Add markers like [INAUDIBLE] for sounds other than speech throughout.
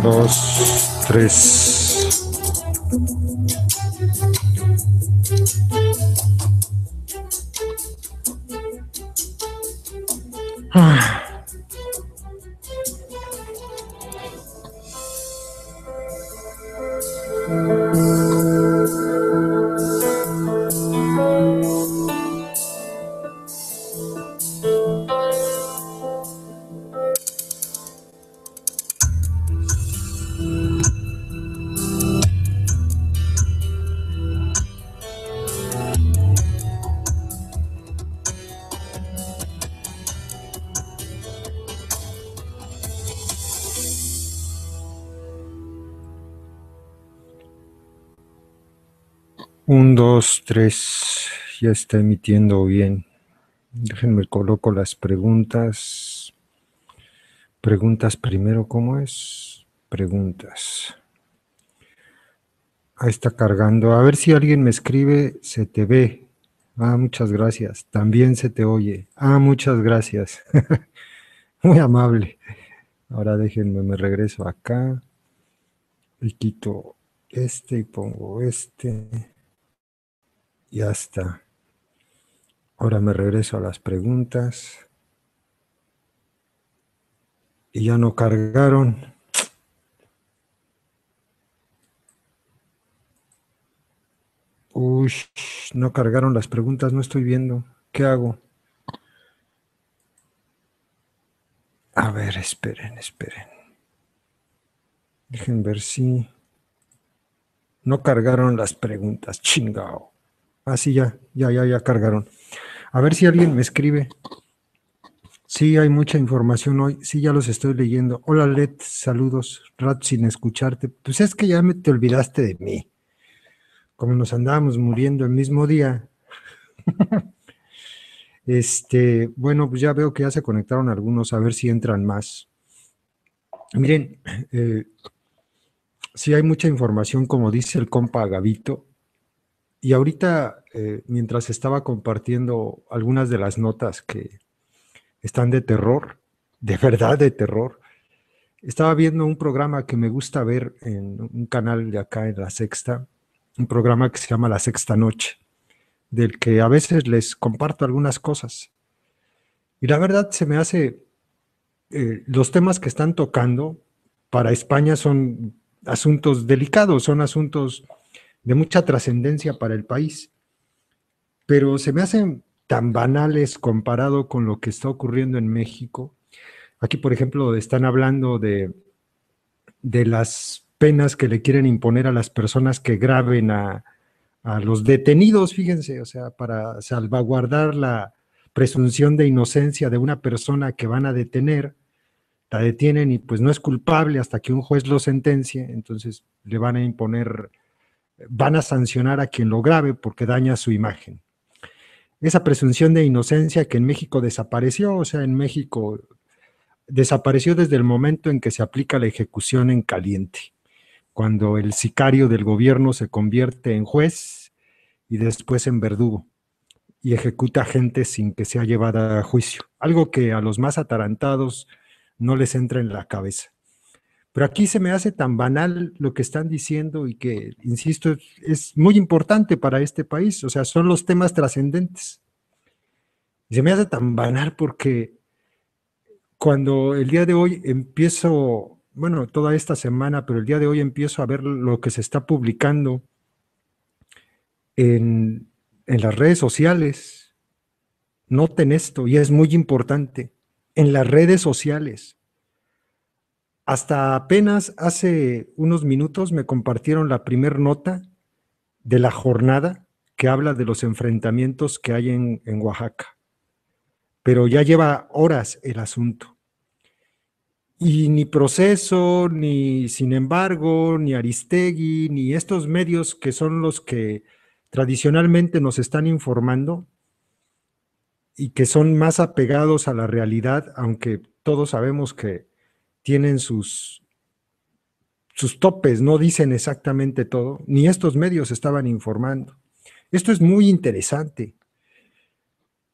1, 2, 3. tres, ya está emitiendo bien. Déjenme coloco las preguntas. Preguntas primero, ¿cómo es? Preguntas. Ahí está cargando. A ver si alguien me escribe, se te ve. Ah, muchas gracias. También se te oye. Ah, muchas gracias. [LAUGHS] Muy amable. Ahora déjenme, me regreso acá. Y quito este y pongo este. Ya está. Ahora me regreso a las preguntas. Y ya no cargaron. Uy, no cargaron las preguntas, no estoy viendo. ¿Qué hago? A ver, esperen, esperen. Dejen ver si no cargaron las preguntas. Chingao. Ah, sí, ya, ya, ya, ya cargaron. A ver si alguien me escribe. Sí, hay mucha información hoy. Sí, ya los estoy leyendo. Hola, Let, saludos. Rato sin escucharte. Pues es que ya me te olvidaste de mí. Como nos andábamos muriendo el mismo día. [LAUGHS] este, bueno, pues ya veo que ya se conectaron algunos. A ver si entran más. Miren, eh, sí hay mucha información, como dice el compa Gavito. Y ahorita, eh, mientras estaba compartiendo algunas de las notas que están de terror, de verdad de terror, estaba viendo un programa que me gusta ver en un canal de acá en La Sexta, un programa que se llama La Sexta Noche, del que a veces les comparto algunas cosas. Y la verdad se me hace, eh, los temas que están tocando para España son asuntos delicados, son asuntos de mucha trascendencia para el país. Pero se me hacen tan banales comparado con lo que está ocurriendo en México. Aquí, por ejemplo, están hablando de, de las penas que le quieren imponer a las personas que graben a, a los detenidos, fíjense, o sea, para salvaguardar la presunción de inocencia de una persona que van a detener, la detienen y pues no es culpable hasta que un juez lo sentencie, entonces le van a imponer van a sancionar a quien lo grave porque daña su imagen. Esa presunción de inocencia que en México desapareció, o sea, en México desapareció desde el momento en que se aplica la ejecución en caliente, cuando el sicario del gobierno se convierte en juez y después en verdugo y ejecuta gente sin que sea llevada a juicio, algo que a los más atarantados no les entra en la cabeza. Pero aquí se me hace tan banal lo que están diciendo y que, insisto, es muy importante para este país. O sea, son los temas trascendentes. se me hace tan banal porque cuando el día de hoy empiezo, bueno, toda esta semana, pero el día de hoy empiezo a ver lo que se está publicando en, en las redes sociales, noten esto, y es muy importante, en las redes sociales hasta apenas hace unos minutos me compartieron la primer nota de la jornada que habla de los enfrentamientos que hay en, en Oaxaca. Pero ya lleva horas el asunto. Y ni proceso, ni sin embargo, ni Aristegui, ni estos medios que son los que tradicionalmente nos están informando y que son más apegados a la realidad, aunque todos sabemos que tienen sus, sus topes, no dicen exactamente todo, ni estos medios estaban informando. Esto es muy interesante,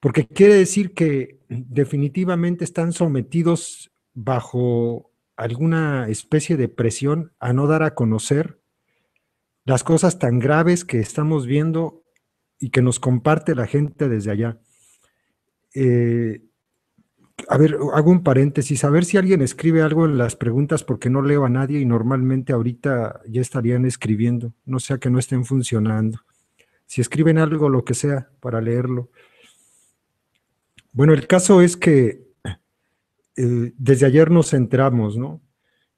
porque quiere decir que definitivamente están sometidos bajo alguna especie de presión a no dar a conocer las cosas tan graves que estamos viendo y que nos comparte la gente desde allá. Eh, a ver, hago un paréntesis, a ver si alguien escribe algo en las preguntas porque no leo a nadie y normalmente ahorita ya estarían escribiendo, no sea que no estén funcionando. Si escriben algo, lo que sea, para leerlo. Bueno, el caso es que eh, desde ayer nos centramos, ¿no?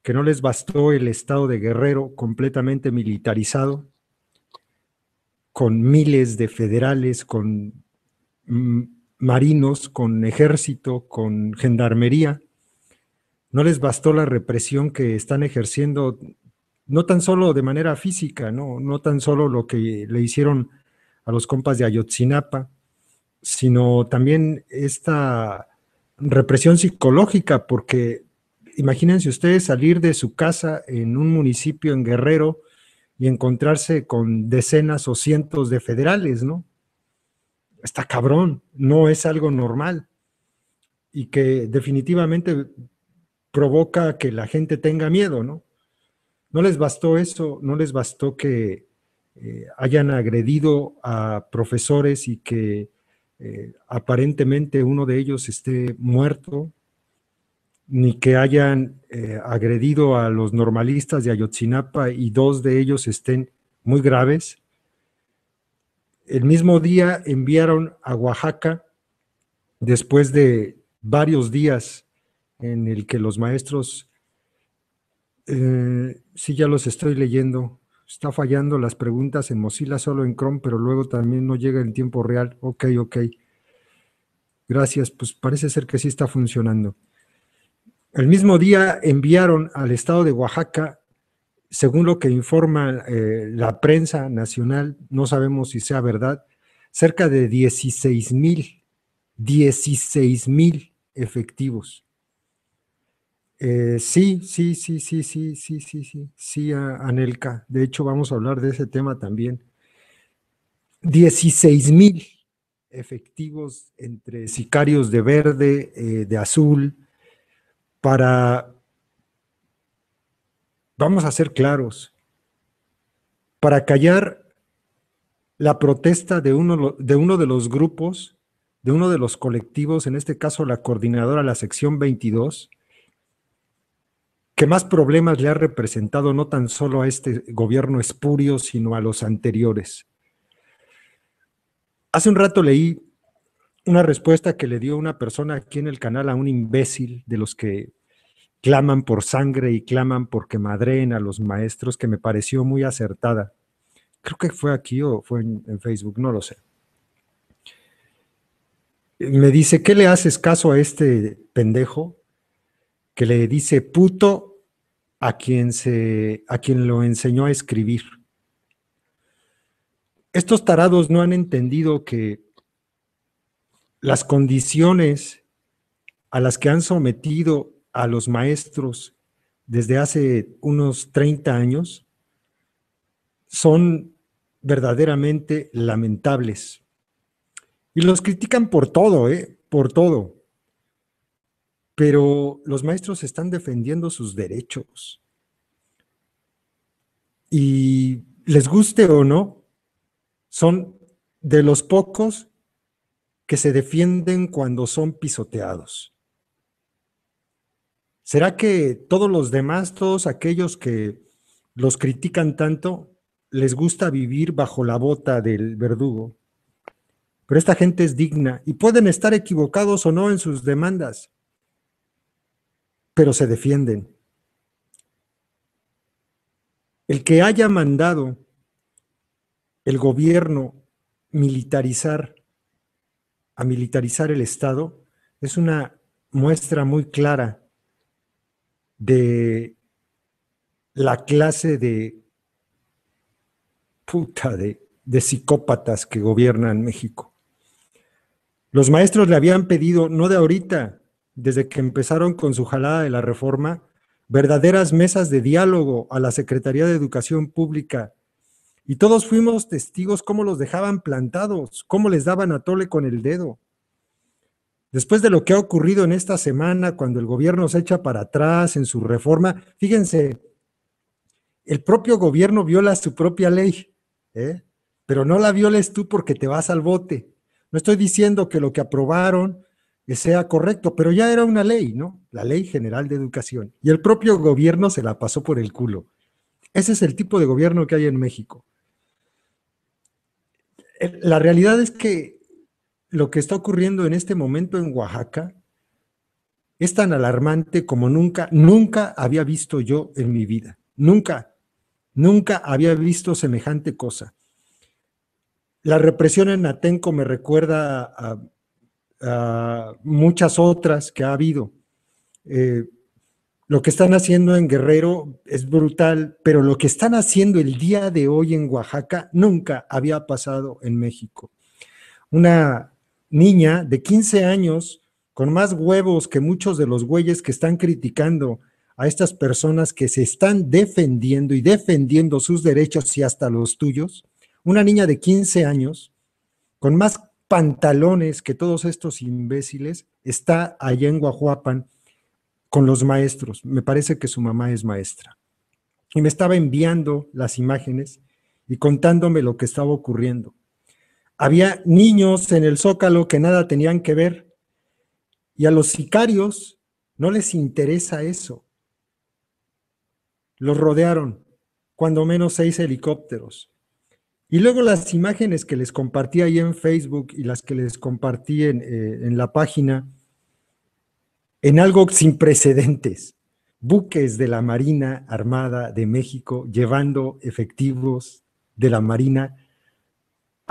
Que no les bastó el estado de Guerrero completamente militarizado, con miles de federales, con mm, marinos, con ejército, con gendarmería. No les bastó la represión que están ejerciendo, no tan solo de manera física, no, no tan solo lo que le hicieron a los compas de Ayotzinapa, sino también esta represión psicológica, porque imagínense ustedes salir de su casa en un municipio en Guerrero y encontrarse con decenas o cientos de federales, ¿no? está cabrón, no es algo normal y que definitivamente provoca que la gente tenga miedo, ¿no? No les bastó eso, no les bastó que eh, hayan agredido a profesores y que eh, aparentemente uno de ellos esté muerto, ni que hayan eh, agredido a los normalistas de Ayotzinapa y dos de ellos estén muy graves. El mismo día enviaron a Oaxaca, después de varios días en el que los maestros, si eh, sí ya los estoy leyendo, está fallando las preguntas en Mozilla, solo en Chrome, pero luego también no llega en tiempo real. Ok, ok. Gracias, pues parece ser que sí está funcionando. El mismo día enviaron al estado de Oaxaca según lo que informa eh, la prensa nacional, no sabemos si sea verdad, cerca de 16 mil, 16 mil efectivos. Eh, sí, sí, sí, sí, sí, sí, sí, sí, sí, Anelka. De hecho, vamos a hablar de ese tema también. 16 mil efectivos entre sicarios de verde, eh, de azul, para Vamos a ser claros. Para callar la protesta de uno de, los grupos, de uno de los colectivos, en este caso la coordinadora, la sección 22, que más problemas le ha representado no tan solo a este gobierno espurio, sino a los anteriores. Hace un rato leí una respuesta que le dio una persona aquí en el canal a un imbécil de los que claman por sangre y claman porque madreen a los maestros, que me pareció muy acertada. Creo que fue aquí o fue en, Facebook, no lo sé. Me dice, ¿qué le haces caso a este pendejo que le dice puto a quien, se, a quien lo enseñó a escribir? Estos tarados no han entendido que las condiciones a las que han sometido a los maestros desde hace unos 30 años son verdaderamente lamentables. Y los critican por todo, ¿eh? Por todo. Pero los maestros están defendiendo sus derechos. Y les guste o no, son de los pocos que se defienden cuando son pisoteados. ¿Será que todos los demás, todos aquellos que los critican tanto, les gusta vivir bajo la bota del verdugo? Pero esta gente es digna y pueden estar equivocados o no en sus demandas, pero se defienden. El que haya mandado el gobierno militarizar, a militarizar el Estado, es una muestra muy clara de la clase de puta de, de psicópatas que gobiernan México. Los maestros le habían pedido, no de ahorita, desde que empezaron con su jalada de la reforma, verdaderas mesas de diálogo a la Secretaría de Educación Pública. Y todos fuimos testigos cómo los dejaban plantados, cómo les daban a tole con el dedo. Después de lo que ha ocurrido en esta semana, cuando el gobierno se echa para atrás en su reforma, fíjense, el propio gobierno viola su propia ley, ¿eh? pero no la violes tú porque te vas al bote. No estoy diciendo que lo que aprobaron sea correcto, pero ya era una ley, ¿no? La ley general de educación. Y el propio gobierno se la pasó por el culo. Ese es el tipo de gobierno que hay en México. La realidad es que lo que está ocurriendo en este momento en Oaxaca es tan alarmante como nunca, nunca había visto yo en mi vida. Nunca, nunca había visto semejante cosa. La represión en Atenco me recuerda a, muchas otras que ha habido. Eh, lo que están haciendo en Guerrero es brutal, pero lo que están haciendo el día de hoy en Oaxaca nunca había pasado en México. Una niña de 15 años con más huevos que muchos de los güeyes que están criticando a estas personas que se están defendiendo y defendiendo sus derechos y hasta los tuyos, una niña de 15 años con más pantalones que todos estos imbéciles está allá en Guajuapan con los maestros. Me parece que su mamá es maestra. Y me estaba enviando las imágenes y contándome lo que estaba ocurriendo. Había niños en el zócalo que nada tenían que ver. Y a los sicarios no les interesa eso. Los rodearon, cuando menos seis helicópteros. Y luego las imágenes que les compartí ahí en Facebook y las que les compartí en, eh, en la página, en algo sin precedentes buques de la Marina Armada de México llevando efectivos de la Marina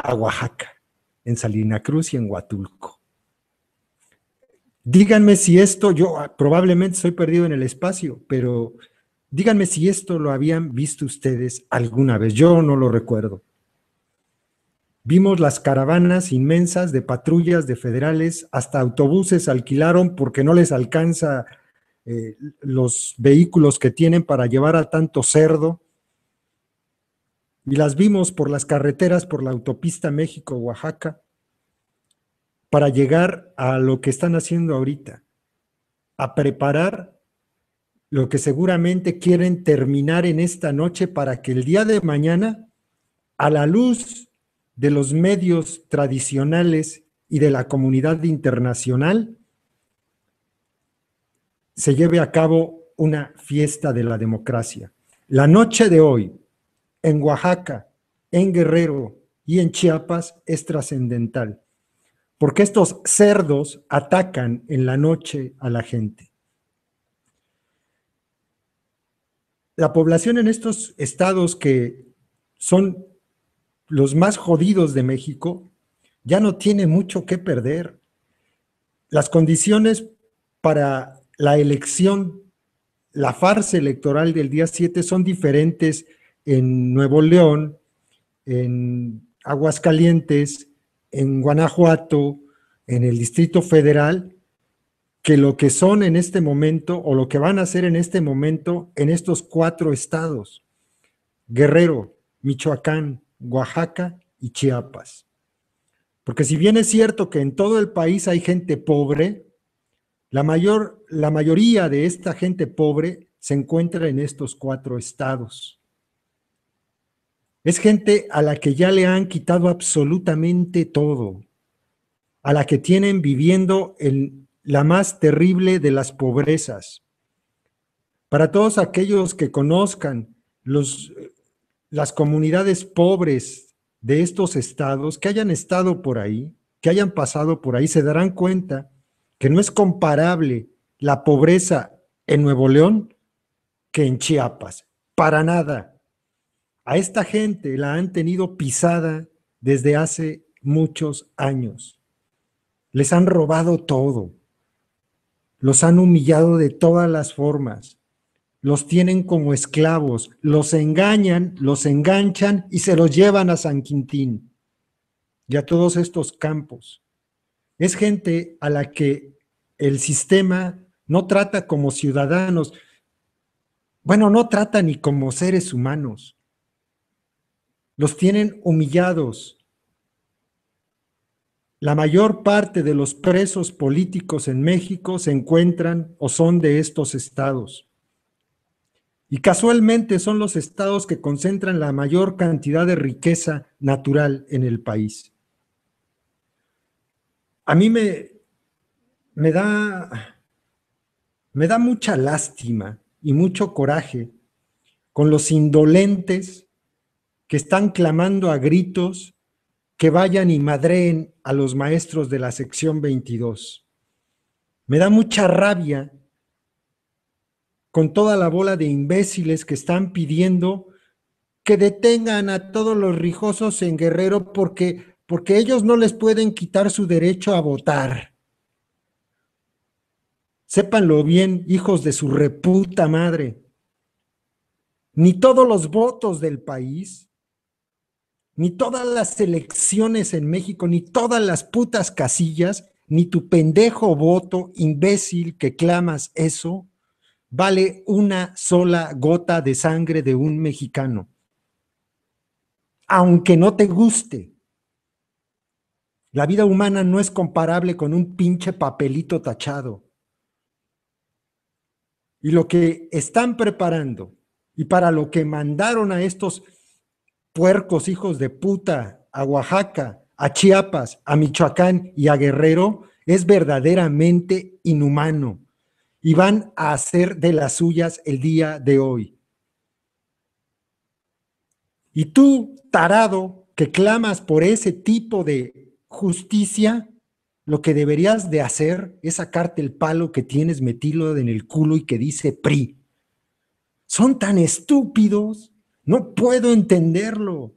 a Oaxaca, en Salina Cruz y en Huatulco. Díganme si esto, yo ah, probablemente soy perdido en el espacio, pero díganme si esto lo habían visto ustedes alguna vez, yo no lo recuerdo. Vimos las caravanas inmensas de patrullas de federales, hasta autobuses alquilaron porque no les alcanza eh, los vehículos que tienen para llevar a tanto cerdo y las vimos por las carreteras, por la autopista México-Oaxaca, para llegar a lo que están haciendo ahorita, a preparar lo que seguramente quieren terminar en esta noche para que el día de mañana, a la luz de los medios tradicionales y de la comunidad internacional, se lleve a cabo una fiesta de la democracia. La noche de hoy, en Oaxaca, en Guerrero y en Chiapas es trascendental, porque estos cerdos atacan en la noche a la gente. La población en estos estados que son los más jodidos de México ya no tiene mucho que perder. Las condiciones para la elección, la farsa electoral del día 7 son diferentes en Nuevo León, en Aguascalientes, en Guanajuato, en el Distrito Federal, que lo que son en este momento o lo que van a ser en este momento en estos cuatro estados, Guerrero, Michoacán, Oaxaca y Chiapas. Porque si bien es cierto que en todo el país hay gente pobre, la, mayor, la mayoría de esta gente pobre se encuentra en estos cuatro estados. Es gente a la que ya le han quitado absolutamente todo, a la que tienen viviendo en la más terrible de las pobrezas. Para todos aquellos que conozcan las comunidades pobres de estos estados, que hayan estado por ahí, que hayan pasado por ahí, se darán cuenta que no es comparable la pobreza en Nuevo León que en Chiapas, para nada. A esta gente la han tenido pisada desde hace muchos años. Les han robado todo. Los han humillado de todas las formas. Los tienen como esclavos. Los engañan, los enganchan y se los llevan a San Quintín y a todos estos campos. Es gente a la que el sistema no trata como ciudadanos. Bueno, no trata ni como seres humanos los tienen humillados. La mayor parte de los presos políticos en México se encuentran o son de estos estados. Y casualmente son los estados que concentran la mayor cantidad de riqueza natural en el país. A mí me, me da, me da mucha lástima y mucho coraje con los indolentes que están clamando a gritos que vayan y madreen a los maestros de la sección 22. Me da mucha rabia con toda la bola de imbéciles que están pidiendo que detengan a todos los rijosos en Guerrero porque, porque ellos no les pueden quitar su derecho a votar. Sépanlo bien, hijos de su reputa madre. Ni todos los votos del país ni todas las elecciones en México, ni todas las putas casillas, ni tu pendejo voto imbécil que clamas eso, vale una sola gota de sangre de un mexicano. Aunque no te guste. La vida humana no es comparable con un pinche papelito tachado. Y lo que están preparando y para lo que mandaron a estos puercos hijos de puta a Oaxaca, a Chiapas, a Michoacán y a Guerrero es verdaderamente inhumano y van a hacer de las suyas el día de hoy. Y tú, tarado, que clamas por ese tipo de justicia, lo que deberías de hacer es sacarte el palo que tienes metido en el culo y que dice PRI. Son tan estúpidos no puedo entenderlo.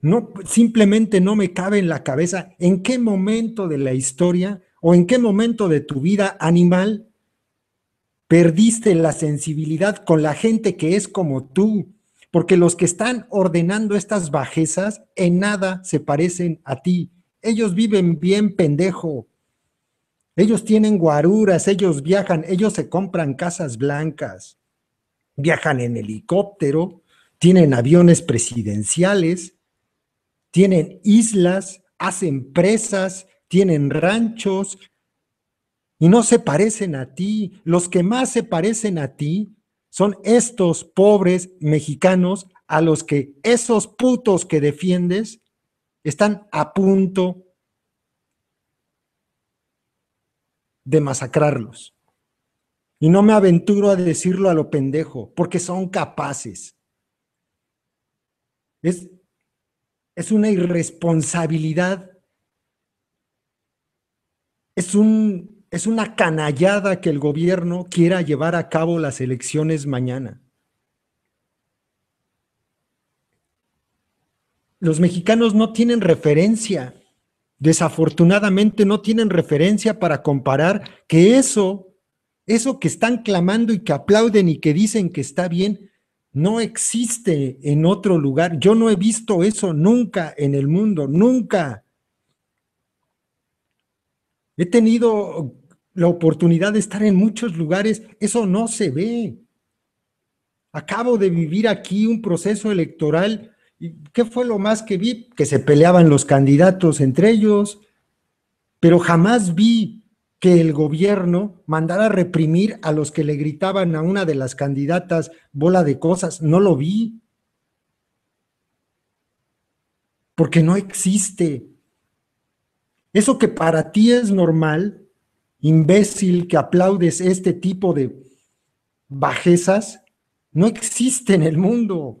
No, simplemente no me cabe en la cabeza en qué momento de la historia o en qué momento de tu vida animal perdiste la sensibilidad con la gente que es como tú, porque los que están ordenando estas bajezas en nada se parecen a ti. Ellos viven bien pendejo. Ellos tienen guaruras, ellos viajan, ellos se compran casas blancas viajan en helicóptero, tienen aviones presidenciales, tienen islas, hacen presas, tienen ranchos y no se parecen a ti. Los que más se parecen a ti son estos pobres mexicanos a los que esos putos que defiendes están a punto de masacrarlos. Y no me aventuro a decirlo a lo pendejo, porque son capaces. Es, una irresponsabilidad. Es, un, es una canallada que el gobierno quiera llevar a cabo las elecciones mañana. Los mexicanos no tienen referencia desafortunadamente no tienen referencia para comparar que eso eso que están clamando y que aplauden y que dicen que está bien, no existe en otro lugar. Yo no he visto eso nunca en el mundo, nunca. He tenido la oportunidad de estar en muchos lugares, eso no se ve. Acabo de vivir aquí un proceso electoral. ¿Y ¿Qué fue lo más que vi? Que se peleaban los candidatos entre ellos, pero jamás vi que el gobierno mandara reprimir a los que le gritaban a una de las candidatas bola de cosas. No lo vi. Porque no existe. Eso que para ti es normal, imbécil, que aplaudes este tipo de bajezas, no existe en el mundo.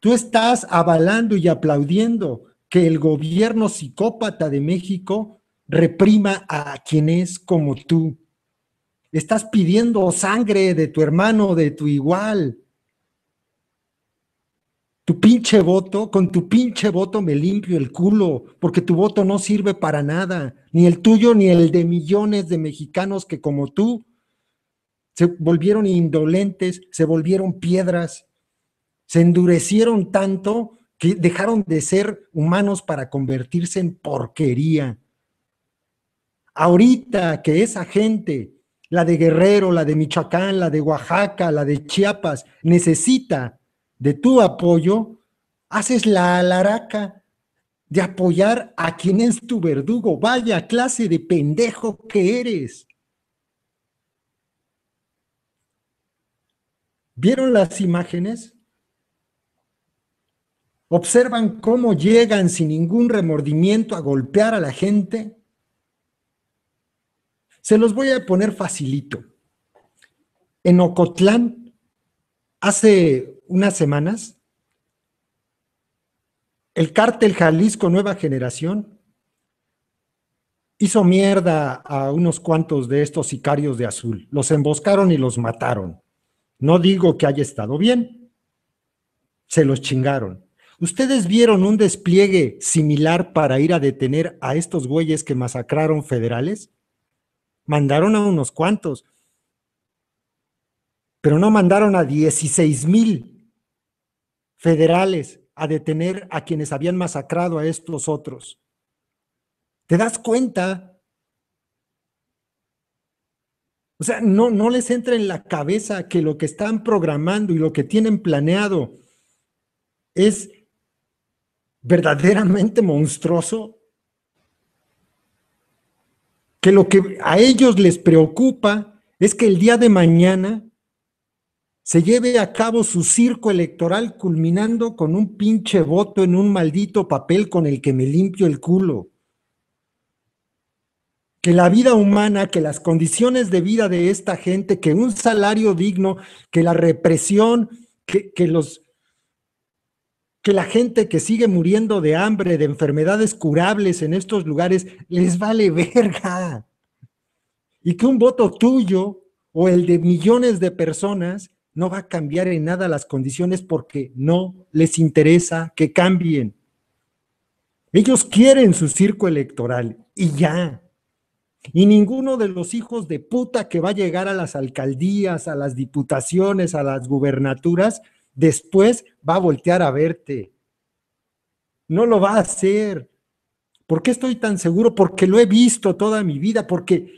Tú estás avalando y aplaudiendo que el gobierno psicópata de México reprima a quien es como tú. Estás pidiendo sangre de tu hermano, de tu igual. Tu pinche voto, con tu pinche voto me limpio el culo, porque tu voto no sirve para nada, ni el tuyo ni el de millones de mexicanos que como tú se volvieron indolentes, se volvieron piedras, se endurecieron tanto que dejaron de ser humanos para convertirse en porquería. Ahorita que esa gente, la de Guerrero, la de Michoacán, la de Oaxaca, la de Chiapas, necesita de tu apoyo, haces la alaraca de apoyar a quien es tu verdugo. Vaya clase de pendejo que eres. ¿Vieron las imágenes? Observan cómo llegan sin ningún remordimiento a golpear a la gente se los voy a poner facilito. En Ocotlán, hace unas semanas, el cártel Jalisco Nueva Generación hizo mierda a unos cuantos de estos sicarios de azul. Los emboscaron y los mataron. No digo que haya estado bien. Se los chingaron. ¿Ustedes vieron un despliegue similar para ir a detener a estos güeyes que masacraron federales? mandaron a unos cuantos, pero no mandaron a 16 mil federales a detener a quienes habían masacrado a estos otros. ¿Te das cuenta? O sea, no, no les entra en la cabeza que lo que están programando y lo que tienen planeado es verdaderamente monstruoso que lo que a ellos les preocupa es que el día de mañana se lleve a cabo su circo electoral culminando con un pinche voto en un maldito papel con el que me limpio el culo. Que la vida humana, que las condiciones de vida de esta gente, que un salario digno, que la represión, que, que los, que la gente que sigue muriendo de hambre, de enfermedades curables en estos lugares, les vale verga. Y que un voto tuyo o el de millones de personas no va a cambiar en nada las condiciones porque no les interesa que cambien. Ellos quieren su circo electoral y ya. Y ninguno de los hijos de puta que va a llegar a las alcaldías, a las diputaciones, a las gubernaturas, después va a voltear a verte. No lo va a hacer. ¿Por qué estoy tan seguro? Porque lo he visto toda mi vida, porque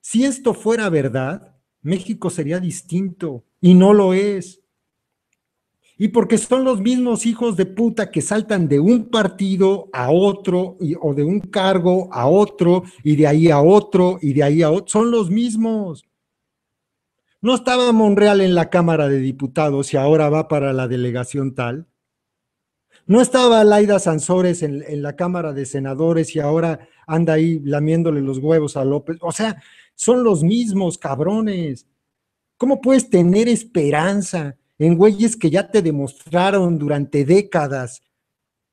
si esto fuera verdad, México sería distinto y no lo es. Y porque son los mismos hijos de puta que saltan de un partido a otro o de un cargo a otro y de ahí a otro y de ahí a otro. Son los mismos. No estaba Monreal en la Cámara de Diputados y ahora va para la delegación tal. No estaba Laida Sansores en, la Cámara de Senadores y ahora anda ahí lamiéndole los huevos a López. O sea, son los mismos cabrones. ¿Cómo puedes tener esperanza en güeyes que ya te demostraron durante décadas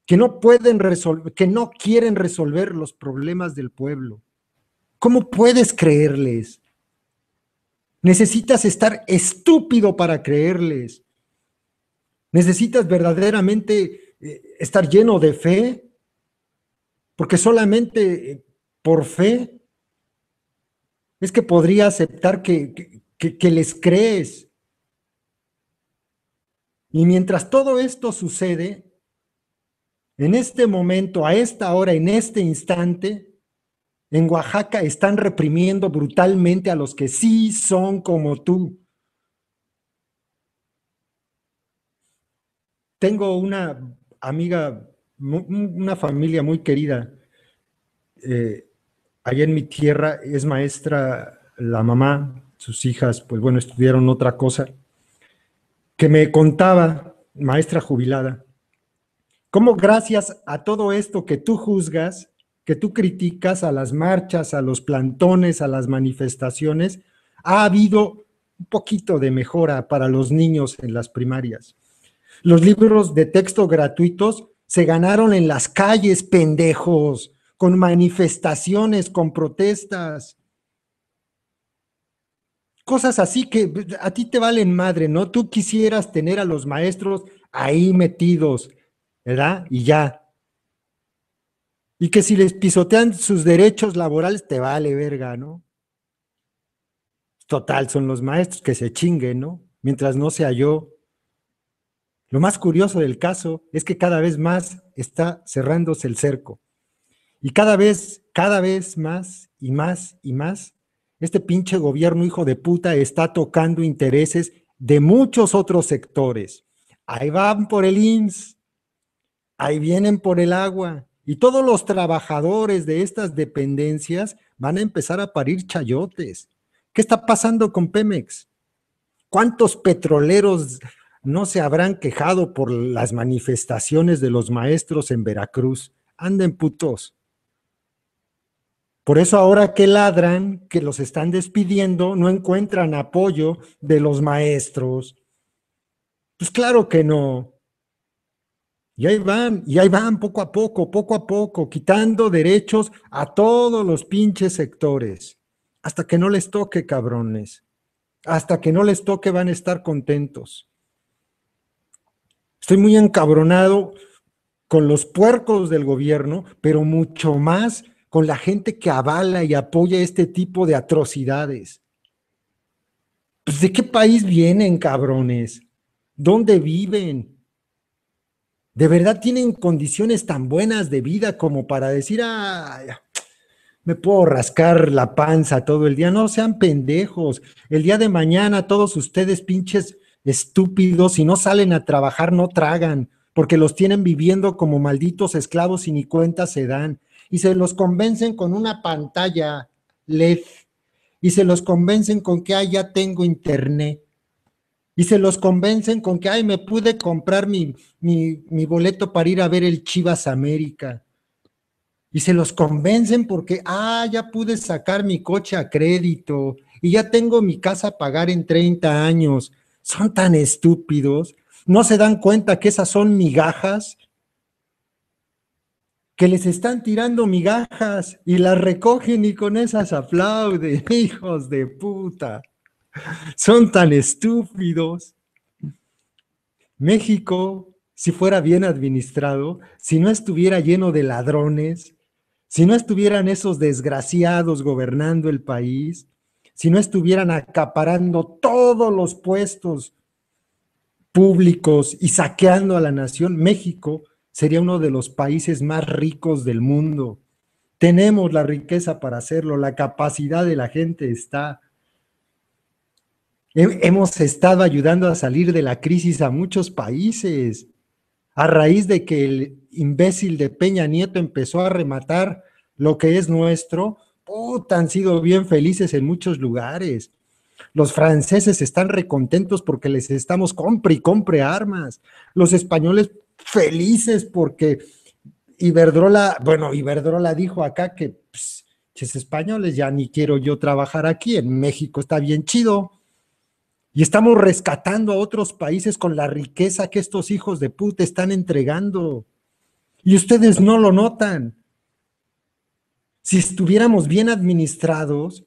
que no pueden resolver, que no quieren resolver los problemas del pueblo? ¿Cómo puedes creerles? Necesitas estar estúpido para creerles. Necesitas verdaderamente eh, estar lleno de fe, porque solamente eh, por fe es que podría aceptar que, les crees. Y mientras todo esto sucede, en este momento, a esta hora, en este instante, en Oaxaca están reprimiendo brutalmente a los que sí son como tú. Tengo una amiga, una familia muy querida. Eh, allá en mi tierra es maestra la mamá, sus hijas, pues bueno, estudiaron otra cosa, que me contaba, maestra jubilada, cómo gracias a todo esto que tú juzgas, que tú criticas a las marchas, a los plantones, a las manifestaciones, ha habido un poquito de mejora para los niños en las primarias. Los libros de texto gratuitos se ganaron en las calles, pendejos, con manifestaciones, con protestas. Cosas así que a ti te valen madre, ¿no? Tú quisieras tener a los maestros ahí metidos, ¿verdad? Y ya, y que si les pisotean sus derechos laborales, te vale verga, ¿no? Total, son los maestros que se chinguen, ¿no? Mientras no sea yo. Lo más curioso del caso es que cada vez más está cerrándose el cerco. Y cada vez, cada vez más y más y más, este pinche gobierno hijo de puta está tocando intereses de muchos otros sectores. Ahí van por el ins, ahí vienen por el agua, y todos los trabajadores de estas dependencias van a empezar a parir chayotes. ¿Qué está pasando con Pemex? ¿Cuántos petroleros no se habrán quejado por las manifestaciones de los maestros en Veracruz? Anden putos. Por eso ahora que ladran, que los están despidiendo, no encuentran apoyo de los maestros. Pues claro que no. Y ahí van, y ahí van poco a poco, poco a poco, quitando derechos a todos los pinches sectores. Hasta que no les toque, cabrones. Hasta que no les toque van a estar contentos. Estoy muy encabronado con los puercos del gobierno, pero mucho más con la gente que avala y apoya este tipo de atrocidades. Pues, ¿De qué país vienen, cabrones? ¿Dónde viven? de verdad tienen condiciones tan buenas de vida como para decir, ah, me puedo rascar la panza todo el día. No sean pendejos. El día de mañana todos ustedes pinches estúpidos, si no salen a trabajar, no tragan, porque los tienen viviendo como malditos esclavos y ni cuenta se dan. Y se los convencen con una pantalla LED. Y se los convencen con que, ah, ya tengo internet y se los convencen con que, ay, me pude comprar mi, boleto para ir a ver el Chivas América. Y se los convencen porque, ah, ya pude sacar mi coche a crédito y ya tengo mi casa a pagar en 30 años. Son tan estúpidos. No se dan cuenta que esas son migajas. Que les están tirando migajas y las recogen y con esas aplauden, [LAUGHS] hijos de puta. Son tan estúpidos. México, si fuera bien administrado, si no estuviera lleno de ladrones, si no estuvieran esos desgraciados gobernando el país, si no estuvieran acaparando todos los puestos públicos y saqueando a la nación, México sería uno de los países más ricos del mundo. Tenemos la riqueza para hacerlo, la capacidad de la gente está. Hemos estado ayudando a salir de la crisis a muchos países. A raíz de que el imbécil de Peña Nieto empezó a rematar lo que es nuestro, han sido bien felices en muchos lugares. Los franceses están recontentos porque les estamos compre y compre armas. Los españoles felices porque Iberdrola, bueno, Iberdrola dijo acá que, pues, españoles, ya ni quiero yo trabajar aquí, en México está bien chido. Y estamos rescatando a otros países con la riqueza que estos hijos de puta están entregando. Y ustedes no lo notan. Si estuviéramos bien administrados,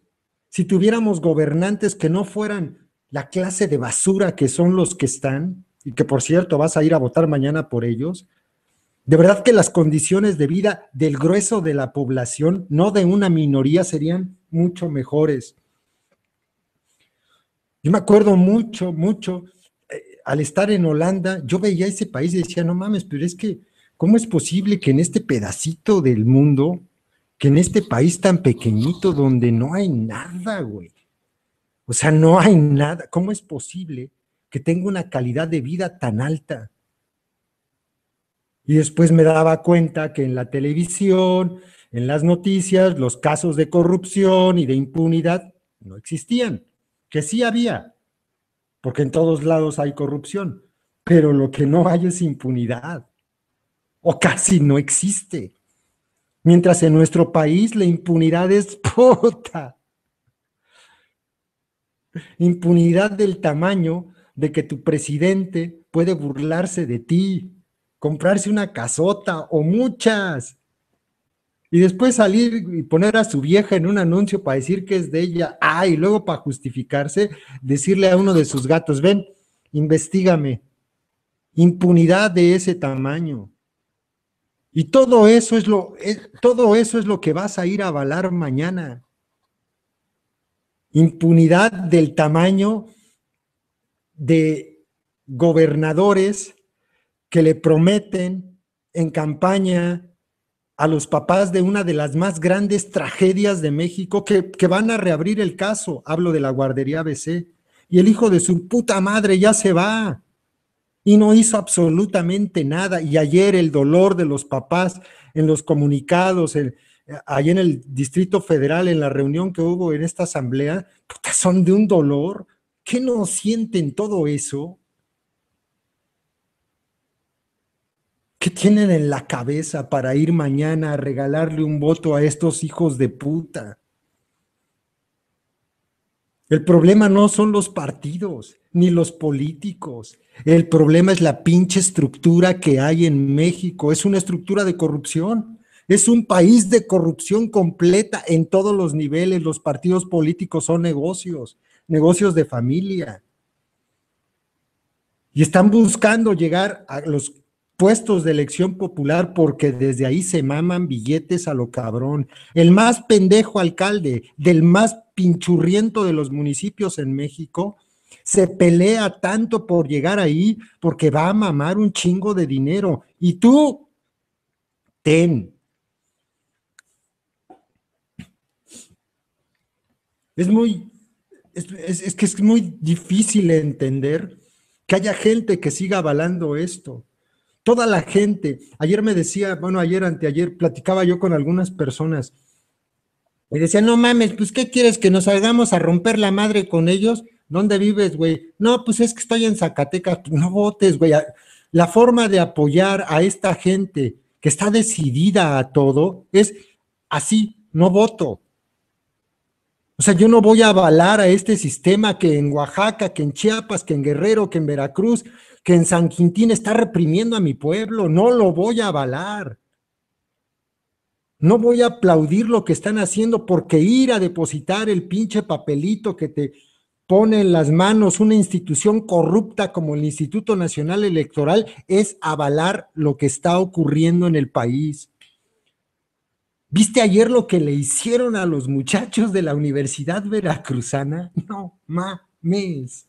si tuviéramos gobernantes que no fueran la clase de basura que son los que están, y que por cierto vas a ir a votar mañana por ellos, de verdad que las condiciones de vida del grueso de la población, no de una minoría, serían mucho mejores. Yo me acuerdo mucho, mucho, eh, al estar en Holanda, yo veía ese país y decía, no mames, pero es que, ¿cómo es posible que en este pedacito del mundo, que en este país tan pequeñito donde no hay nada, güey? O sea, no hay nada. ¿Cómo es posible que tenga una calidad de vida tan alta? Y después me daba cuenta que en la televisión, en las noticias, los casos de corrupción y de impunidad no existían que sí había, porque en todos lados hay corrupción, pero lo que no hay es impunidad, o casi no existe. Mientras en nuestro país la impunidad es [LAUGHS] puta. Impunidad del tamaño de que tu presidente puede burlarse de ti, comprarse una casota o muchas y después salir y poner a su vieja en un anuncio para decir que es de ella, ah, y luego para justificarse, decirle a uno de sus gatos, ven, investigame. Impunidad de ese tamaño. Y todo eso es lo, todo eso es lo que vas a ir a avalar mañana. Impunidad del tamaño de gobernadores que le prometen en campaña a los papás de una de las más grandes tragedias de México que, van a reabrir el caso. Hablo de la guardería ABC. Y el hijo de su puta madre ya se va. Y no hizo absolutamente nada. Y ayer el dolor de los papás en los comunicados, ahí en el Distrito Federal, en la reunión que hubo en esta asamblea, puta, son de un dolor. ¿Qué no sienten todo eso? tienen en la cabeza para ir mañana a regalarle un voto a estos hijos de puta? El problema no son los partidos ni los políticos. El problema es la pinche estructura que hay en México. Es una estructura de corrupción. Es un país de corrupción completa en todos los niveles. Los partidos políticos son negocios, negocios de familia. Y están buscando llegar a los puestos de elección popular porque desde ahí se maman billetes a lo cabrón. El más pendejo alcalde del más pinchurriento de los municipios en México se pelea tanto por llegar ahí porque va a mamar un chingo de dinero. Y tú, ten. Es muy, es, que es muy difícil entender que haya gente que siga avalando esto toda la gente. Ayer me decía, bueno, ayer, anteayer, platicaba yo con algunas personas. Y decía, no mames, pues ¿qué quieres que nos salgamos a romper la madre con ellos? ¿Dónde vives, güey? No, pues es que estoy en Zacatecas, pues, no votes, güey. La forma de apoyar a esta gente que está decidida a todo es así, no voto. O sea, yo no voy a avalar a este sistema que en Oaxaca, que en Chiapas, que en Guerrero, que en Veracruz, que en San Quintín está reprimiendo a mi pueblo, no lo voy a avalar. No voy a aplaudir lo que están haciendo porque ir a depositar el pinche papelito que te pone en las manos una institución corrupta como el Instituto Nacional Electoral es avalar lo que está ocurriendo en el país. ¿Viste ayer lo que le hicieron a los muchachos de la Universidad Veracruzana? No mames.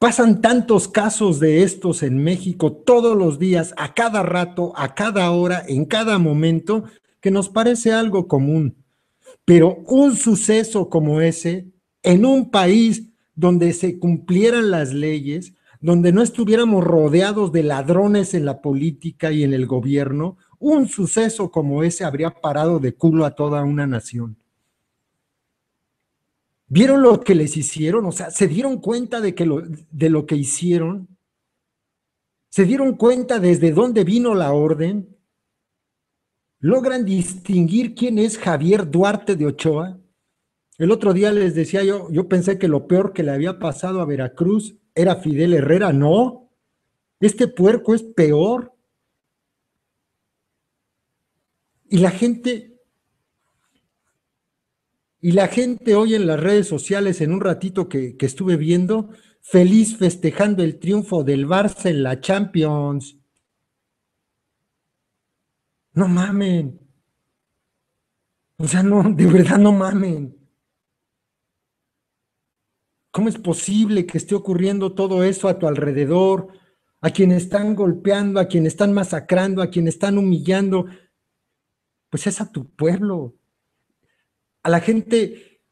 Pasan tantos casos de estos en México todos los días, a cada rato, a cada hora, en cada momento, que nos parece algo común. Pero un suceso como ese, en un país donde se cumplieran las leyes, donde no estuviéramos rodeados de ladrones en la política y en el gobierno, un suceso como ese habría parado de culo a toda una nación. ¿Vieron lo que les hicieron? O sea, ¿se dieron cuenta de, que lo, de lo que hicieron? ¿Se dieron cuenta desde dónde vino la orden? ¿Logran distinguir quién es Javier Duarte de Ochoa? El otro día les decía yo, yo pensé que lo peor que le había pasado a Veracruz era Fidel Herrera. No, este puerco es peor. Y la gente y la gente hoy en las redes sociales, en un ratito que, estuve viendo, feliz festejando el triunfo del Barça en la Champions. No mamen. O sea, no, de verdad no mamen. ¿Cómo es posible que esté ocurriendo todo eso a tu alrededor? A quien están golpeando, a quien están masacrando, a quien están humillando. Pues es a tu pueblo a la gente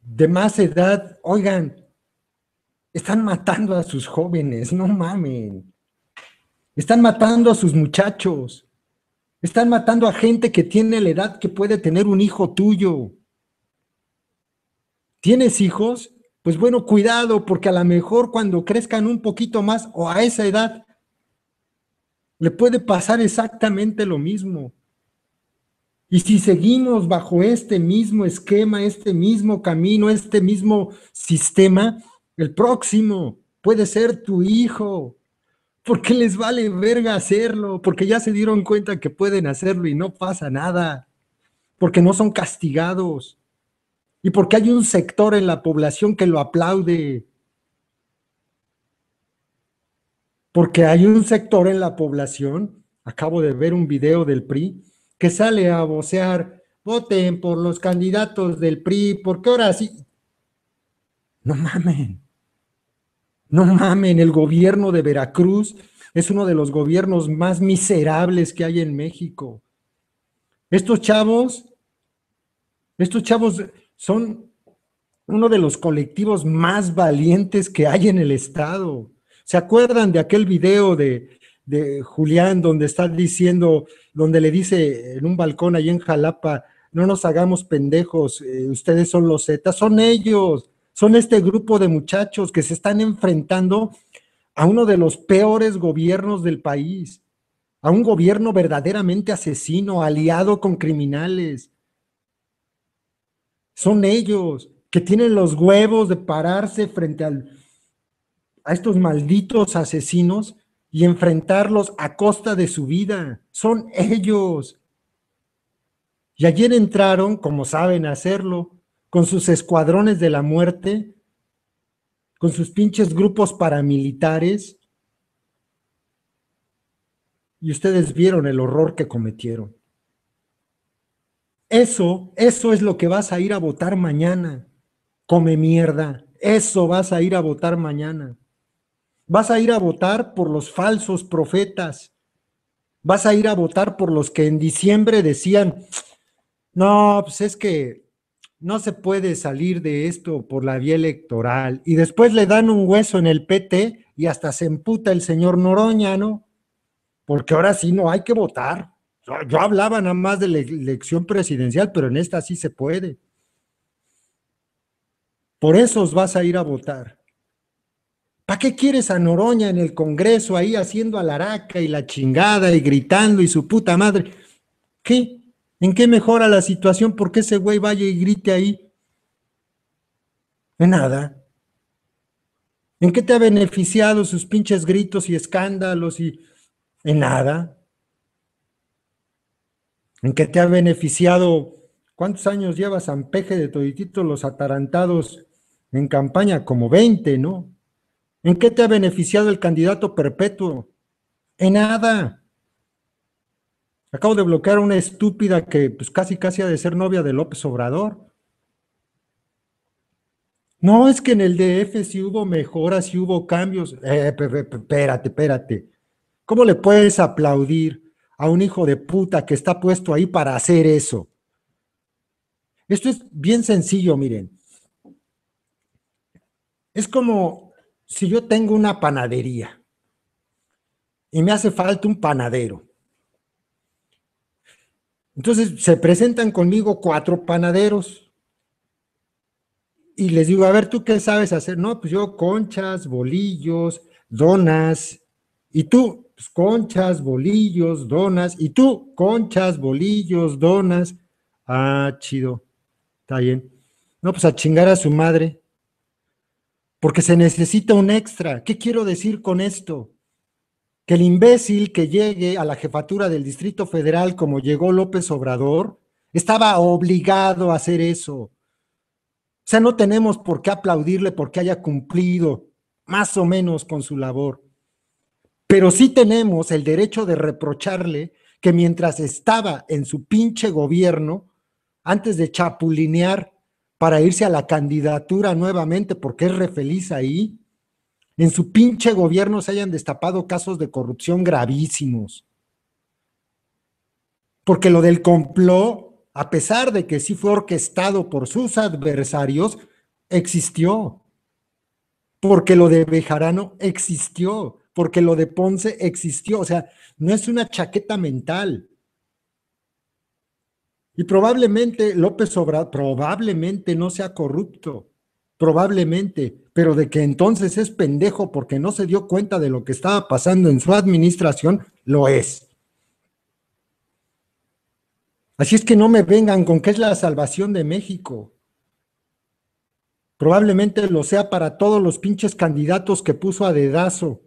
de más edad, oigan, están matando a sus jóvenes, no mamen. Están matando a sus muchachos. Están matando a gente que tiene la edad que puede tener un hijo tuyo. ¿Tienes hijos? Pues bueno, cuidado, porque a lo mejor cuando crezcan un poquito más o a esa edad, le puede pasar exactamente lo mismo. Y si seguimos bajo este mismo esquema, este mismo camino, este mismo sistema, el próximo puede ser tu hijo, porque les vale verga hacerlo, porque ya se dieron cuenta que pueden hacerlo y no pasa nada, porque no son castigados y porque hay un sector en la población que lo aplaude, porque hay un sector en la población, acabo de ver un video del PRI, que sale a vocear, voten por los candidatos del PRI, porque ahora sí. No mamen, no mamen, el gobierno de Veracruz es uno de los gobiernos más miserables que hay en México. Estos chavos, estos chavos son uno de los colectivos más valientes que hay en el Estado. ¿Se acuerdan de aquel video de de Julián, donde está diciendo, donde le dice en un balcón ahí en Jalapa, no nos hagamos pendejos, eh, ustedes son los Zetas, son ellos, son este grupo de muchachos que se están enfrentando a uno de los peores gobiernos del país, a un gobierno verdaderamente asesino, aliado con criminales. Son ellos que tienen los huevos de pararse frente al, a estos malditos asesinos y enfrentarlos a costa de su vida. Son ellos. Y ayer entraron, como saben hacerlo, con sus escuadrones de la muerte, con sus pinches grupos paramilitares. Y ustedes vieron el horror que cometieron. Eso, eso es lo que vas a ir a votar mañana. Come mierda. Eso vas a ir a votar mañana. Vas a ir a votar por los falsos profetas. Vas a ir a votar por los que en diciembre decían, no, pues es que no se puede salir de esto por la vía electoral. Y después le dan un hueso en el PT y hasta se emputa el señor Noroña, ¿no? Porque ahora sí no hay que votar. Yo hablaba nada más de la elección presidencial, pero en esta sí se puede. Por eso vas a ir a votar. ¿Para qué quieres a Noroña en el Congreso ahí haciendo araca y la chingada y gritando y su puta madre? ¿Qué? ¿En qué mejora la situación? ¿Por qué ese güey vaya y grite ahí? En nada. ¿En qué te ha beneficiado sus pinches gritos y escándalos y en nada? ¿En qué te ha beneficiado? ¿Cuántos años lleva San de Toditito los atarantados en campaña? Como 20, ¿no? ¿En qué te ha beneficiado el candidato perpetuo? En nada. Acabo de bloquear a una estúpida que pues, casi casi ha de ser novia de López Obrador. No, es que en el DF sí hubo mejoras, sí hubo cambios. Eh, espérate, espérate. ¿Cómo le puedes aplaudir a un hijo de puta que está puesto ahí para hacer eso? Esto es bien sencillo, miren. Es como si yo tengo una panadería y me hace falta un panadero, entonces se presentan conmigo cuatro panaderos y les digo, a ver, ¿tú qué sabes hacer? No, pues yo conchas, bolillos, donas. ¿Y tú? Pues conchas, bolillos, donas. ¿Y tú? Conchas, bolillos, donas. Ah, chido. Está bien. No, pues a chingar a su madre porque se necesita un extra. ¿Qué quiero decir con esto? Que el imbécil que llegue a la jefatura del Distrito Federal como llegó López Obrador, estaba obligado a hacer eso. O sea, no tenemos por qué aplaudirle porque haya cumplido más o menos con su labor. Pero sí tenemos el derecho de reprocharle que mientras estaba en su pinche gobierno, antes de chapulinear para irse a la candidatura nuevamente porque es feliz ahí. En su pinche gobierno se hayan destapado casos de corrupción gravísimos. Porque lo del complot, a pesar de que sí fue orquestado por sus adversarios, existió. Porque lo de Bejarano existió. Porque lo de Ponce existió. O sea, no es una chaqueta mental. Y probablemente López Obrador, probablemente no sea corrupto, probablemente, pero de que entonces es pendejo porque no se dio cuenta de lo que estaba pasando en su administración, lo es. Así es que no me vengan con que es la salvación de México. Probablemente lo sea para todos los pinches candidatos que puso a dedazo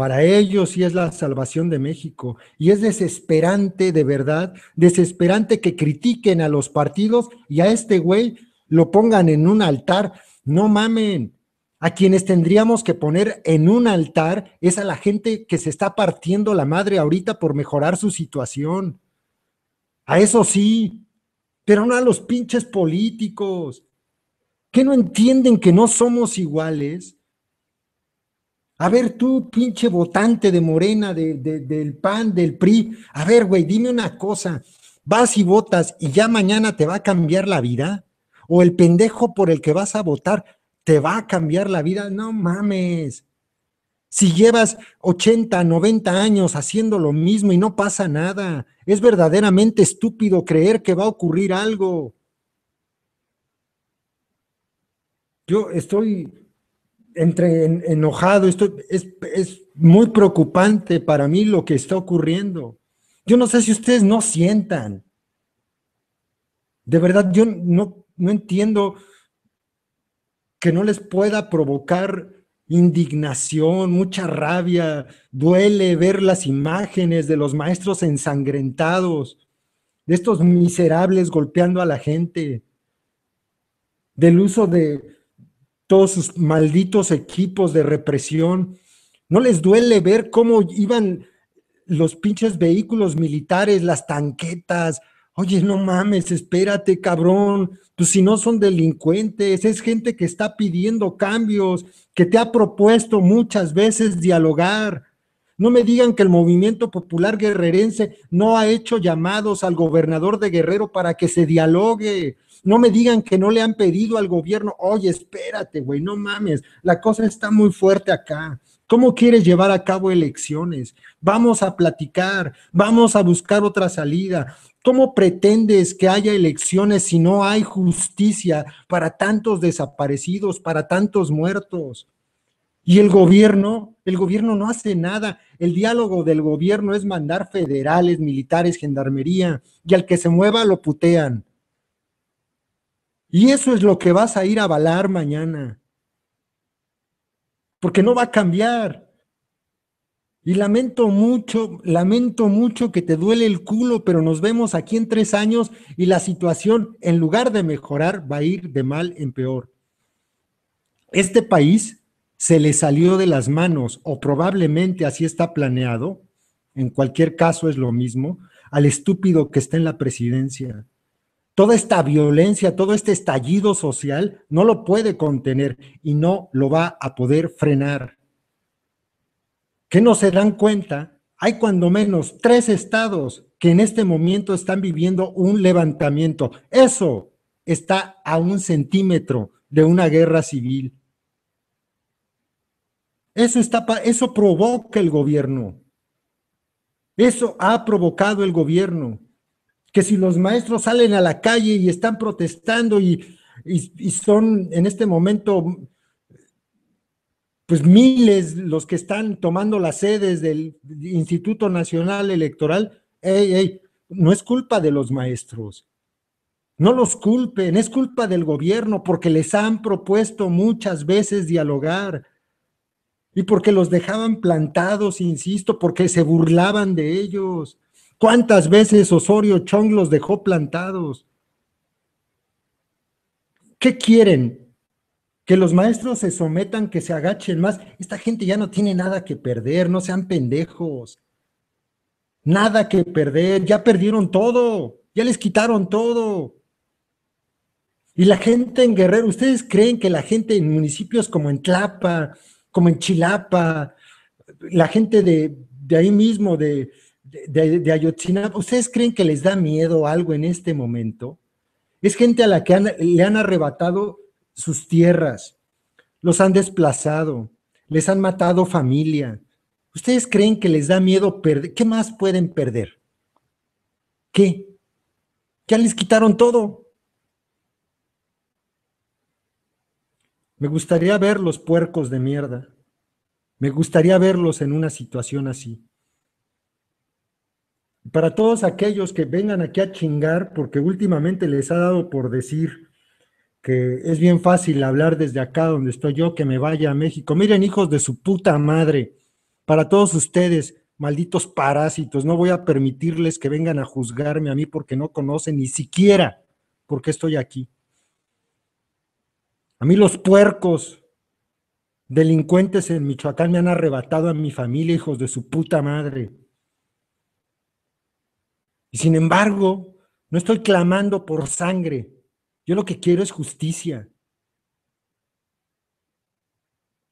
para ellos sí es la salvación de México. Y es desesperante, de verdad, desesperante que critiquen a los partidos y a este güey lo pongan en un altar. No mamen. A quienes tendríamos que poner en un altar es a la gente que se está partiendo la madre ahorita por mejorar su situación. A eso sí, pero no a los pinches políticos. que no entienden que no somos iguales? A ver, tú, pinche votante de Morena, del PAN, del PRI, a ver, güey, dime una cosa, vas y votas y ya mañana te va a cambiar la vida, o el pendejo por el que vas a votar te va a cambiar la vida, no mames. Si llevas 80, 90 años haciendo lo mismo y no pasa nada, es verdaderamente estúpido creer que va a ocurrir algo. Yo estoy, entre enojado, esto es, es muy preocupante para mí lo que está ocurriendo. Yo no sé si ustedes no sientan. De verdad, yo no, no entiendo que no les pueda provocar indignación, mucha rabia, duele ver las imágenes de los maestros ensangrentados, de estos miserables golpeando a la gente, del uso de todos sus malditos equipos de represión. ¿No les duele ver cómo iban los pinches vehículos militares, las tanquetas? Oye, no mames, espérate, cabrón. Pues si no son delincuentes, es gente que está pidiendo cambios, que te ha propuesto muchas veces dialogar no me digan que el movimiento popular guerrerense no ha hecho llamados al gobernador de Guerrero para que se dialogue. No me digan que no le han pedido al gobierno, oye, espérate, güey, no mames, la cosa está muy fuerte acá. ¿Cómo quieres llevar a cabo elecciones? Vamos a platicar, vamos a buscar otra salida. ¿Cómo pretendes que haya elecciones si no hay justicia para tantos desaparecidos, para tantos muertos? Y el gobierno, el gobierno no hace nada. El diálogo del gobierno es mandar federales, militares, gendarmería, y al que se mueva lo putean. Y eso es lo que vas a ir a avalar mañana. Porque no va a cambiar. Y lamento mucho, lamento mucho que te duele el culo, pero nos vemos aquí en tres años y la situación, en lugar de mejorar, va a ir de mal en peor. Este país se le salió de las manos o probablemente así está planeado, en cualquier caso es lo mismo, al estúpido que está en la presidencia. Toda esta violencia, todo este estallido social no lo puede contener y no lo va a poder frenar. ¿Qué no se dan cuenta? Hay cuando menos tres estados que en este momento están viviendo un levantamiento. Eso está a un centímetro de una guerra civil eso, está, eso provoca el gobierno. Eso ha provocado el gobierno. Que si los maestros salen a la calle y están protestando y, son en este momento pues miles los que están tomando las sedes del Instituto Nacional Electoral, no es culpa de los maestros. No los culpen, es culpa del gobierno porque les han propuesto muchas veces dialogar, y porque los dejaban plantados, insisto, porque se burlaban de ellos. ¿Cuántas veces Osorio Chong los dejó plantados? ¿Qué quieren? Que los maestros se sometan, que se agachen más. Esta gente ya no tiene nada que perder, no sean pendejos. Nada que perder, ya perdieron todo, ya les quitaron todo. Y la gente en Guerrero, ¿ustedes creen que la gente en municipios como en Tlapa, como en Chilapa, la gente de, ahí mismo, de, de, Ayotzinapa, ¿ustedes creen que les da miedo algo en este momento? Es gente a la que le han arrebatado sus tierras, los han desplazado, les han matado familia. ¿Ustedes creen que les da miedo perder? ¿Qué más pueden perder? ¿Qué? Ya les quitaron todo. Me gustaría ver los puercos de mierda. Me gustaría verlos en una situación así. Para todos aquellos que vengan aquí a chingar, porque últimamente les ha dado por decir que es bien fácil hablar desde acá donde estoy yo, que me vaya a México. Miren, hijos de su puta madre, para todos ustedes, malditos parásitos, no voy a permitirles que vengan a juzgarme a mí porque no conocen ni siquiera por qué estoy aquí. A mí los puercos delincuentes en Michoacán me han arrebatado a mi familia, hijos de su puta madre. Y sin embargo, no estoy clamando por sangre. Yo lo que quiero es justicia.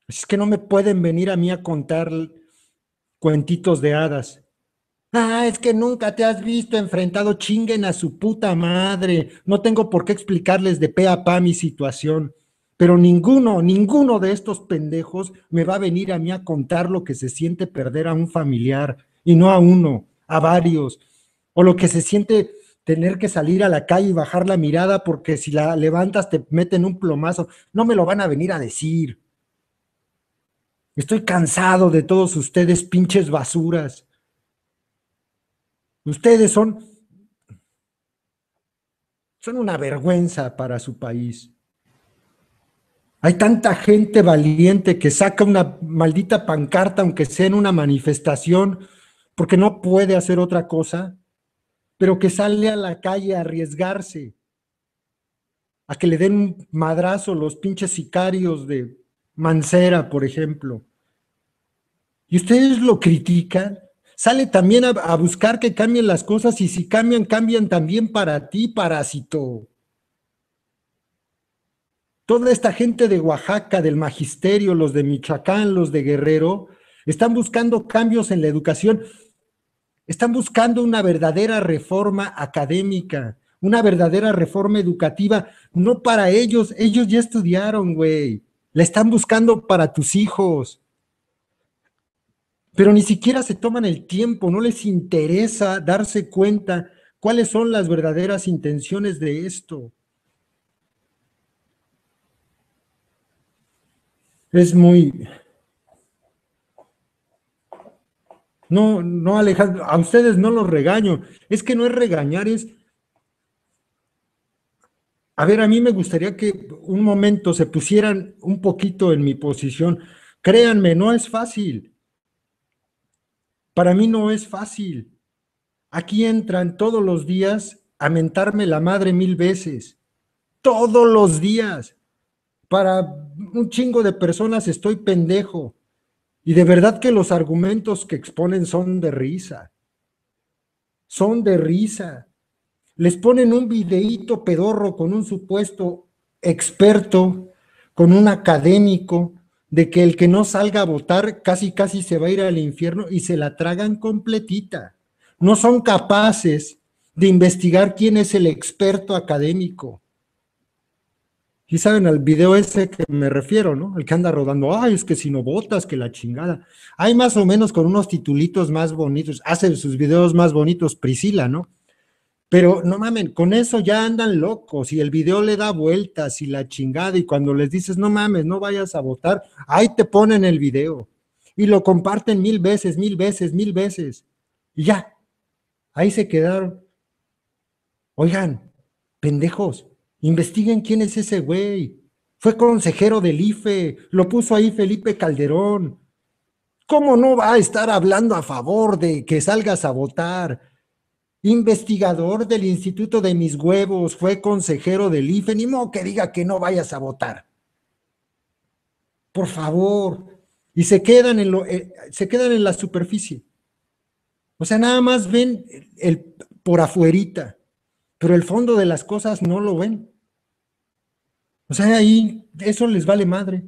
Es que no me pueden venir a mí a contar cuentitos de hadas. Ah, es que nunca te has visto enfrentado, chinguen a su puta madre. No tengo por qué explicarles de pe a pa mi situación pero ninguno, ninguno de estos pendejos me va a venir a mí a contar lo que se siente perder a un familiar, y no a uno, a varios, o lo que se siente tener que salir a la calle y bajar la mirada porque si la levantas te meten un plomazo, no me lo van a venir a decir. Estoy cansado de todos ustedes, pinches basuras. Ustedes son, son una vergüenza para su país. Hay tanta gente valiente que saca una maldita pancarta, aunque sea en una manifestación, porque no puede hacer otra cosa, pero que sale a la calle a arriesgarse, a que le den un madrazo los pinches sicarios de Mancera, por ejemplo. Y ustedes lo critican. Sale también a, a buscar que cambien las cosas y si cambian, cambian también para ti, parásito. Toda esta gente de Oaxaca, del magisterio, los de Michoacán, los de Guerrero, están buscando cambios en la educación, están buscando una verdadera reforma académica, una verdadera reforma educativa, no para ellos, ellos ya estudiaron, güey, la están buscando para tus hijos. Pero ni siquiera se toman el tiempo, no les interesa darse cuenta cuáles son las verdaderas intenciones de esto. es muy... No, no, Alejandro, a ustedes no los regaño. Es que no es regañar, es... A ver, a mí me gustaría que un momento se pusieran un poquito en mi posición. Créanme, no es fácil. Para mí no es fácil. Aquí entran todos los días a mentarme la madre mil veces. Todos los días para un chingo de personas estoy pendejo. Y de verdad que los argumentos que exponen son de risa. Son de risa. Les ponen un videíto pedorro con un supuesto experto, con un académico, de que el que no salga a votar casi casi se va a ir al infierno y se la tragan completita. No son capaces de investigar quién es el experto académico y saben al video ese que me refiero, ¿no? El que anda rodando, ay, es que si no votas, que la chingada. Hay más o menos con unos titulitos más bonitos, hace sus videos más bonitos Priscila, ¿no? Pero no mamen, con eso ya andan locos y el video le da vueltas y la chingada y cuando les dices, no mames, no vayas a votar, ahí te ponen el video y lo comparten mil veces, mil veces, mil veces. Y ya, ahí se quedaron. Oigan, pendejos, Investiguen quién es ese güey. Fue consejero del IFE, lo puso ahí Felipe Calderón. ¿Cómo no va a estar hablando a favor de que salgas a votar? Investigador del Instituto de Mis Huevos, fue consejero del IFE, ni modo que diga que no vayas a votar. Por favor. Y se quedan en, lo, eh, se quedan en la superficie. O sea, nada más ven el por afuerita pero el fondo de las cosas no lo ven. O sea, ahí eso les vale madre.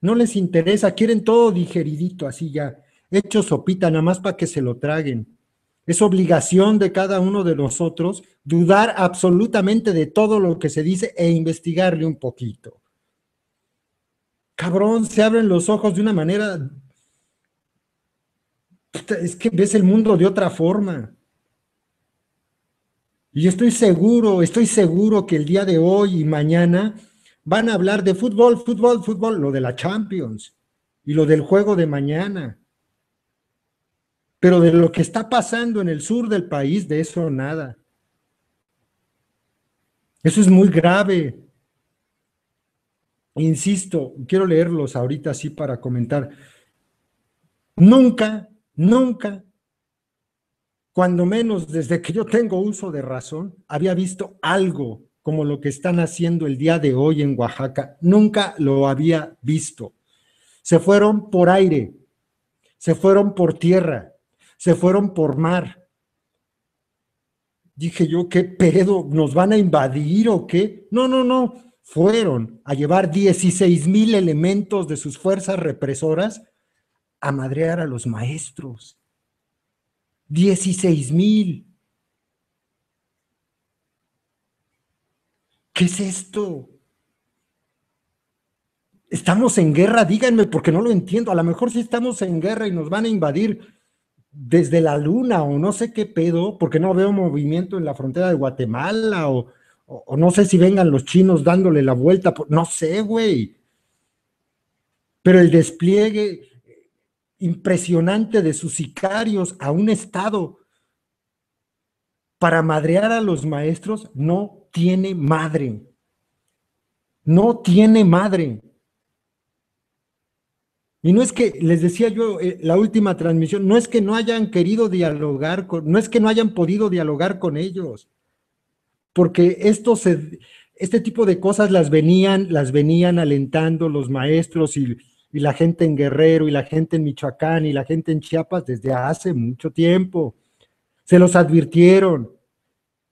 No les interesa, quieren todo digeridito, así ya, hecho sopita, nada más para que se lo traguen. Es obligación de cada uno de nosotros dudar absolutamente de todo lo que se dice e investigarle un poquito. Cabrón, se abren los ojos de una manera... Es que ves el mundo de otra forma. Y estoy seguro, estoy seguro que el día de hoy y mañana van a hablar de fútbol, fútbol, fútbol, lo de la Champions y lo del juego de mañana. Pero de lo que está pasando en el sur del país, de eso nada. Eso es muy grave. Insisto, quiero leerlos ahorita así para comentar. Nunca, nunca cuando menos desde que yo tengo uso de razón, había visto algo como lo que están haciendo el día de hoy en Oaxaca. Nunca lo había visto. Se fueron por aire, se fueron por tierra, se fueron por mar. Dije yo, ¿qué pedo? ¿Nos van a invadir o qué? No, no, no. Fueron a llevar 16 mil elementos de sus fuerzas represoras a madrear a los maestros 16 mil. ¿Qué es esto? Estamos en guerra, díganme, porque no lo entiendo. A lo mejor si sí estamos en guerra y nos van a invadir desde la luna o no sé qué pedo, porque no veo movimiento en la frontera de Guatemala o, no sé si vengan los chinos dándole la vuelta, no sé, güey. Pero el despliegue, impresionante de sus sicarios a un Estado para madrear a los maestros no tiene madre. No tiene madre. Y no es que, les decía yo eh, la última transmisión, no es que no hayan querido dialogar, con, no es que no hayan podido dialogar con ellos, porque esto se, este tipo de cosas las venían, las venían alentando los maestros y, y la gente en Guerrero, y la gente en Michoacán, y la gente en Chiapas desde hace mucho tiempo. Se los advirtieron.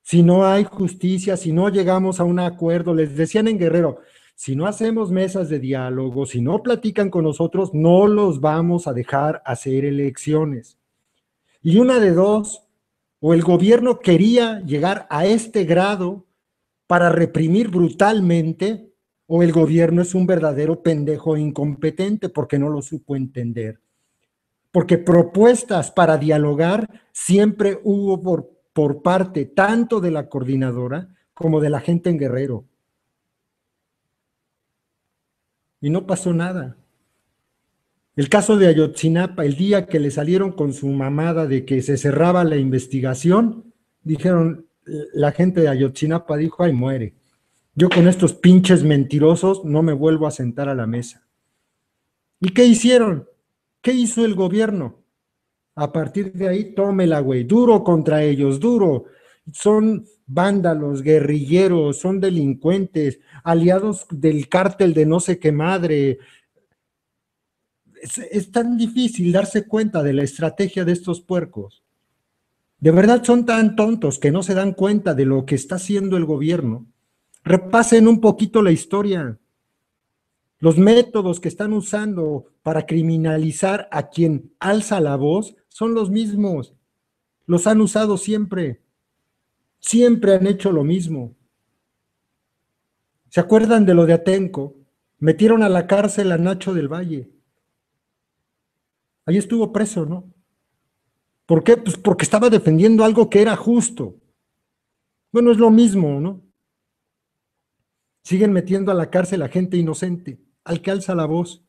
Si no hay justicia, si no llegamos a un acuerdo, les decían en Guerrero, si no hacemos mesas de diálogo, si no platican con nosotros, no los vamos a dejar hacer elecciones. Y una de dos, o el gobierno quería llegar a este grado para reprimir brutalmente o el gobierno es un verdadero pendejo e incompetente porque no lo supo entender. Porque propuestas para dialogar siempre hubo por, por parte tanto de la coordinadora como de la gente en Guerrero. Y no pasó nada. El caso de Ayotzinapa, el día que le salieron con su mamada de que se cerraba la investigación, dijeron, la gente de Ayotzinapa dijo, ay, muere. Yo con estos pinches mentirosos no me vuelvo a sentar a la mesa. ¿Y qué hicieron? ¿Qué hizo el gobierno? A partir de ahí, tómela, güey, duro contra ellos, duro. Son vándalos, guerrilleros, son delincuentes, aliados del cártel de no sé qué madre. Es, es, tan difícil darse cuenta de la estrategia de estos puercos. De verdad son tan tontos que no se dan cuenta de lo que está haciendo el gobierno Repasen un poquito la historia, los métodos que están usando para criminalizar a quien alza la voz son los mismos, los han usado siempre, siempre han hecho lo mismo. ¿Se acuerdan de lo de Atenco? Metieron a la cárcel a Nacho del Valle. Ahí estuvo preso, ¿no? ¿Por qué? Pues porque estaba defendiendo algo que era justo. Bueno, es lo mismo, ¿no? Siguen metiendo a la cárcel a gente inocente, al que alza la voz.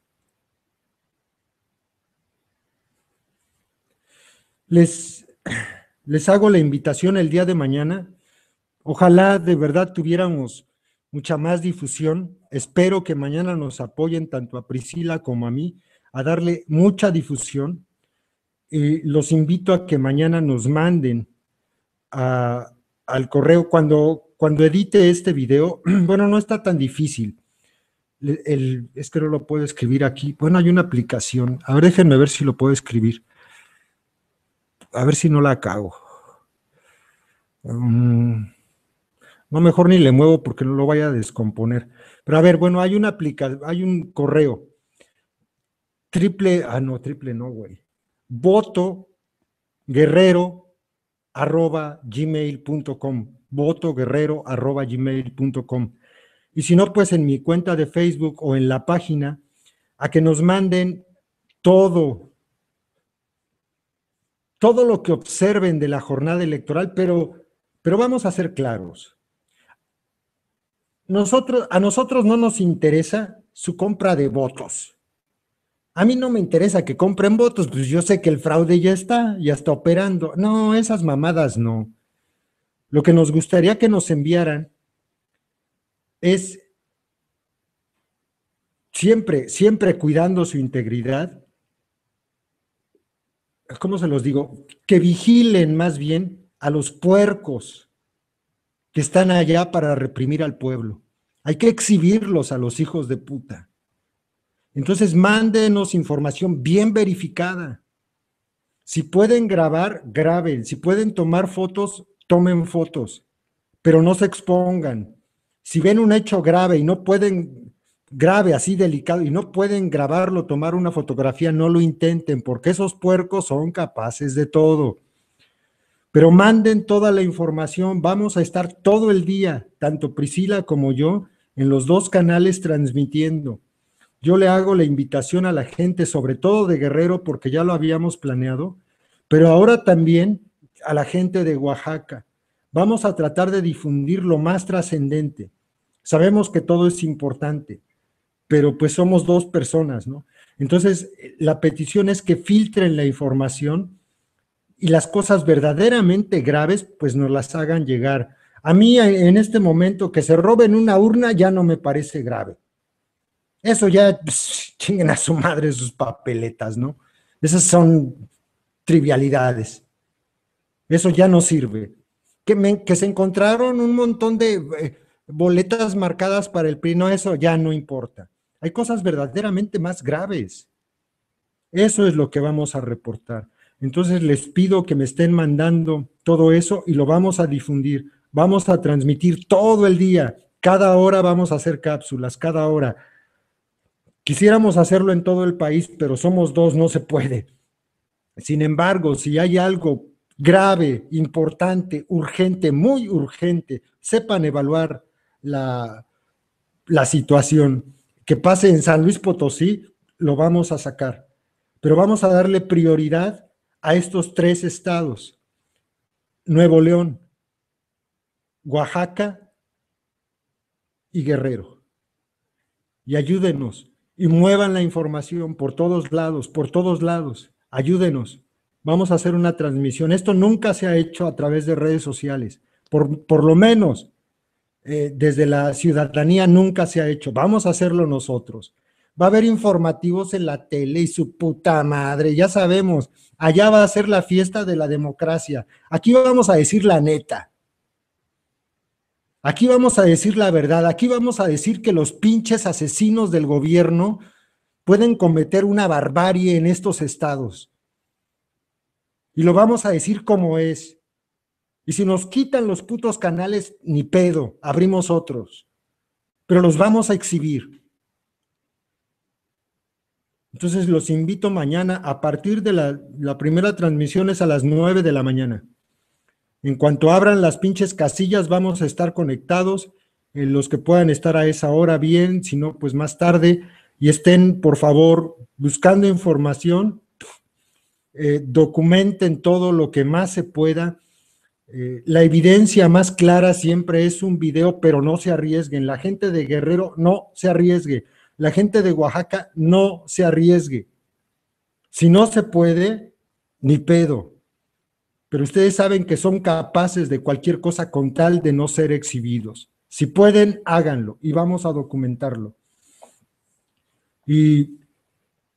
Les, les hago la invitación el día de mañana. Ojalá de verdad tuviéramos mucha más difusión. Espero que mañana nos apoyen tanto a Priscila como a mí a darle mucha difusión. y los invito a que mañana nos manden al correo cuando, cuando edite este video, [CLEARS THROAT] bueno, no está tan difícil. El, es que no lo puedo escribir aquí. Bueno, hay una aplicación. A ver, déjenme ver si lo puedo escribir. A ver si no la cago. Mm, no, mejor ni le muevo porque no lo vaya a descomponer. Pero a ver, bueno, hay una aplicación, hay un correo. Triple, ah, no, triple no, güey. Voto guerrero arroba gmail.com votoguerrero.com. Y si no, pues en mi cuenta de Facebook o en la página, a que nos manden todo, todo lo que observen de la jornada electoral, pero, pero vamos a ser claros. Nosotros, a nosotros no nos interesa su compra de votos. A mí no me interesa que compren votos, pues yo sé que el fraude ya está, ya está operando. No, esas mamadas no. Lo que nos gustaría que nos enviaran es siempre, siempre cuidando su integridad, ¿cómo se los digo? Que vigilen más bien a los puercos que están allá para reprimir al pueblo. Hay que exhibirlos a los hijos de puta. Entonces, mándenos información bien verificada. Si pueden grabar, graben. Si pueden tomar fotos, tomen fotos, pero no se expongan. Si ven un hecho grave y no pueden, grave, así delicado, y no pueden grabarlo, tomar una fotografía, no lo intenten, porque esos puercos son capaces de todo. Pero manden toda la información, vamos a estar todo el día, tanto Priscila como yo, en los dos canales transmitiendo. Yo le hago la invitación a la gente, sobre todo de Guerrero, porque ya lo habíamos planeado, pero ahora también a la gente de Oaxaca. Vamos a tratar de difundir lo más trascendente. Sabemos que todo es importante, pero pues somos dos personas, ¿no? Entonces, la petición es que filtren la información y las cosas verdaderamente graves, pues nos las hagan llegar. A mí eh, en este momento que se roben una urna ya no me parece grave. Eso ya chinguen a su madre sus papeletas, ¿no? Esas son trivialidades. Eso ya no sirve. Que, se encontraron un montón de eh, boletas marcadas para el PRI, no, eso ya no importa. Hay cosas verdaderamente más graves. Eso es lo que vamos a reportar. Entonces les pido que me estén mandando todo eso y lo vamos a difundir. Vamos a transmitir todo el día. Cada hora vamos a hacer cápsulas, cada hora. Quisiéramos hacerlo en todo el país, pero somos dos, no se puede. Sin embargo, si hay algo grave, importante, urgente, muy urgente, sepan evaluar la, situación. Que pase en San Luis Potosí, lo vamos a sacar. Pero vamos a darle prioridad a estos tres estados. Nuevo León, Oaxaca y Guerrero. Y ayúdenos y muevan la información por todos lados, por todos lados. Ayúdenos vamos a hacer una transmisión. Esto nunca se ha hecho a través de redes sociales, por, lo menos eh, desde la ciudadanía nunca se ha hecho. Vamos a hacerlo nosotros. Va a haber informativos en la tele y su puta madre, ya sabemos, allá va a ser la fiesta de la democracia. Aquí vamos a decir la neta. Aquí vamos a decir la verdad, aquí vamos a decir que los pinches asesinos del gobierno pueden cometer una barbarie en estos estados y lo vamos a decir como es. Y si nos quitan los putos canales, ni pedo, abrimos otros. Pero los vamos a exhibir. Entonces los invito mañana a partir de la, primera transmisión es a las 9 de la mañana. En cuanto abran las pinches casillas, vamos a estar conectados. Eh, los que puedan estar a esa hora, bien, si no, pues más tarde. Y estén, por favor, buscando información eh, documenten todo lo que más se pueda. Eh, la evidencia más clara siempre es un video, pero no se arriesguen. La gente de Guerrero no se arriesgue. La gente de Oaxaca no se arriesgue. Si no se puede, ni pedo. Pero ustedes saben que son capaces de cualquier cosa con tal de no ser exhibidos. Si pueden, háganlo y vamos a documentarlo. Y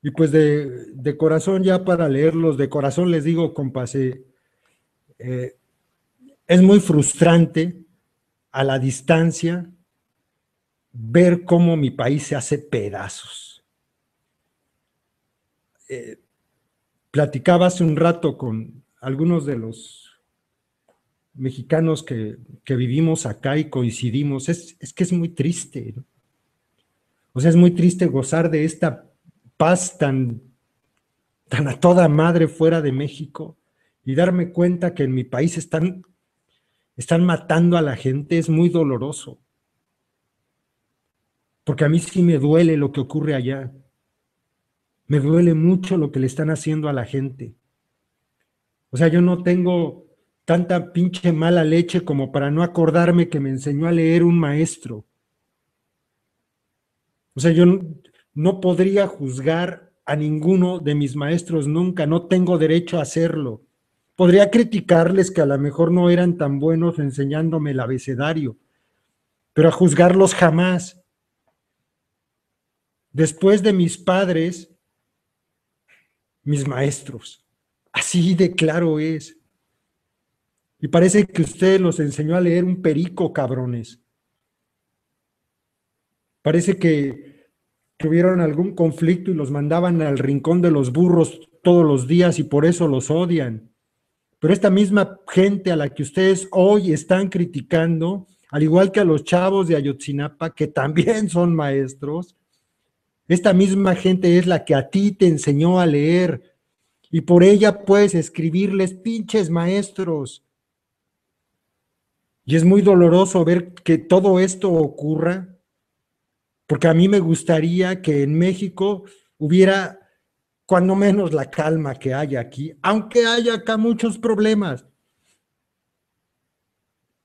y pues de, corazón ya para leerlos, de corazón les digo, compasé eh, es muy frustrante a la distancia ver cómo mi país se hace pedazos. Eh, platicaba hace un rato con algunos de los mexicanos que, vivimos acá y coincidimos, es, que es muy triste. O sea, es muy triste gozar de esta paz tan, tan a toda madre fuera de México y darme cuenta que en mi país están, están matando a la gente es muy doloroso. Porque a mí sí me duele lo que ocurre allá. Me duele mucho lo que le están haciendo a la gente. O sea, yo no tengo tanta pinche mala leche como para no acordarme que me enseñó a leer un maestro. O sea, yo no podría juzgar a ninguno de mis maestros nunca, no tengo derecho a hacerlo. Podría criticarles que a lo mejor no eran tan buenos enseñándome el abecedario, pero a juzgarlos jamás. Después de mis padres, mis maestros. Así de claro es. Y parece que usted los enseñó a leer un perico, cabrones. Parece que tuvieron algún conflicto y los mandaban al rincón de los burros todos los días y por eso los odian. Pero esta misma gente a la que ustedes hoy están criticando, al igual que a los chavos de Ayotzinapa, que también son maestros, esta misma gente es la que a ti te enseñó a leer y por ella puedes escribirles pinches maestros. Y es muy doloroso ver que todo esto ocurra porque a mí me gustaría que en México hubiera cuando menos la calma que hay aquí, aunque haya acá muchos problemas.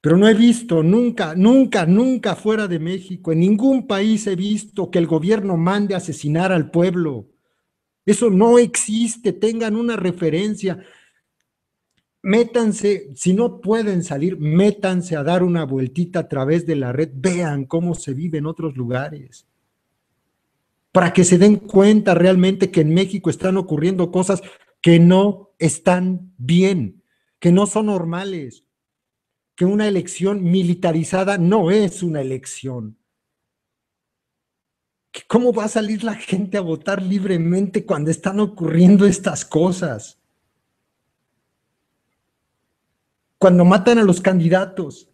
Pero no he visto nunca, nunca, nunca fuera de México, en ningún país he visto que el gobierno mande asesinar al pueblo. Eso no existe, tengan una referencia métanse, si no pueden salir, métanse a dar una vueltita a través de la red, vean cómo se vive en otros lugares, para que se den cuenta realmente que en México están ocurriendo cosas que no están bien, que no son normales, que una elección militarizada no es una elección. ¿Cómo va a salir la gente a votar libremente cuando están ocurriendo estas cosas? cuando matan a los candidatos,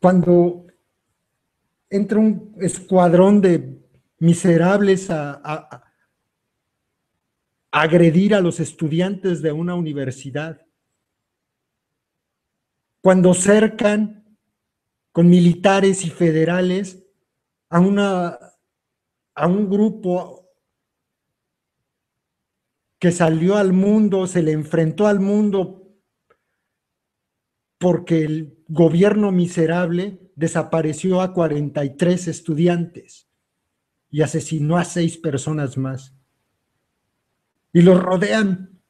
cuando entra un escuadrón de miserables a, agredir a los estudiantes de una universidad, cuando cercan con militares y federales a, una, a un grupo que salió al mundo, se le enfrentó al mundo porque el gobierno miserable desapareció a 43 estudiantes y asesinó a seis personas más. Y los rodean,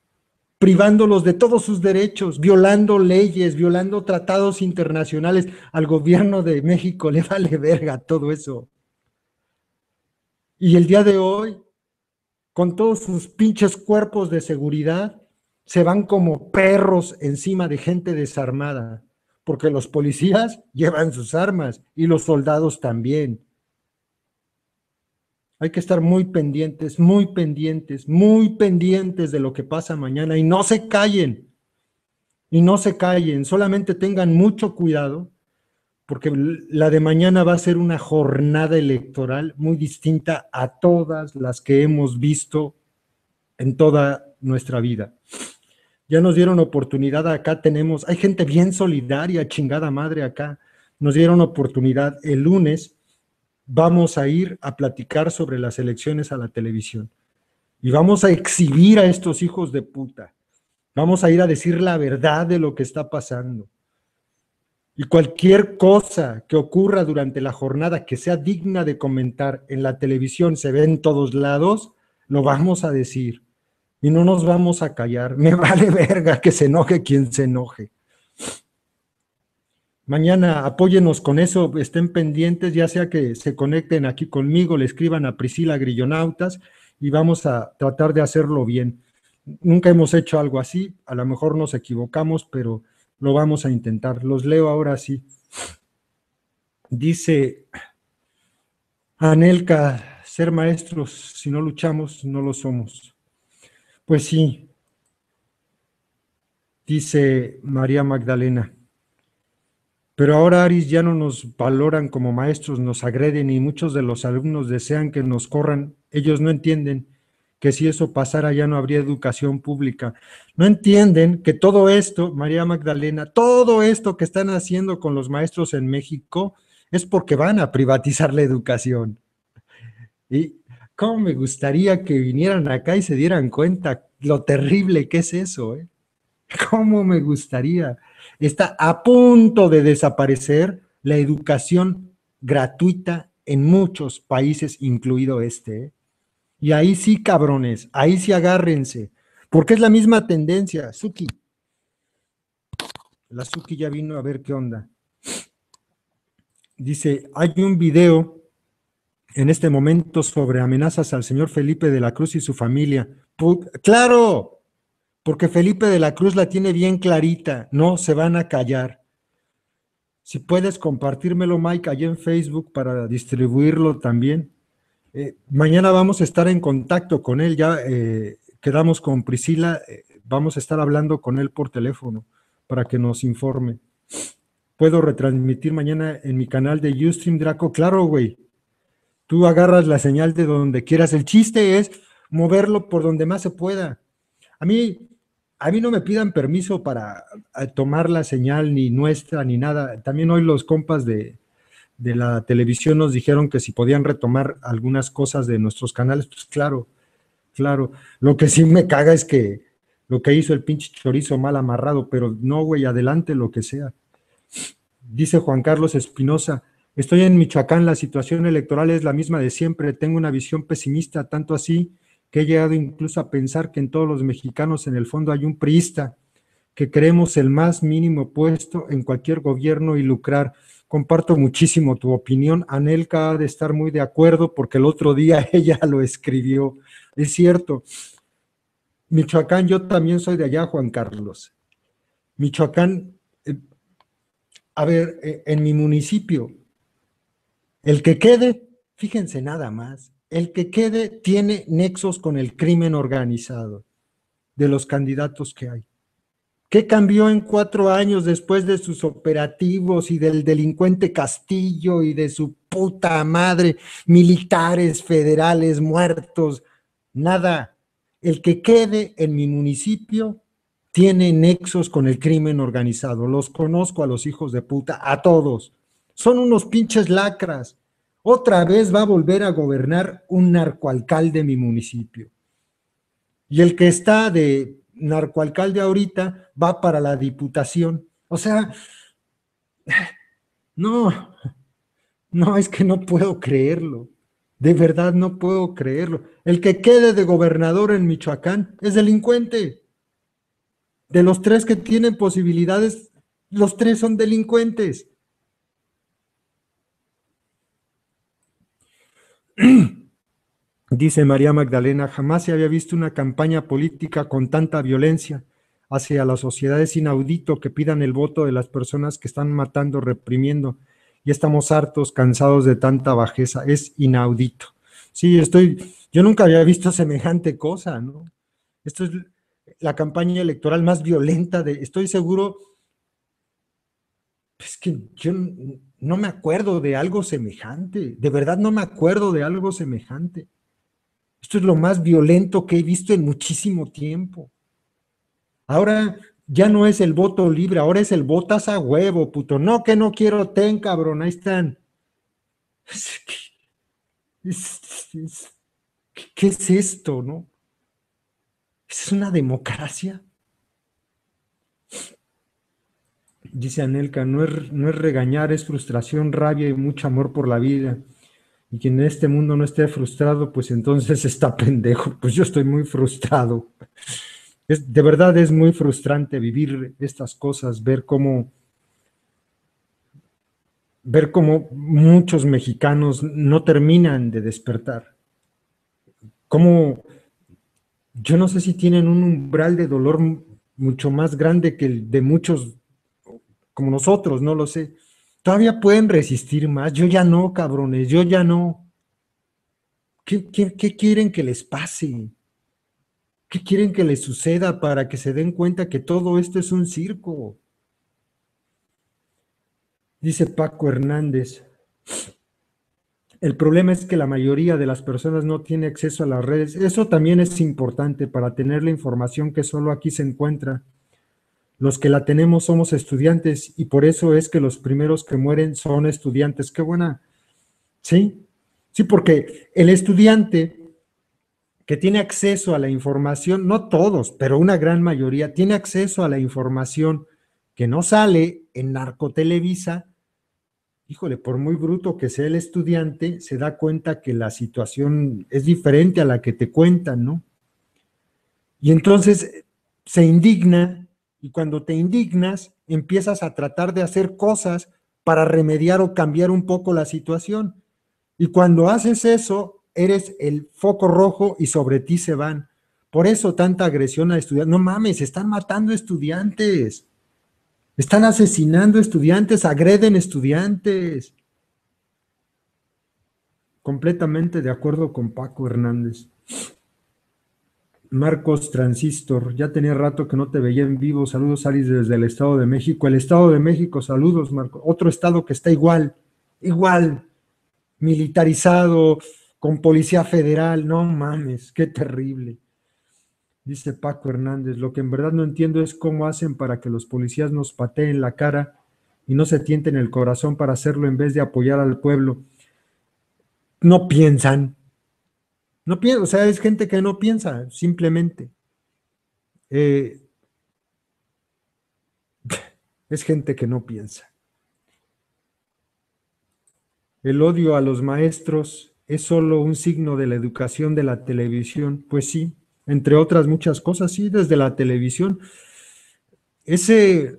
privándolos de todos sus derechos, violando leyes, violando tratados internacionales. Al gobierno de México le vale verga todo eso. Y el día de hoy, con todos sus pinches cuerpos de seguridad, se van como perros encima de gente desarmada, porque los policías llevan sus armas y los soldados también. Hay que estar muy pendientes, muy pendientes, muy pendientes de lo que pasa mañana y no se callen, y no se callen, solamente tengan mucho cuidado, porque la de mañana va a ser una jornada electoral muy distinta a todas las que hemos visto en toda nuestra vida ya nos dieron oportunidad acá, tenemos, hay gente bien solidaria, chingada madre acá, nos dieron oportunidad el lunes, vamos a ir a platicar sobre las elecciones a la televisión y vamos a exhibir a estos hijos de puta, vamos a ir a decir la verdad de lo que está pasando. Y cualquier cosa que ocurra durante la jornada que sea digna de comentar en la televisión, se ve en todos lados, lo vamos a decir y no nos vamos a callar. Me [LAUGHS] vale verga que se enoje quien se enoje. Mañana apóyenos con eso, estén pendientes, ya sea que se conecten aquí conmigo, le escriban a Priscila Grillonautas y vamos a tratar de hacerlo bien. Nunca hemos hecho algo así, a lo mejor nos equivocamos, pero lo vamos a intentar. Los leo ahora sí. Dice Anelka, ser maestros, si no luchamos, no lo somos. Pues sí, dice María Magdalena. Pero ahora, Aris, ya no nos valoran como maestros, nos agreden y muchos de los alumnos desean que nos corran. Ellos no entienden que si eso pasara ya no habría educación pública. No entienden que todo esto, María Magdalena, todo esto que están haciendo con los maestros en México es porque van a privatizar la educación. Y, ¿Cómo me gustaría que vinieran acá y se dieran cuenta lo terrible que es eso? Eh? ¿Cómo me gustaría? Está a punto de desaparecer la educación gratuita en muchos países, incluido este. Eh. Y ahí sí, cabrones, ahí sí agárrense, porque es la misma tendencia, Suki. La Suki ya vino a ver qué onda. Dice, hay un video en este momento sobre amenazas al señor Felipe de la Cruz y su familia. claro, porque Felipe de la Cruz la tiene bien clarita, no se van a callar. Si puedes compartírmelo, Mike, allá en Facebook para distribuirlo también. Eh, mañana vamos a estar en contacto con él, ya eh, quedamos con Priscila, eh, vamos a estar hablando con él por teléfono para que nos informe. ¿Puedo retransmitir mañana en mi canal de Ustream Draco? Claro, güey. Tú agarras la señal de donde quieras. El chiste es moverlo por donde más se pueda. A mí, a mí no me pidan permiso para eh, tomar la señal ni nuestra ni nada. También hoy los compas de, de la televisión nos dijeron que si podían retomar algunas cosas de nuestros canales, pues claro, claro. Lo que sí me caga es que lo que hizo el pinche chorizo mal amarrado, pero no, güey, adelante lo que sea. Dice Juan Carlos Espinosa, Estoy en Michoacán, la situación electoral es la misma de siempre, tengo una visión pesimista, tanto así que he llegado incluso a pensar que en todos los mexicanos en el fondo hay un priista, que creemos el más mínimo puesto en cualquier gobierno y lucrar. Comparto muchísimo tu opinión, Anelka ha de estar muy de acuerdo porque el otro día [LAUGHS] ella lo escribió, es cierto. Michoacán, yo también soy de allá, Juan Carlos. Michoacán, eh, a ver, eh, en mi municipio, el que quede, fíjense nada más, el que quede tiene nexos con el crimen organizado de los candidatos que hay. ¿Qué cambió en cuatro años después de sus operativos y del delincuente Castillo y de su puta madre, militares federales muertos? Nada. El que quede en mi municipio tiene nexos con el crimen organizado. Los conozco a los hijos de puta, a todos son unos pinches lacras. Otra vez va a volver a gobernar un narcoalcalde de mi municipio. Y el que está de narcoalcalde ahorita va para la diputación. O sea, [SIGHS] no, no, es que no puedo creerlo. De verdad no puedo creerlo. El que quede de gobernador en Michoacán es delincuente. De los tres que tienen posibilidades, los tres son delincuentes. [CLEARS THROAT] Dice María Magdalena, jamás se había visto una campaña política con tanta violencia hacia la sociedad. Es inaudito que pidan el voto de las personas que están matando, reprimiendo. Y estamos hartos, cansados de tanta bajeza. Es inaudito. Sí, estoy, yo nunca había visto semejante cosa, ¿no? Esto es la campaña electoral más violenta de, estoy seguro, es que yo no me acuerdo de algo semejante, de verdad no me acuerdo de algo semejante. Esto es lo más violento que he visto en muchísimo tiempo. Ahora ya no es el voto libre, ahora es el votas a huevo, puto. No, que no quiero, ten, cabrón, ahí están. ¿Qué es esto, no? ¿Es una democracia? Dice Anelka, no es, no es regañar, es frustración, rabia y mucho amor por la vida. Y quien en este mundo no esté frustrado, pues entonces [LAUGHS] está pendejo. Pues yo estoy muy frustrado. Es, de verdad es muy frustrante vivir estas cosas, ver cómo, ver cómo muchos mexicanos no terminan de despertar. Cómo, yo no sé si tienen un umbral de dolor mucho más grande que el de muchos como nosotros, no lo sé. Todavía pueden resistir más. Yo ya no, cabrones, yo ya no. ¿Qué, quieren que les pase? ¿Qué quieren que les suceda para que se den cuenta que todo esto es un circo? Dice Paco Hernández. El problema es que la mayoría de las personas no tiene acceso a las redes. Eso también es importante para tener la información que solo aquí se encuentra. Los que la tenemos somos estudiantes y por eso es que los primeros que mueren son estudiantes. Qué buena. Sí, sí, porque el estudiante que tiene acceso a la información, no todos, pero una gran mayoría, tiene acceso a la información que no sale en Narcotelevisa, híjole, por muy bruto que sea el estudiante, se da cuenta que la situación es diferente a la que te cuentan, ¿no? Y entonces se indigna y cuando te indignas, empiezas a tratar de hacer cosas para remediar o cambiar un poco la situación. Y cuando haces eso, eres el foco rojo y sobre ti se van. Por eso tanta agresión a estudiantes. No mames, están matando estudiantes. Están asesinando estudiantes, agreden estudiantes. Completamente de acuerdo con Paco Hernández. Marcos Transistor, ya tenía rato que no te veía en vivo. Saludos, Alice, desde el Estado de México. El Estado de México, saludos, Marcos. Otro estado que está igual, igual, militarizado, con policía federal. No mames, qué terrible. Dice Paco Hernández, lo que en verdad no entiendo es cómo hacen para que los policías nos pateen la cara y no se tienten el corazón para hacerlo en vez de apoyar al pueblo. No piensan, no o sea, es gente que no piensa, simplemente. Eh, es gente que no piensa. El odio a los maestros es solo un signo de la educación de la televisión. Pues sí, entre otras muchas cosas, sí, desde la televisión. Ese,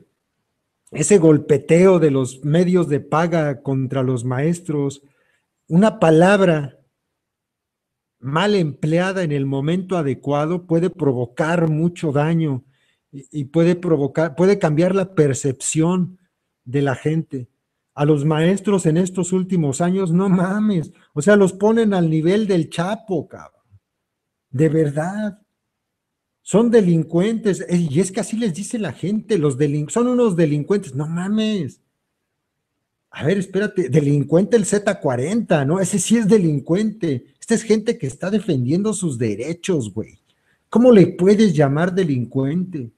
ese golpeteo de los medios de paga contra los maestros, una palabra mal empleada en el momento adecuado puede provocar mucho daño y, puede provocar, puede cambiar la percepción de la gente. A los maestros en estos últimos años, no mames, o sea, los ponen al nivel del Chapo, cabrón. De verdad. Son delincuentes, eh, y es que así les dice la gente, los son unos delincuentes, no mames a ver, espérate, delincuente el Z40, ¿no? Ese sí es delincuente. Esta es gente que está defendiendo sus derechos, güey. ¿Cómo le puedes llamar delincuente?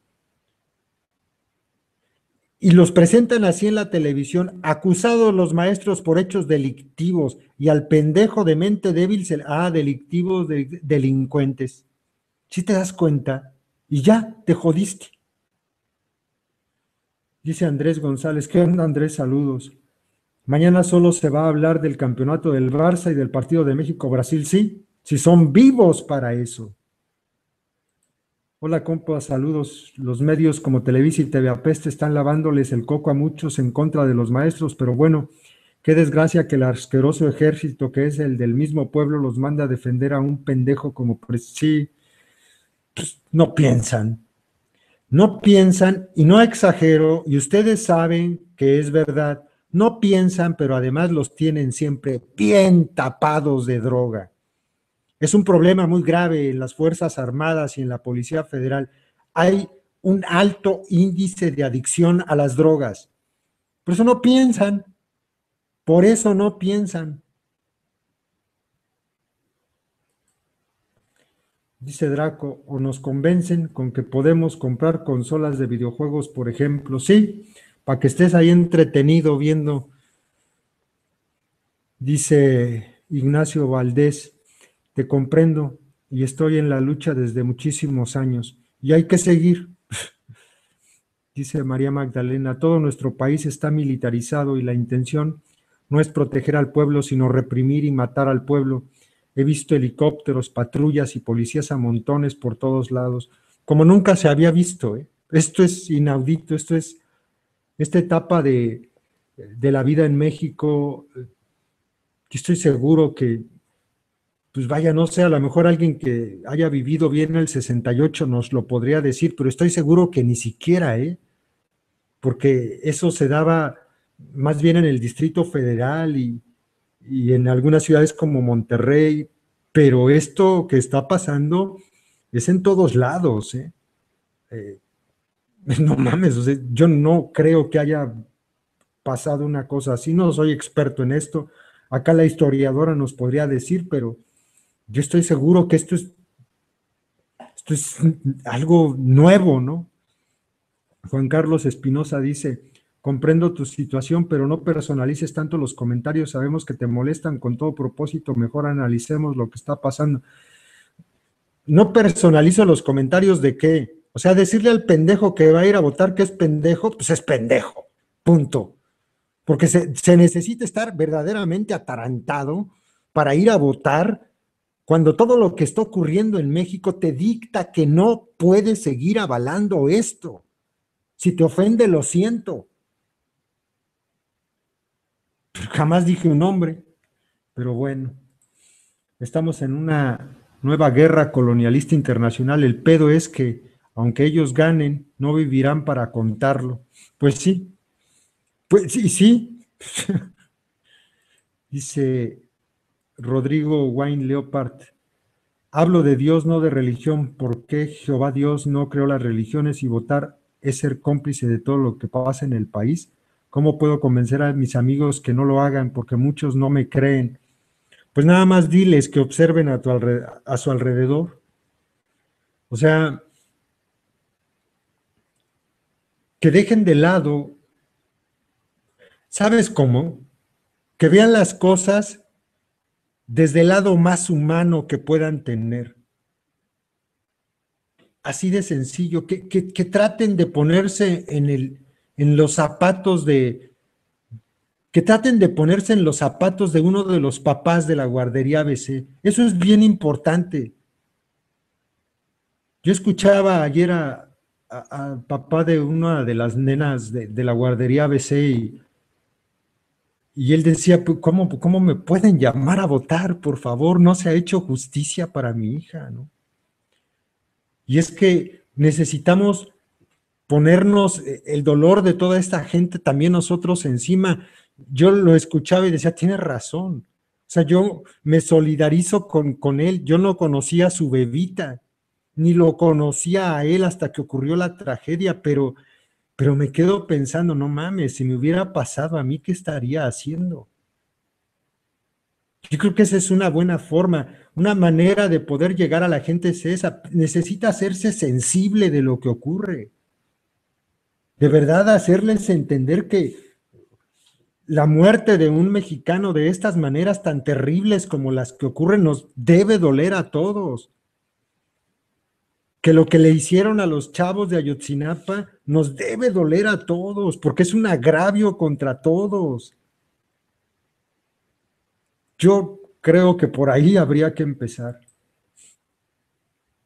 Y los presentan así en la televisión, acusados los maestros por hechos delictivos y al pendejo de mente débil se... Ah, delictivos, de, delincuentes. Si te das cuenta y ya te jodiste. Dice Andrés González, ¿qué onda Andrés? Saludos. Mañana solo se va a hablar del campeonato del Barça y del partido de México-Brasil, sí, si son vivos para eso. Hola, compa, saludos. Los medios como Televisa y TV Apeste están lavándoles el coco a muchos en contra de los maestros, pero bueno, qué desgracia que el asqueroso ejército que es el del mismo pueblo los manda a defender a un pendejo como sí. Pues, no piensan, no piensan y no exagero, y ustedes saben que es verdad no piensan, pero además los tienen siempre bien tapados de droga. Es un problema muy grave en las Fuerzas Armadas y en la Policía Federal. Hay un alto índice de adicción a las drogas. Por eso no piensan. Por eso no piensan. Dice Draco, o nos convencen con que podemos comprar consolas de videojuegos, por ejemplo. Sí, para que estés ahí entretenido viendo. Dice Ignacio Valdés, te comprendo y estoy en la lucha desde muchísimos años y hay que seguir. [LAUGHS] Dice María Magdalena, todo nuestro país está militarizado y la intención no es proteger al pueblo, sino reprimir y matar al pueblo. He visto helicópteros, patrullas y policías a montones por todos lados, como nunca se había visto. ¿eh? Esto es inaudito, esto es esta etapa de, la vida en México, estoy seguro que, pues vaya, no sé, a lo mejor alguien que haya vivido bien el 68 nos lo podría decir, pero estoy seguro que ni siquiera, ¿eh? Porque eso se daba más bien en el Distrito Federal y, en algunas ciudades como Monterrey, pero esto que está pasando es en todos lados, ¿eh? eh [LAUGHS] no mames, yo no creo que haya pasado una cosa así, no soy experto en esto, acá la historiadora nos podría decir, pero yo estoy seguro que esto es, esto es algo nuevo, ¿no? Juan Carlos Espinosa dice, comprendo tu situación, pero no personalices tanto los comentarios, sabemos que te molestan con todo propósito, mejor analicemos lo que está pasando. No personalizo los comentarios de qué, o sea, decirle al pendejo que va a ir a votar que es pendejo, pues es pendejo. Punto. Porque se, se necesita estar verdaderamente atarantado para ir a votar cuando todo lo que está ocurriendo en México te dicta que no puedes seguir avalando esto. Si te ofende, lo siento. Jamás dije un nombre, pero bueno, estamos en una nueva guerra colonialista internacional. El pedo es que aunque ellos ganen, no vivirán para contarlo. Pues sí, pues sí, sí. [LAUGHS] Dice Rodrigo Wayne Leopard, hablo de Dios, no de religión, porque Jehová Dios no creó las religiones y votar es ser cómplice de todo lo que pasa en el país. ¿Cómo puedo convencer a mis amigos que no lo hagan? Porque muchos no me creen. Pues nada más diles que observen a, a su alrededor. O sea, que dejen de lado, ¿sabes cómo? Que vean las cosas desde el lado más humano que puedan tener. Así de sencillo, que, traten de ponerse en, el, en los zapatos de, que traten de ponerse en los zapatos de uno de los papás de la guardería ABC. Eso es bien importante. Yo escuchaba ayer a, al papá de una de las nenas de, la guardería ABC y, él decía, pues, ¿cómo, me pueden llamar a votar? Por favor, no se ha hecho justicia para mi hija, ¿no? Y es que necesitamos ponernos eh, el dolor de toda esta gente también nosotros encima. Yo lo escuchaba y decía, tiene razón. O sea, yo me solidarizo con, con él. Yo no conocía a su bebita ni lo conocía a él hasta que ocurrió la tragedia, pero, pero me quedo pensando, no mames, si me hubiera pasado a mí, ¿qué estaría haciendo? Yo creo que esa es una buena forma, una manera de poder llegar a la gente es esa, necesita hacerse sensible de lo que ocurre. De verdad, hacerles entender que la muerte de un mexicano de estas maneras tan terribles como las que ocurren nos debe doler a todos que lo que le hicieron a los chavos de Ayotzinapa nos debe doler a todos, porque es un agravio contra todos. Yo creo que por ahí habría que empezar.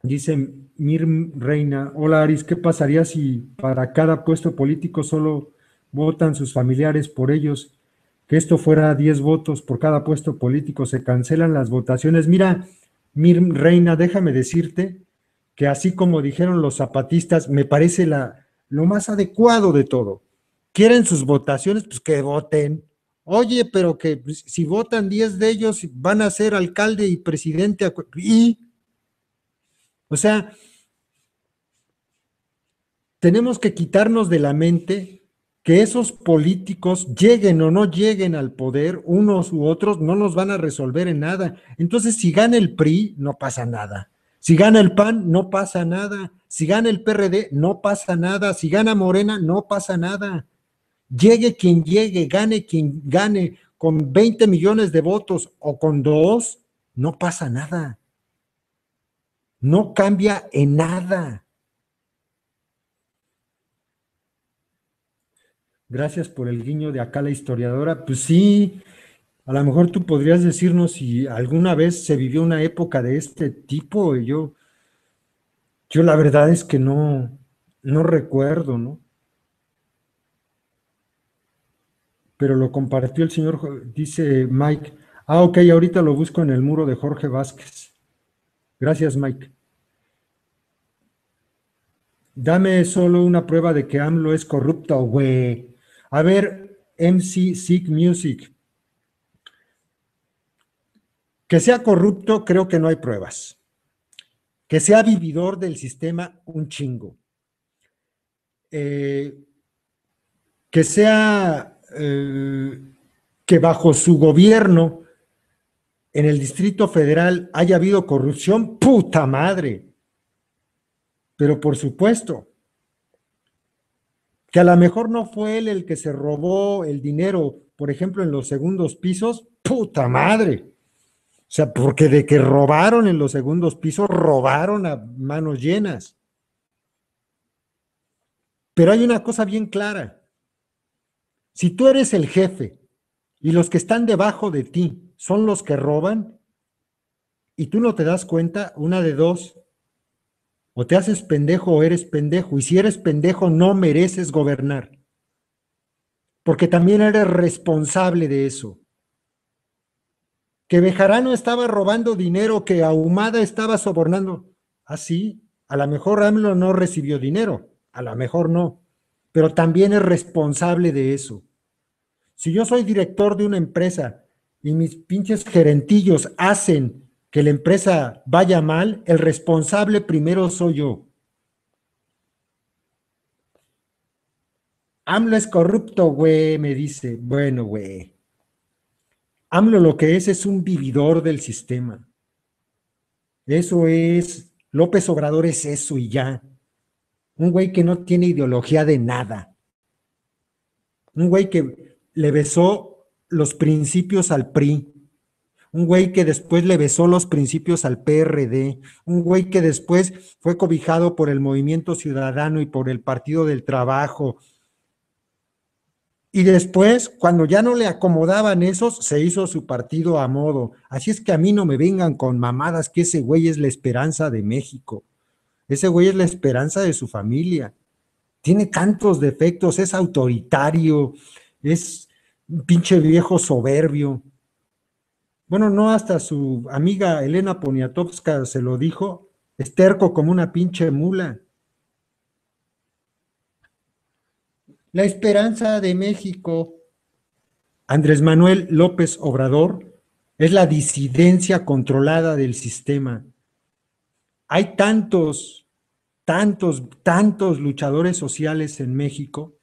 Dice Mir Reina, hola Aris, ¿qué pasaría si para cada puesto político solo votan sus familiares por ellos? Que esto fuera 10 votos por cada puesto político, se cancelan las votaciones. Mira, Mir Reina, déjame decirte que así como dijeron los zapatistas, me parece la, lo más adecuado de todo. Quieren sus votaciones, pues que voten. Oye, pero que pues, si votan 10 de ellos van a ser alcalde y presidente. Y, o sea, tenemos que quitarnos de la mente que esos políticos lleguen o no lleguen al poder, unos u otros, no nos van a resolver en nada. Entonces, si gana el PRI, no pasa nada. Si gana el PAN, no pasa nada. Si gana el PRD, no pasa nada. Si gana Morena, no pasa nada. Llegue quien llegue, gane quien gane, con 20 millones de votos o con dos, no pasa nada. No cambia en nada. Gracias por el guiño de acá la historiadora. Pues sí, a lo mejor tú podrías decirnos si alguna vez se vivió una época de este tipo. yo, yo la verdad es que no, no recuerdo, ¿no? Pero lo compartió el señor, dice Mike. Ah, ok, ahorita lo busco en el muro de Jorge Vázquez. Gracias, Mike. Dame solo una prueba de que AMLO es corrupto, güey. A ver, MC Sick Music. Que sea corrupto, creo que no hay pruebas. Que sea vividor del sistema, un chingo. Eh, que sea eh, que bajo su gobierno en el Distrito Federal haya habido corrupción, puta madre. Pero por supuesto, que a lo mejor no fue él el que se robó el dinero, por ejemplo, en los segundos pisos, puta madre. O sea, porque de que robaron en los segundos pisos, robaron a manos llenas. Pero hay una cosa bien clara. Si tú eres el jefe y los que están debajo de ti son los que roban y tú no te das cuenta, una de dos, o te haces pendejo o eres pendejo. Y si eres pendejo no mereces gobernar, porque también eres responsable de eso que Bejarano estaba robando dinero, que Ahumada estaba sobornando. Así, ah, a lo mejor AMLO no recibió dinero, a lo mejor no, pero también es responsable de eso. Si yo soy director de una empresa y mis pinches gerentillos hacen que la empresa vaya mal, el responsable primero soy yo. AMLO es corrupto, güey, me dice. Bueno, güey. AMLO lo que es es un vividor del sistema. Eso es, López Obrador es eso y ya. Un güey que no tiene ideología de nada. Un güey que le besó los principios al PRI. Un güey que después le besó los principios al PRD. Un güey que después fue cobijado por el Movimiento Ciudadano y por el Partido del Trabajo y después, cuando ya no le acomodaban esos, se hizo su partido a modo. Así es que a mí no me vengan con mamadas que ese güey es la esperanza de México. Ese güey es la esperanza de su familia. Tiene tantos defectos, es autoritario, es un pinche viejo soberbio. Bueno, no hasta su amiga Elena Poniatowska se lo dijo, es como una pinche mula. la esperanza de México. Andrés Manuel López Obrador es la disidencia controlada del sistema. Hay tantos, tantos, tantos luchadores sociales en México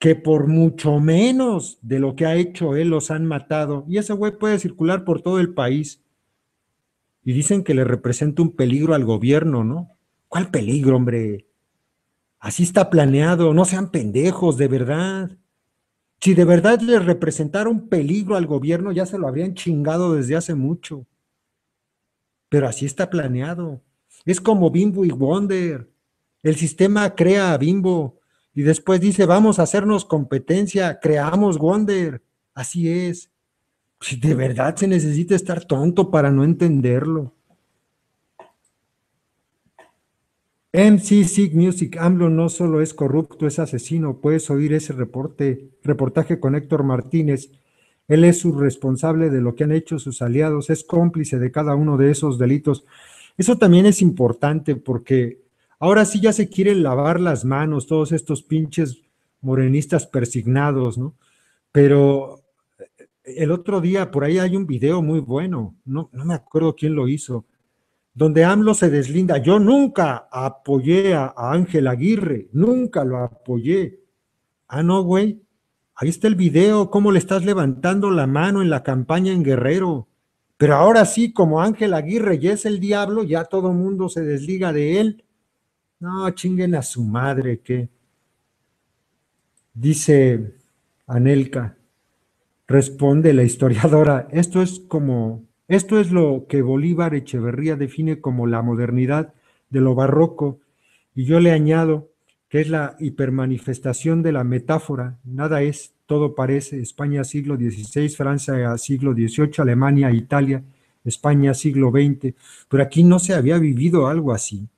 que por mucho menos de lo que ha hecho él los han matado. Y ese güey puede circular por todo el país. Y dicen que le representa un peligro al gobierno, ¿no? ¿Cuál peligro, hombre? Así está planeado, no sean pendejos, de verdad. Si de verdad le representara un peligro al gobierno, ya se lo habrían chingado desde hace mucho. Pero así está planeado. Es como Bimbo y Wonder. El sistema crea a Bimbo y después dice, vamos a hacernos competencia, creamos Wonder. Así es. Si de verdad se necesita estar tonto para no entenderlo. MC Sig Music, AMLO no solo es corrupto, es asesino. Puedes oír ese reporte, reportaje con Héctor Martínez. Él es su responsable de lo que han hecho sus aliados, es cómplice de cada uno de esos delitos. Eso también es importante porque ahora sí ya se quieren lavar las manos todos estos pinches morenistas persignados, ¿no? Pero eh, el otro día por ahí hay un video muy bueno, no, no me acuerdo quién lo hizo, donde AMLO se deslinda. Yo nunca apoyé a, Ángel Aguirre, nunca lo apoyé. Ah, no, güey. Ahí está el video, cómo le estás levantando la mano en la campaña en Guerrero. Pero ahora sí, como Ángel Aguirre ya es el diablo, ya todo mundo se desliga de él. No, chinguen a su madre, que dice Anelka, responde la historiadora, esto es como esto es lo que Bolívar Echeverría define como la modernidad de lo barroco, y yo le añado que es la hipermanifestación de la metáfora, nada es, todo parece, España siglo XVI, Francia siglo XVIII, Alemania, Italia, España siglo XX, pero aquí no se había vivido algo así.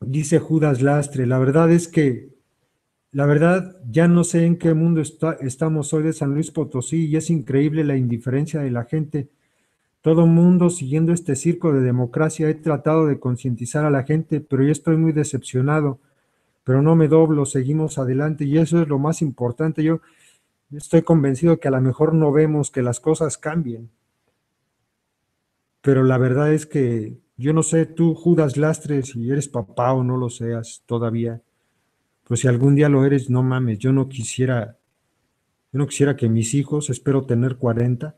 Dice Judas Lastre, la verdad es que la verdad, ya no sé en qué mundo estamos hoy de San Luis Potosí y es increíble la indiferencia de la gente. Todo mundo siguiendo este circo de democracia he tratado de concientizar a la gente, pero yo estoy muy decepcionado. Pero no me doblo, seguimos adelante y eso es lo más importante. Yo estoy convencido que a lo mejor no vemos que las cosas cambien. Pero la verdad es que yo no sé, tú Judas Lastres, si eres papá o no lo seas todavía pues si algún día lo eres, no mames, yo no quisiera, yo no quisiera que mis hijos, espero tener 40,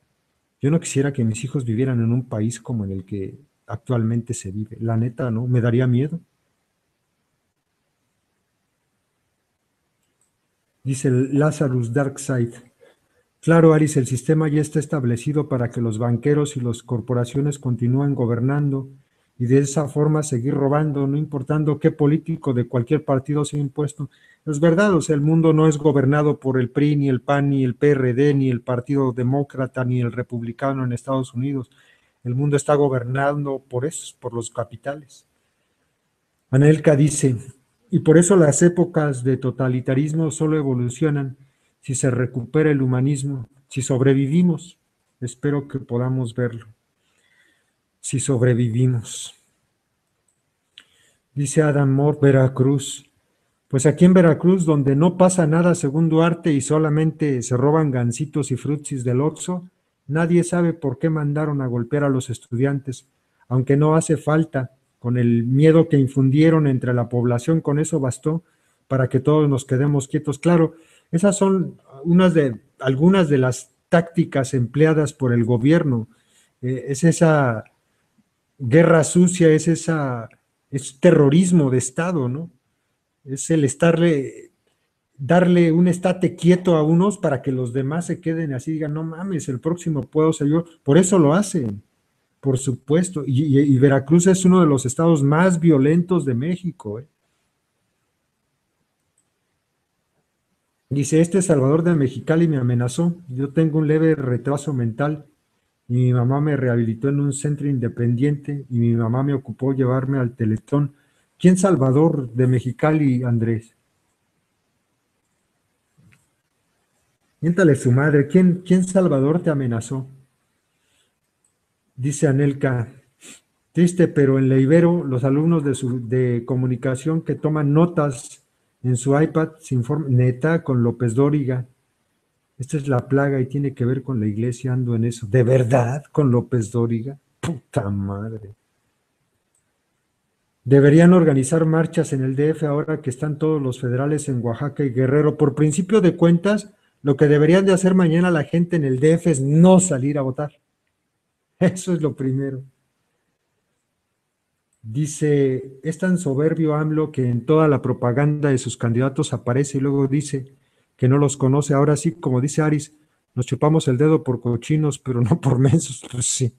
yo no quisiera que mis hijos vivieran en un país como en el que actualmente se vive. La neta, ¿no? Me daría miedo. Dice Lazarus Darkseid. Claro, Aris, el sistema ya está establecido para que los banqueros y las corporaciones continúen gobernando y de esa forma seguir robando, no importando qué político de cualquier partido ha impuesto. Es verdad, o sea, el mundo no es gobernado por el PRI, ni el PAN, ni el PRD, ni el Partido Demócrata, ni el Republicano en Estados Unidos. El mundo está gobernando por eso, por los capitales. Anelka dice, y por eso las épocas de totalitarismo solo evolucionan si se recupera el humanismo, si sobrevivimos. Espero que podamos verlo si sobrevivimos. Dice Adam Moore, Veracruz. Pues aquí en Veracruz, donde no pasa nada según Duarte y solamente se roban gancitos y frutsis del Oxo, nadie sabe por qué mandaron a golpear a los estudiantes, aunque no hace falta, con el miedo que infundieron entre la población, con eso bastó para que todos nos quedemos quietos. Claro, esas son unas de, algunas de las tácticas empleadas por el gobierno. Eh, es esa guerra sucia, es esa, es terrorismo de Estado, ¿no? Es el estarle, darle un estate quieto a unos para que los demás se queden así, digan, no mames, el próximo puedo ser yo. Por eso lo hacen, por supuesto. Y, Veracruz es uno de los estados más violentos de México. ¿eh? Dice, este Salvador de Mexicali me amenazó, yo tengo un leve retraso mental mi mamá me rehabilitó en un centro independiente y mi mamá me ocupó llevarme al Teletón. ¿Quién Salvador de Mexicali, Andrés? Miéntale su madre. ¿Quién, Salvador te amenazó? Dice Anelka. Triste, pero en Leibero los alumnos de, de comunicación que toman notas en su iPad se informan, neta, con López Dóriga. Esta es la plaga y tiene que ver con la iglesia, ando en eso. ¿De verdad? ¿Con López Dóriga? Puta madre. Deberían organizar marchas en el DF ahora que están todos los federales en Oaxaca y Guerrero. Por principio de cuentas, lo que deberían de hacer mañana la gente en el DF es no salir a votar. Eso es lo primero. Dice, es tan soberbio AMLO que en toda la propaganda de sus candidatos aparece y luego dice, que no los conoce. Ahora sí, como dice Aris, nos chupamos el dedo por cochinos, pero no por [LAUGHS] mensos. Pues sí.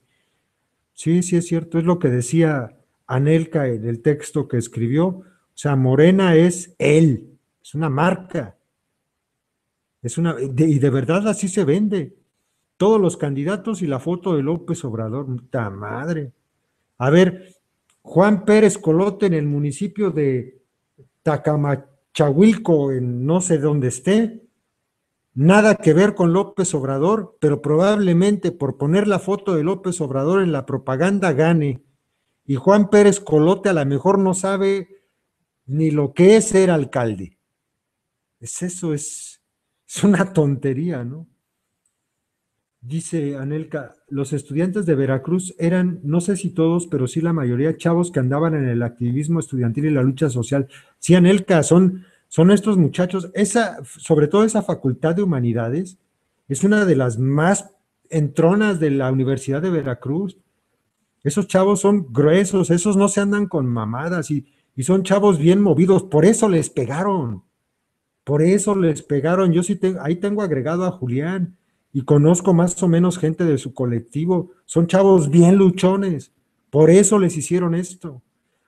Sí, sí es cierto. Es lo que decía Anelka en el texto que escribió. O sea, Morena es él, es una marca. Es una, y de verdad así se vende. Todos los candidatos y la foto de López Obrador, puta madre. A ver, Juan Pérez Colote en el municipio de Tacama, Chahuilco, en no sé dónde esté, nada que ver con López Obrador, pero probablemente por poner la foto de López Obrador en la propaganda gane. Y Juan Pérez Colote a lo mejor no sabe ni lo que es ser alcalde. Es eso, es, es una tontería, ¿no? Dice Anelka, los estudiantes de Veracruz eran, no sé si todos, pero sí la mayoría, chavos que andaban en el activismo estudiantil y la lucha social. Sí, Anelka, son, son estos muchachos. Esa, sobre todo esa facultad de humanidades, es una de las más entronas de la Universidad de Veracruz. Esos chavos son gruesos, esos no se andan con mamadas y, son chavos bien movidos. Por eso les pegaron. Por eso les pegaron. Yo sí tengo ahí tengo agregado a Julián y conozco más o menos gente de su colectivo, son chavos bien luchones, por eso les hicieron esto.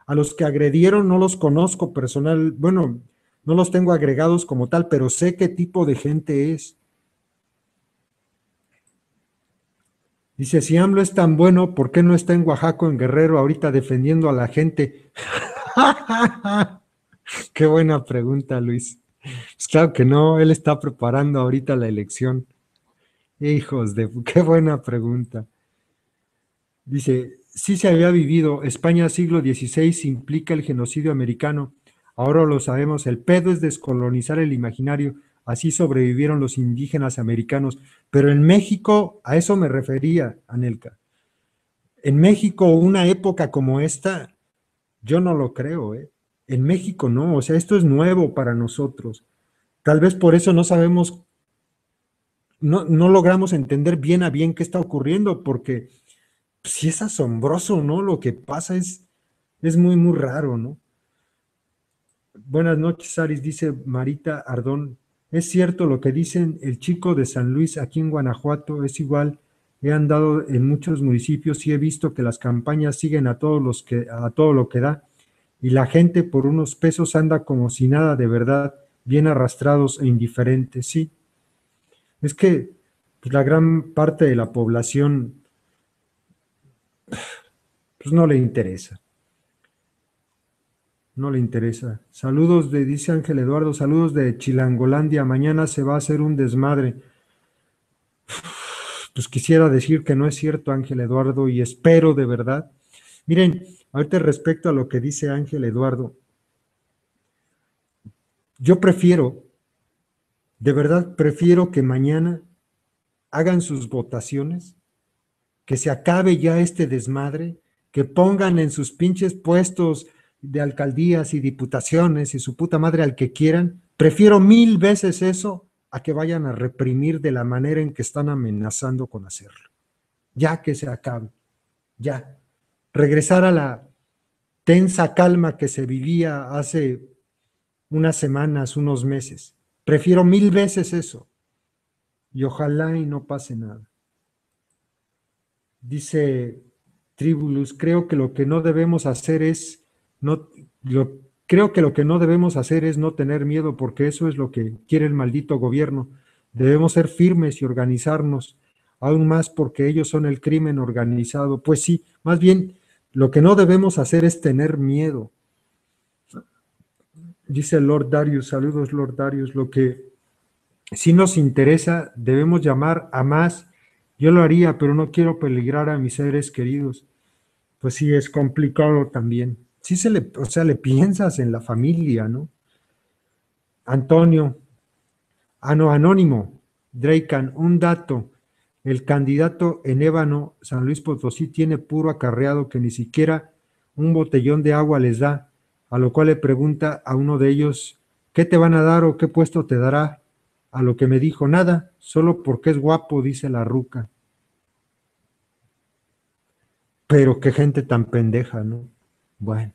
A los que agredieron no los conozco personal, bueno, no los tengo agregados como tal, pero sé qué tipo de gente es. Dice, si AMLO es tan bueno, ¿por qué no está en Oaxaca, en Guerrero, ahorita defendiendo a la gente? [LAUGHS] qué buena pregunta, Luis. Pues claro que no, él está preparando ahorita la elección. Hijos de, [LAUGHS] qué buena pregunta. Dice, sí se había vivido, España siglo XVI implica el genocidio americano, ahora lo sabemos, el pedo es descolonizar el imaginario, así sobrevivieron los indígenas americanos, pero en México, a eso me refería, Anelka, en México una época como esta, yo no lo creo, ¿eh? en México no, o sea, esto es nuevo para nosotros, tal vez por eso no sabemos no, logramos entender bien a bien qué está ocurriendo, porque si pues, es asombroso, ¿no? Lo que pasa es, es muy, muy raro, ¿no? Buenas noches, Aris, dice Marita Ardón. Es cierto lo que dicen, el chico de San Luis aquí en Guanajuato es igual. He andado en muchos municipios y he visto que las campañas siguen a todos los que a todo lo que da y la gente por unos pesos anda como si nada de verdad, bien arrastrados e indiferentes. Sí, es que pues, la gran parte de la población pues, no le interesa. No le interesa. Saludos de, dice Ángel Eduardo, saludos de Chilangolandia. Mañana se va a hacer un desmadre. Pues quisiera decir que no es cierto, Ángel Eduardo, y espero de verdad. Miren, ahorita respecto a lo que dice Ángel Eduardo, yo prefiero de verdad prefiero que mañana hagan sus votaciones, que se acabe ya este desmadre, que pongan en sus pinches puestos de alcaldías y diputaciones y su puta madre al que quieran. Prefiero mil veces eso a que vayan a reprimir de la manera en que están amenazando con hacerlo. Ya que se acabe, ya. Regresar a la tensa calma que se vivía hace unas semanas, unos meses. Prefiero mil veces eso. Y ojalá y no pase nada. Dice Tribulus, creo que lo que no debemos hacer es no creo que lo que no debemos hacer es no tener miedo porque eso es lo que quiere el maldito gobierno. Debemos ser firmes y organizarnos, aún más porque ellos son el crimen organizado. Pues sí, más bien lo que no debemos hacer es tener miedo dice Lord Darius, saludos Lord Darius, lo que si nos interesa debemos llamar a más. Yo lo haría, pero no quiero peligrar a mis seres queridos. Pues sí, es complicado también. Sí se le, o sea, le piensas en la familia, ¿no? Antonio, ano, ah, anónimo, Dracan, un dato. El candidato en ébano, San Luis Potosí, tiene puro acarreado que ni siquiera un botellón de agua les da a lo cual le pregunta a uno de ellos, ¿qué te van a dar o qué puesto te dará? A lo que me dijo, nada, solo porque es guapo, dice la ruca. Pero qué gente tan pendeja, ¿no? Bueno.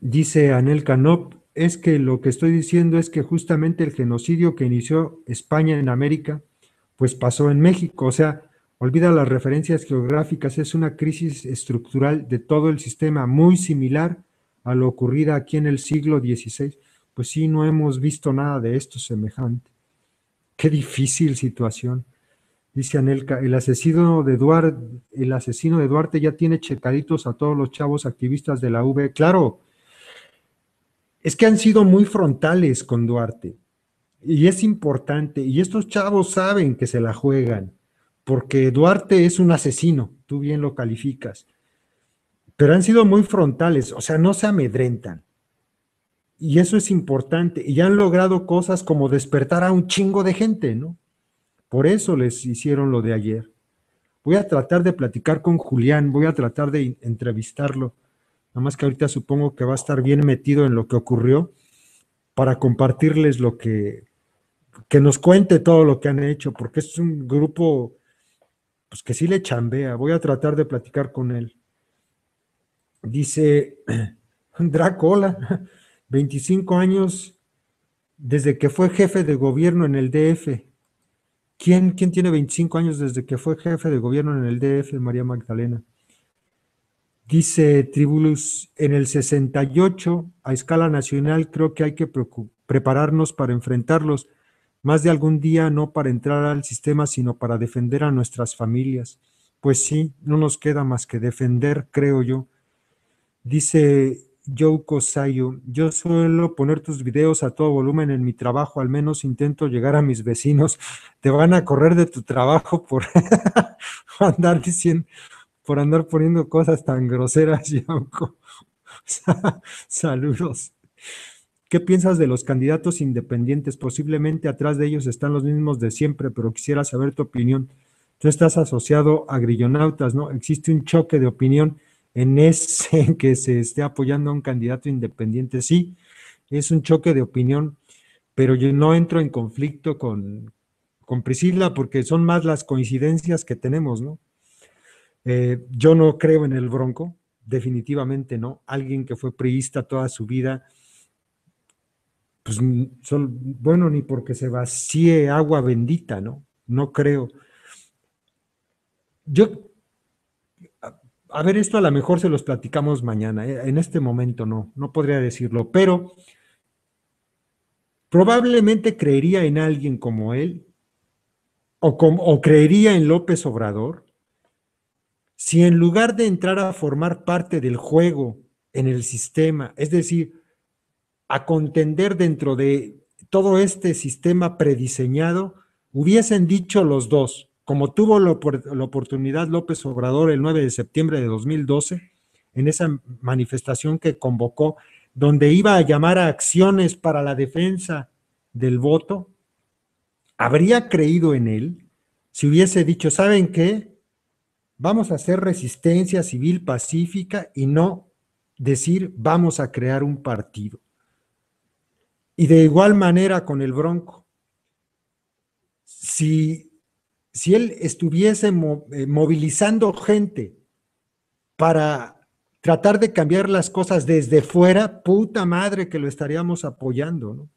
Dice Anel Canop, es que lo que estoy diciendo es que justamente el genocidio que inició España en América, pues pasó en México. O sea, Olvida las referencias geográficas, es una crisis estructural de todo el sistema, muy similar a lo ocurrido aquí en el siglo XVI. Pues sí, no hemos visto nada de esto semejante. Qué difícil situación. Dice Anelka, el asesino de Duarte, el asesino de Duarte ya tiene checaditos a todos los chavos activistas de la V. Claro, es que han sido muy frontales con Duarte. Y es importante, y estos chavos saben que se la juegan porque Duarte es un asesino, tú bien lo calificas, pero han sido muy frontales, o sea, no se amedrentan. Y eso es importante, y han logrado cosas como despertar a un chingo de gente, ¿no? Por eso les hicieron lo de ayer. Voy a tratar de platicar con Julián, voy a tratar de entrevistarlo. Nada más que ahorita supongo que va a estar bien metido en lo que ocurrió para compartirles lo que, que nos cuente todo lo que han hecho, porque es un grupo pues que sí le chambea, voy a tratar de platicar con él. Dice [CLEARS THROAT] Dracola, 25 [LAUGHS] años desde que fue jefe de gobierno en el DF. ¿Quién, ¿Quién tiene 25 años desde que fue jefe de gobierno en el DF, María Magdalena? Dice Tribulus, en el 68, a escala nacional, creo que hay que prepararnos para enfrentarlos más de algún día no para entrar al sistema, sino para defender a nuestras familias. Pues sí, no nos queda más que defender, creo yo. Dice Yoko Sayo, yo suelo poner tus videos a todo volumen en mi trabajo, al menos intento llegar a mis vecinos. [LAUGHS] Te van a correr de tu trabajo por [LAUGHS] andar diciendo, por andar poniendo cosas tan groseras, Yoko. [LAUGHS] Saludos. ¿Qué piensas de los candidatos independientes? Posiblemente atrás de ellos están los mismos de siempre, pero quisiera saber tu opinión. Tú estás asociado a grillonautas, ¿no? Existe un choque de opinión en ese [LAUGHS] que se esté apoyando a un candidato independiente. Sí, es un choque de opinión, pero yo no entro en conflicto con, con Priscila porque son más las coincidencias que tenemos, ¿no? Eh, yo no creo en el Bronco, definitivamente no. Alguien que fue priista toda su vida pues, son, bueno, ni porque se vacíe agua bendita, ¿no? No creo. Yo, a, ver, esto a lo mejor se los platicamos mañana, eh, en este momento no, no podría decirlo, pero probablemente creería en alguien como él o, o, creería en López Obrador si en lugar de entrar a formar parte del juego en el sistema, es decir, a contender dentro de todo este sistema prediseñado, hubiesen dicho los dos, como tuvo la, oportunidad López Obrador el 9 de septiembre de 2012, en esa manifestación que convocó, donde iba a llamar a acciones para la defensa del voto, habría creído en él si hubiese dicho, ¿saben qué? Vamos a hacer resistencia civil pacífica y no decir vamos a crear un partido. Y de igual manera con el Bronco. Si, él estuviese eh, movilizando gente para tratar de cambiar las cosas desde fuera, puta madre que lo estaríamos apoyando, ¿no?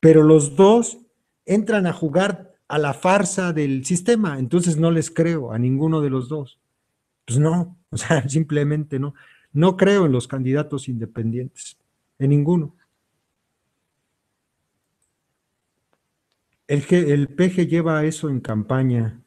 Pero los dos entran a jugar a la farsa del sistema, entonces no les creo a ninguno de los dos. Pues no, [LAUGHS] o sea, simplemente no. No creo en los candidatos independientes, en ninguno. El, peje PG lleva eso en campaña.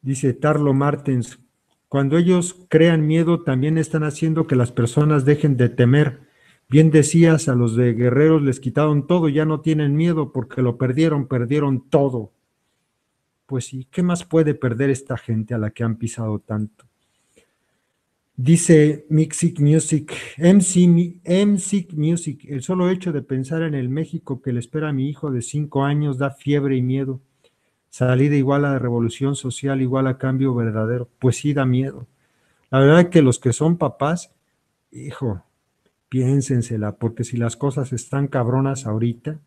Dice Tarlo Martens, cuando ellos crean miedo también están haciendo que las personas dejen de temer. Bien decías, a los de guerreros les quitaron todo, ya no tienen miedo porque lo perdieron, perdieron todo. Pues sí, ¿qué más puede perder esta gente a la que han pisado tanto? Dice Mixic Music, MC, Music, el solo hecho de pensar en el México que le espera a mi hijo de cinco años da fiebre y miedo. Salida igual a revolución social, igual a cambio verdadero. Pues sí, da miedo. La verdad que los que son papás, hijo, piénsensela, porque si las cosas están cabronas ahorita.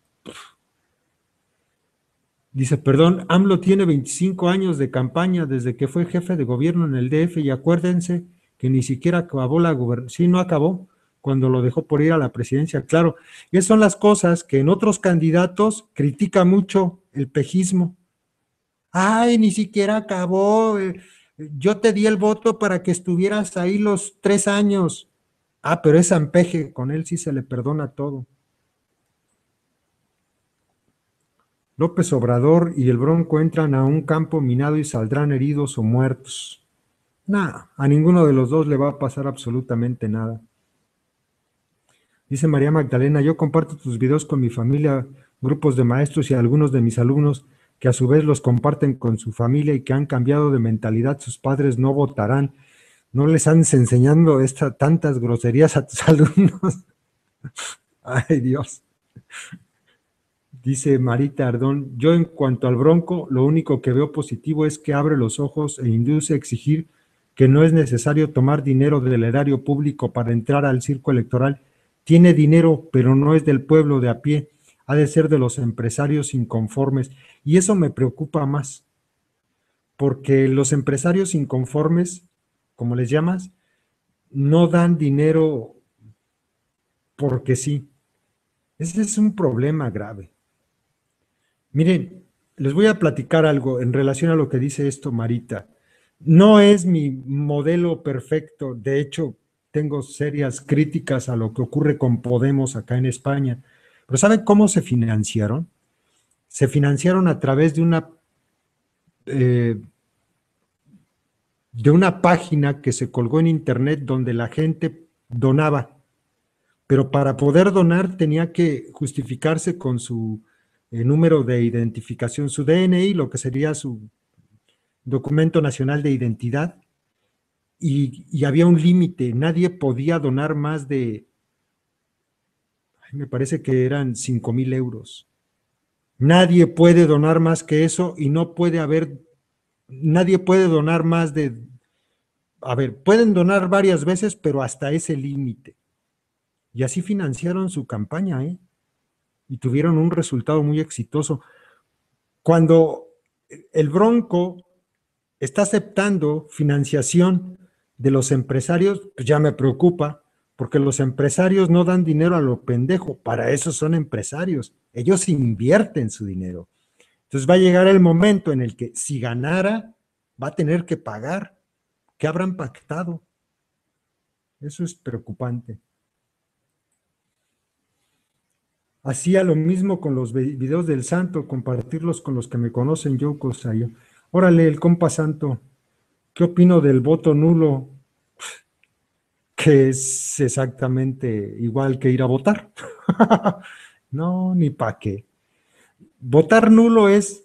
Dice, perdón, AMLO tiene 25 años de campaña desde que fue jefe de gobierno en el DF y acuérdense que ni siquiera acabó la gobernación, sí, no acabó cuando lo dejó por ir a la presidencia, claro. Y son las cosas que en otros candidatos critica mucho el pejismo. Ay, ni siquiera acabó, eh, yo te di el voto para que estuvieras ahí los tres años. Ah, pero es ampeje, con él sí se le perdona todo. López Obrador y el Bronco entran a un campo minado y saldrán heridos o muertos. Nada, a ninguno de los dos le va a pasar absolutamente nada. Dice María Magdalena, yo comparto tus videos con mi familia, grupos de maestros y algunos de mis alumnos que a su vez los comparten con su familia y que han cambiado de mentalidad, sus padres no votarán. No les han enseñando tantas groserías a tus [LAUGHS] alumnos. Ay Dios. Dice Marita Ardón, yo en cuanto al bronco, lo único que veo positivo es que abre los ojos e induce a exigir que no es necesario tomar dinero del erario público para entrar al circo electoral. Tiene dinero, pero no es del pueblo de a pie, ha de ser de los empresarios inconformes. Y eso me preocupa más, porque los empresarios inconformes, como les llamas, no dan dinero porque sí. Ese es un problema grave. Miren, les voy a platicar algo en relación a lo que dice esto Marita. No es mi modelo perfecto, de hecho, tengo serias críticas a lo que ocurre con Podemos acá en España. Pero ¿saben cómo se financiaron? Se financiaron a través de una, eh, de una página que se colgó en internet donde la gente donaba. Pero para poder donar tenía que justificarse con su eh, número de identificación, su DNI, lo que sería su documento nacional de identidad, y, había un límite, nadie podía donar más de, me parece que eran 5 mil euros. Nadie puede donar más que eso y no puede haber, nadie puede donar más de, a ver, pueden donar varias veces, pero hasta ese límite. Y así financiaron su campaña, ¿eh? Y tuvieron un resultado muy exitoso. Cuando el Bronco está aceptando financiación de los empresarios, pues ya me preocupa, porque los empresarios no dan dinero a lo pendejo, para eso son empresarios, ellos invierten su dinero. Entonces va a llegar el momento en el que si ganara, va a tener que pagar, que habrán pactado. Eso es preocupante. Hacía lo mismo con los videos del santo, compartirlos con los que me conocen, yo, Cosayo. Órale, el compa santo, ¿qué opino del voto nulo? Que es exactamente igual que ir a votar. [LAUGHS] no, ni pa' qué. Votar nulo es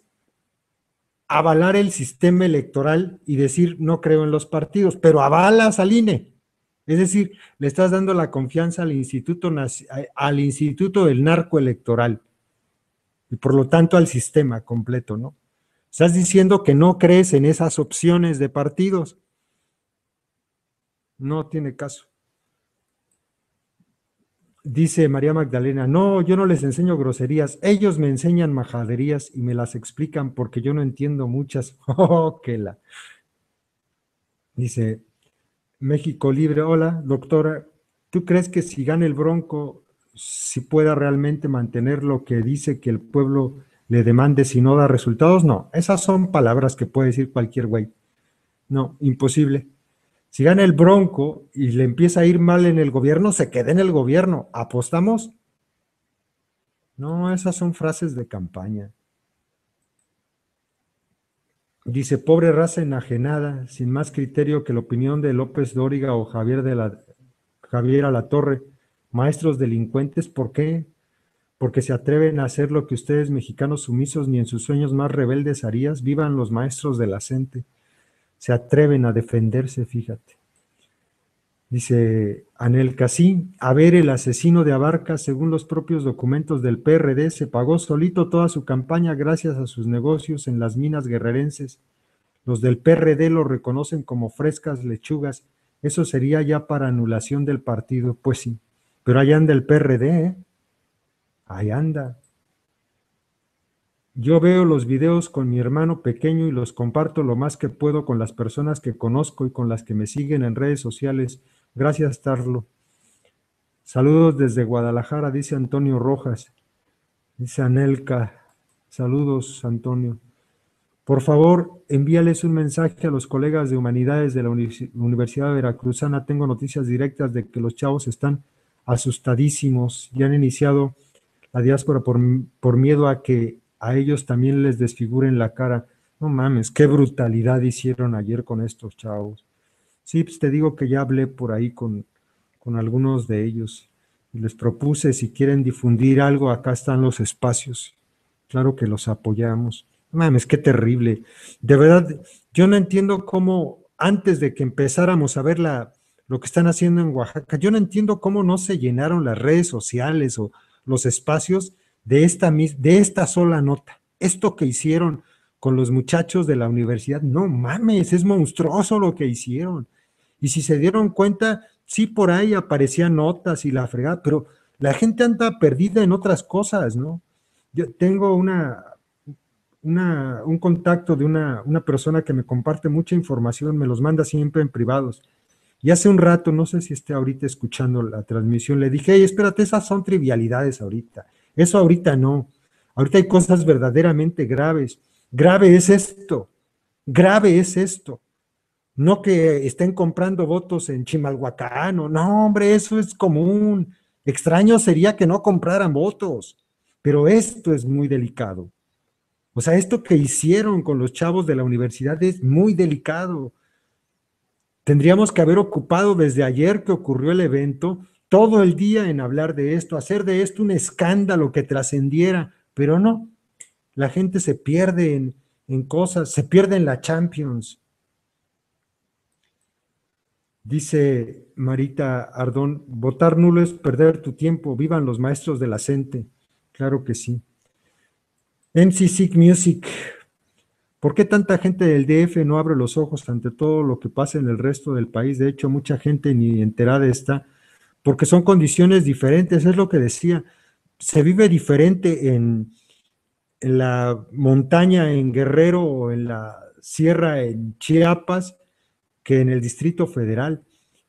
avalar el sistema electoral y decir no creo en los partidos, pero avalas al INE. Es decir, le estás dando la confianza al Instituto, eh, al instituto del Narco Electoral y por lo tanto al sistema completo, ¿no? Estás diciendo que no crees en esas opciones de partidos. No tiene caso. Dice María Magdalena, no, yo no les enseño groserías, ellos me enseñan majaderías y me las explican porque yo no entiendo muchas. [LAUGHS] Oh, que la. Dice México Libre, hola, doctora, ¿tú crees que si gana el Bronco, si pueda realmente mantener lo que dice que el pueblo le demande si no da resultados, no. Esas son palabras que puede decir cualquier güey. No, imposible. Si gana el Bronco y le empieza a ir mal en el gobierno, se queda en el gobierno. ¿Apostamos? No, esas son frases de campaña. Dice, pobre raza enajenada, sin más criterio que la opinión de López Dóriga o Javier, de la, Javier Alatorre, maestros delincuentes, ¿por qué? porque se atreven a hacer lo que ustedes mexicanos sumisos ni en sus sueños más rebeldes harías, vivan los maestros de la gente, se atreven a defenderse, fíjate. Dice Anel Casí, a ver, el asesino de Abarca, según los propios documentos del PRD, se pagó solito toda su campaña gracias a sus negocios en las minas guerrerenses. Los del PRD lo reconocen como frescas lechugas. Eso sería ya para anulación del partido, pues sí. Pero allá anda el PRD, ¿eh? ahí anda. Yo veo los videos con mi hermano pequeño y los comparto lo más que puedo con las personas que conozco y con las que me siguen en redes sociales. Gracias, Tarlo. Saludos desde Guadalajara, dice Antonio Rojas. Dice Anelka. Saludos, Antonio. Por favor, envíales un mensaje a los colegas de humanidades de la Universidad Veracruzana. Tengo noticias directas de que los chavos están asustadísimos y han iniciado la diáspora por, por miedo a que a ellos también les desfiguren la cara. No mames, qué brutalidad hicieron ayer con estos chavos. Sí, pues te digo que ya hablé por ahí con, con algunos de ellos les propuse si quieren difundir algo, acá están los espacios. Claro que los apoyamos. Mames, qué terrible. De verdad, yo no entiendo cómo antes de que empezáramos a ver lo que están haciendo en Oaxaca, yo no entiendo cómo no se llenaron las redes sociales o los espacios de esta, de esta sola nota. Esto que hicieron con los muchachos de la universidad, no mames, es monstruoso lo que hicieron. Y si se dieron cuenta, sí por ahí aparecían notas y la fregada, pero la gente anda perdida en otras cosas, ¿no? Yo tengo una, un contacto de una persona que me comparte mucha información, me los manda siempre en privados y hace un rato, no sé si esté ahorita escuchando la transmisión, le dije, hey, espérate, esas son trivialidades ahorita. Eso ahorita no. Ahorita hay cosas verdaderamente graves. Grave es esto. Grave es esto. No que estén comprando votos en Chimalhuacán. no, hombre, eso es común. Extraño sería que no compraran votos. Pero esto es muy delicado. O sea, esto que hicieron con los chavos de la universidad es muy delicado. Tendríamos que haber ocupado desde ayer que ocurrió el evento todo el día en hablar de esto, hacer de esto un escándalo que trascendiera, pero no. La gente se pierde en, cosas, se pierde en la Champions. Dice Marita Ardón, votar nulo es perder tu tiempo, vivan los maestros de la gente. Claro que sí. MC Music, ¿Por qué tanta gente del DF no abre los ojos ante todo lo que pasa en el resto del país? De hecho, mucha gente ni enterada está, porque son condiciones diferentes, es lo que decía. Se vive diferente en, la montaña en Guerrero o en la sierra en Chiapas que en el Distrito Federal.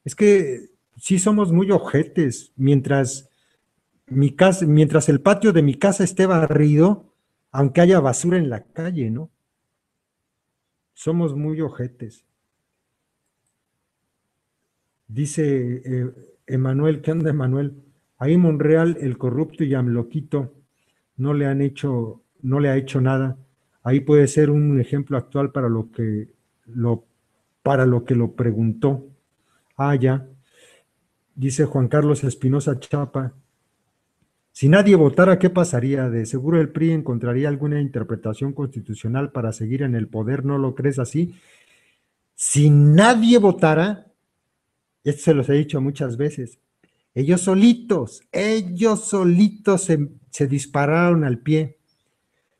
Es que sí somos muy ojetes. Mientras, mientras el patio de mi casa esté barrido, aunque haya basura en la calle, ¿no? Somos muy ojetes. Dice eh, Emanuel, ¿qué onda Emanuel? Ahí Monreal, el corrupto y amloquito, no le han hecho, no le ha hecho nada. Ahí puede ser un ejemplo actual para lo que lo, para lo que lo preguntó. Ah, ya. Dice Juan Carlos Espinosa Chapa, si nadie votara, ¿qué pasaría? De seguro el PRI encontraría alguna interpretación constitucional para seguir en el poder, ¿no lo crees así? Si nadie votara, esto se los he dicho muchas veces, ellos solitos, ellos solitos se, se dispararon al pie.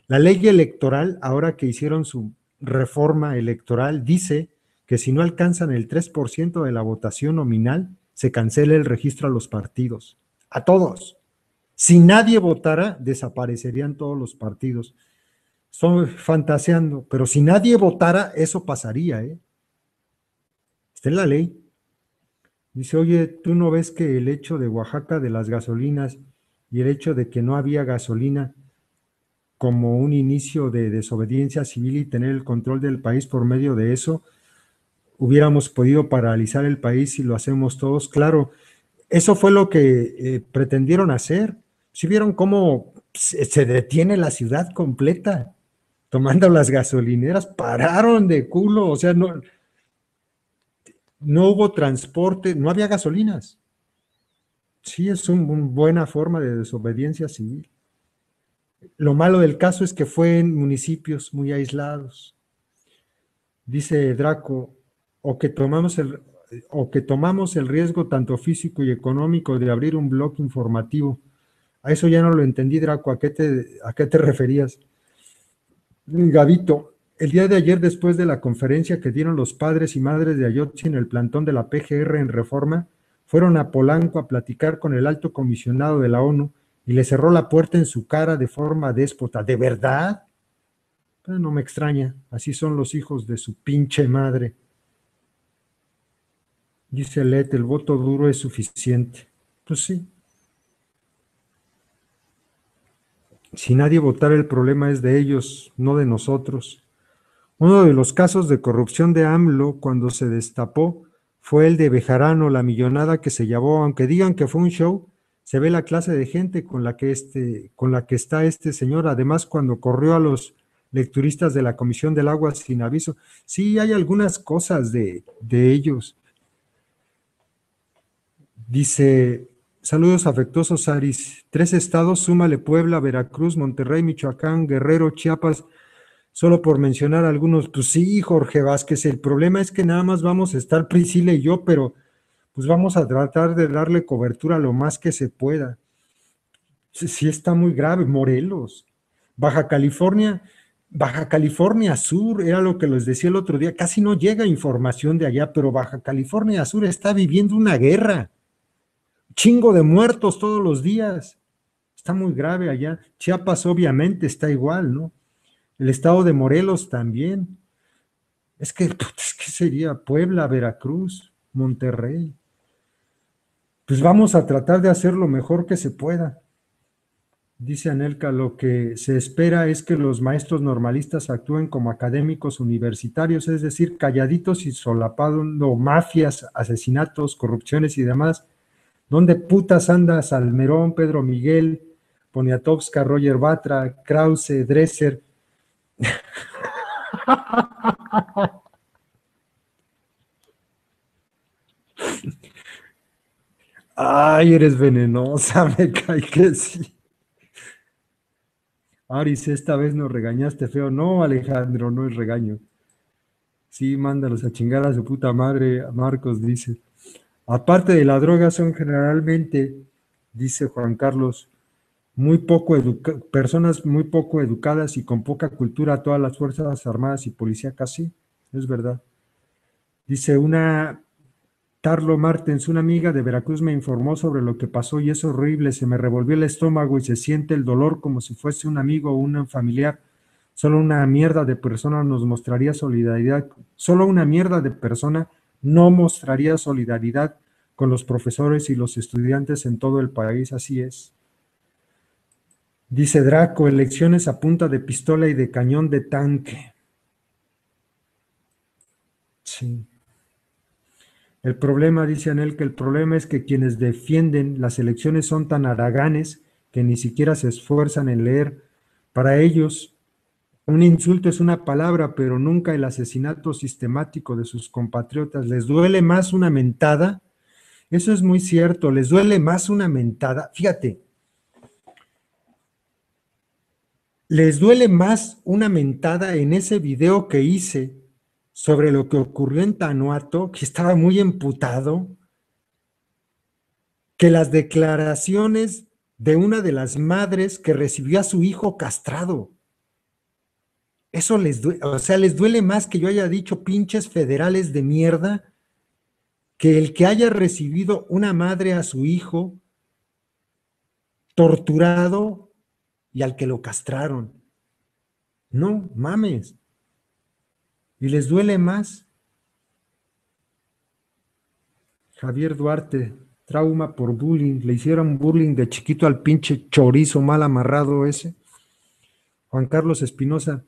La ley electoral, ahora que hicieron su reforma electoral, dice que si no alcanzan el 3% de la votación nominal, se cancela el registro a los partidos, a todos si nadie votara, desaparecerían todos los partidos. Son fantaseando, pero si nadie votara, eso pasaría. ¿eh? Está en la ley. Dice, oye, ¿tú no ves que el hecho de Oaxaca de las gasolinas y el hecho de que no había gasolina como un inicio de desobediencia civil y tener el control del país por medio de eso, hubiéramos podido paralizar el país si lo hacemos todos? Claro, eso fue lo que eh, pretendieron hacer. ¿Sí vieron cómo se detiene la ciudad completa? Tomando las gasolineras, pararon de culo, o sea, no, no hubo transporte, no había gasolinas. Sí, es una buena forma de desobediencia civil. Lo malo del caso es que fue en municipios muy aislados. Dice Draco, o que tomamos el, o que tomamos el riesgo tanto físico y económico de abrir un bloque informativo a eso ya no lo entendí, Draco, ¿a qué te, referías? Gavito, el día de ayer, después de la conferencia que dieron los padres y madres de Ayotzin, en el plantón de la PGR en Reforma, fueron a Polanco a platicar con el alto comisionado de la ONU y le cerró la puerta en su cara de forma déspota. ¿De verdad? Pues no me extraña, así son los hijos de su pinche madre. Dice Let, el voto duro es suficiente. Pues sí, Si nadie votara, el problema es de ellos, no de nosotros. Uno de los casos de corrupción de AMLO cuando se destapó fue el de Bejarano, la millonada que se llevó, aunque digan que fue un show, se ve la clase de gente con la que este, con la que está este señor, además cuando corrió a los lecturistas de la Comisión del Agua sin aviso. Sí, hay algunas cosas de, de ellos. Dice, Saludos afectuosos, Aris. Tres estados, súmale Puebla, Veracruz, Monterrey, Michoacán, Guerrero, Chiapas, solo por mencionar algunos. Pues sí, Jorge Vázquez, el problema es que nada más vamos a estar Priscila y yo, pero pues vamos a tratar de darle cobertura lo más que se pueda. Sí, está muy grave, Morelos, Baja California, Baja California Sur, era lo que les decía el otro día, casi no llega información de allá, pero Baja California Sur está viviendo una guerra Chingo de muertos todos los días. Está muy grave allá. Chiapas obviamente está igual, ¿no? El estado de Morelos también. Es que, [LAUGHS] es ¿qué sería? Puebla, Veracruz, Monterrey. Pues vamos a tratar de hacer lo mejor que se pueda. Dice Anelka, lo que se espera es que los maestros normalistas actúen como académicos universitarios, es decir, calladitos y solapando mafias, asesinatos, corrupciones y demás, ¿Dónde putas andas Almerón, Pedro Miguel, Poniatowska, Roger Batra, Krause, Dresser? Ay, eres venenosa, [LAUGHS] me cae que sí. Aris, esta vez nos regañaste feo. No, Alejandro, no es regaño. Sí, mándalos a chingar a su puta madre, Marcos dice aparte de la droga, son generalmente, dice Juan Carlos, muy poco personas muy poco educadas y con poca cultura, todas las Fuerzas Armadas y Policía casi, es verdad. Dice una Tarlo Martens, una amiga de Veracruz me informó sobre lo que pasó y es horrible, se me revolvió el estómago y se siente el dolor como si fuese un amigo o un familiar. Solo una mierda de persona nos mostraría solidaridad, solo una mierda de persona no mostraría solidaridad con los profesores y los estudiantes en todo el país, así es. Dice Draco, elecciones a punta de pistola y de cañón de tanque. Sí. El problema, dice Anel, que el problema es que quienes defienden las elecciones son tan haraganes que ni siquiera se esfuerzan en leer. Para ellos, un insulto es una palabra, pero nunca el asesinato sistemático de sus compatriotas. Les duele más una mentada. Eso es muy cierto, les duele más una mentada. Fíjate, les duele más una mentada en ese video que hice sobre lo que ocurrió en Tanuato, que estaba muy emputado, que las declaraciones de una de las madres que recibió a su hijo castrado. Eso les duele, o sea, les duele más que yo haya dicho pinches federales de mierda que el que haya recibido una madre a su hijo torturado y al que lo castraron. No, mames. Y les duele más. Javier Duarte, trauma por bullying. Le hicieron bullying de chiquito al pinche chorizo mal amarrado ese. Juan Carlos Espinosa,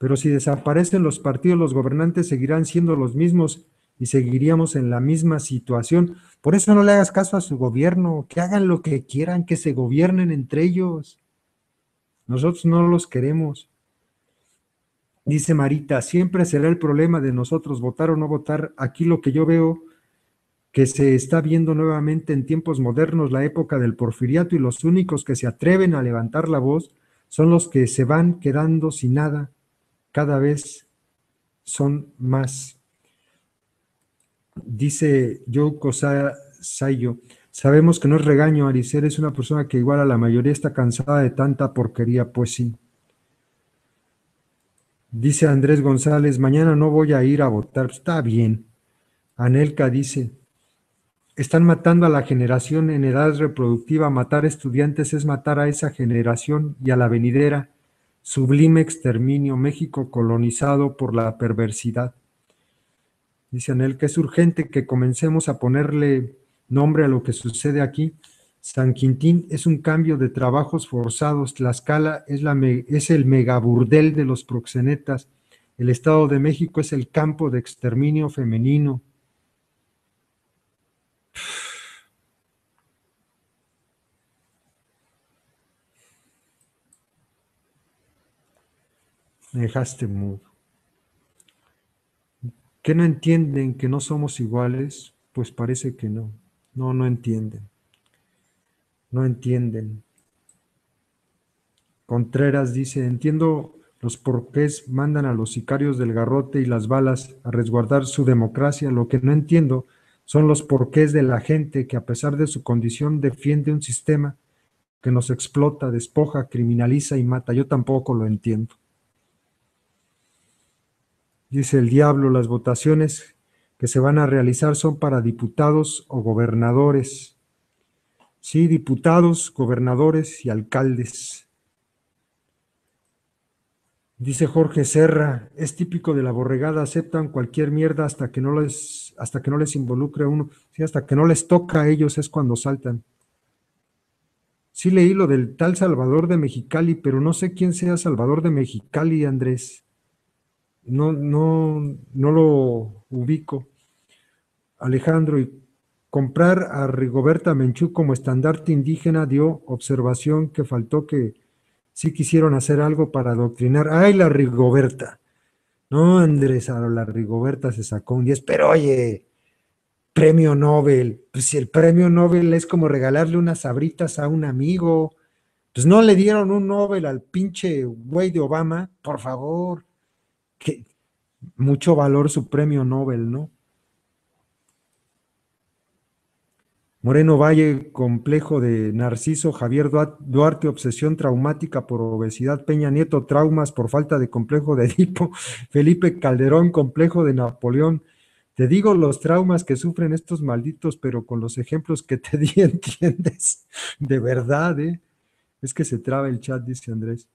pero si desaparecen los partidos, los gobernantes seguirán siendo los mismos y seguiríamos en la misma situación. Por eso no le hagas caso a su gobierno, que hagan lo que quieran, que se gobiernen entre ellos. Nosotros no los queremos. Dice Marita, siempre será el problema de nosotros votar o no votar. Aquí lo que yo veo que se está viendo nuevamente en tiempos modernos la época del porfiriato y los únicos que se atreven a levantar la voz son los que se van quedando sin nada cada vez son más. Dice Yoko Sayo, sabemos que no es regaño, Aricel es una persona que igual a la mayoría está cansada de tanta porquería, pues sí. Dice Andrés González, mañana no voy a ir a votar, pues está bien. Anelka dice, están matando a la generación en edad reproductiva, matar estudiantes es matar a esa generación y a la venidera Sublime exterminio, México colonizado por la perversidad. Dice Anel que es urgente que comencemos a ponerle nombre a lo que sucede aquí. San Quintín es un cambio de trabajos forzados, Tlaxcala es, es el megaburdel de los proxenetas, el Estado de México es el campo de exterminio femenino. Me dejaste mudo. ¿Qué no entienden que no somos iguales? Pues parece que no. No, no entienden. No entienden. Contreras dice, entiendo los porqués mandan a los sicarios del garrote y las balas a resguardar su democracia. Lo que no entiendo son los porqués de la gente que a pesar de su condición defiende un sistema que nos explota, despoja, criminaliza y mata. Yo tampoco lo entiendo dice el diablo, las votaciones que se van a realizar son para diputados o gobernadores. Sí, diputados, gobernadores y alcaldes. Dice Jorge Serra, es típico de la borregada, aceptan cualquier mierda hasta que no les, hasta que no les involucre uno, sí, hasta que no les toca a ellos es cuando saltan. Sí leí lo del tal Salvador de Mexicali, pero no sé quién sea Salvador de Mexicali, Andrés no, no, no lo ubico. Alejandro, y comprar a Rigoberta Menchú como estandarte indígena dio observación que faltó que sí quisieron hacer algo para adoctrinar. ¡Ay, la Rigoberta! No, Andrés, a la Rigoberta se sacó un 10, pero oye, premio Nobel. Pues si el premio Nobel es como regalarle unas sabritas a un amigo, pues no le dieron un Nobel al pinche güey de Obama, por favor que mucho valor su premio Nobel, ¿no? Moreno Valle, complejo de Narciso, Javier Duarte, obsesión traumática por obesidad, Peña Nieto, traumas por falta de complejo de Edipo, [LAUGHS] Felipe Calderón, complejo de Napoleón. Te digo los traumas que sufren estos malditos, pero con los ejemplos que te di [LAUGHS] entiendes. De verdad, ¿eh? Es que se traba el chat, dice Andrés.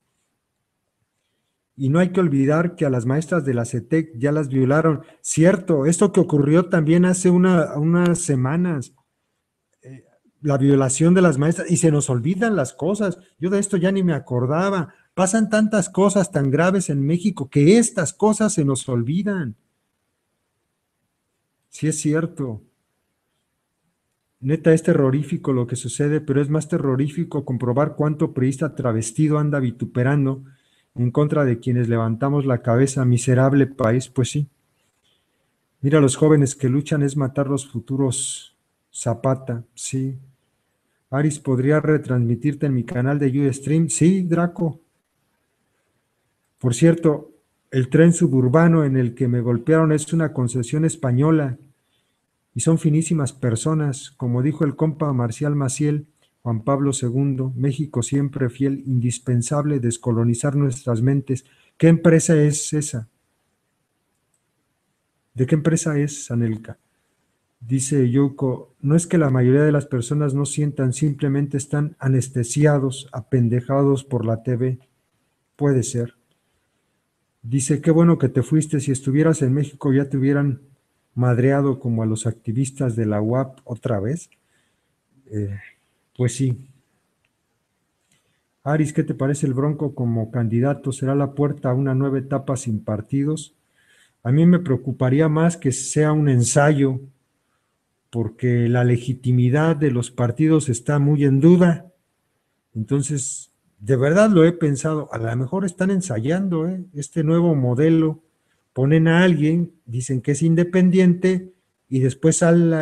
Y no hay que olvidar que a las maestras de la CETEC ya las violaron. Cierto, esto que ocurrió también hace unas semanas, eh, la violación de las maestras, y se nos olvidan las cosas. Yo de esto ya ni me acordaba. Pasan tantas cosas tan graves en México que estas cosas se nos olvidan. Sí es cierto. Neta, es terrorífico lo que sucede, pero es más terrorífico comprobar cuánto priista travestido anda vituperando en contra de quienes levantamos la cabeza, miserable país, pues sí. Mira, los jóvenes que luchan es matar los futuros Zapata, sí. Aris, ¿podría retransmitirte en mi canal de Ustream? Sí, Draco. Por cierto, el tren suburbano en el que me golpearon es una concesión española y son finísimas personas, como dijo el compa Marcial Maciel, Juan Pablo II, México siempre fiel, indispensable, descolonizar nuestras mentes. ¿Qué empresa es esa? ¿De qué empresa es Sanelka? Dice Yoko, no es que la mayoría de las personas no sientan, simplemente están anestesiados, apendejados por la TV. Puede ser. Dice, qué bueno que te fuiste, si estuvieras en México ya te hubieran madreado como a los activistas de la UAP otra vez. Eh, pues sí. Aris, ¿qué te parece el Bronco como candidato? ¿Será la puerta a una nueva etapa sin partidos? A mí me preocuparía más que sea un ensayo, porque la legitimidad de los partidos está muy en duda. Entonces, de verdad lo he pensado, a lo mejor están ensayando ¿eh? este nuevo modelo, ponen a alguien, dicen que es independiente y después al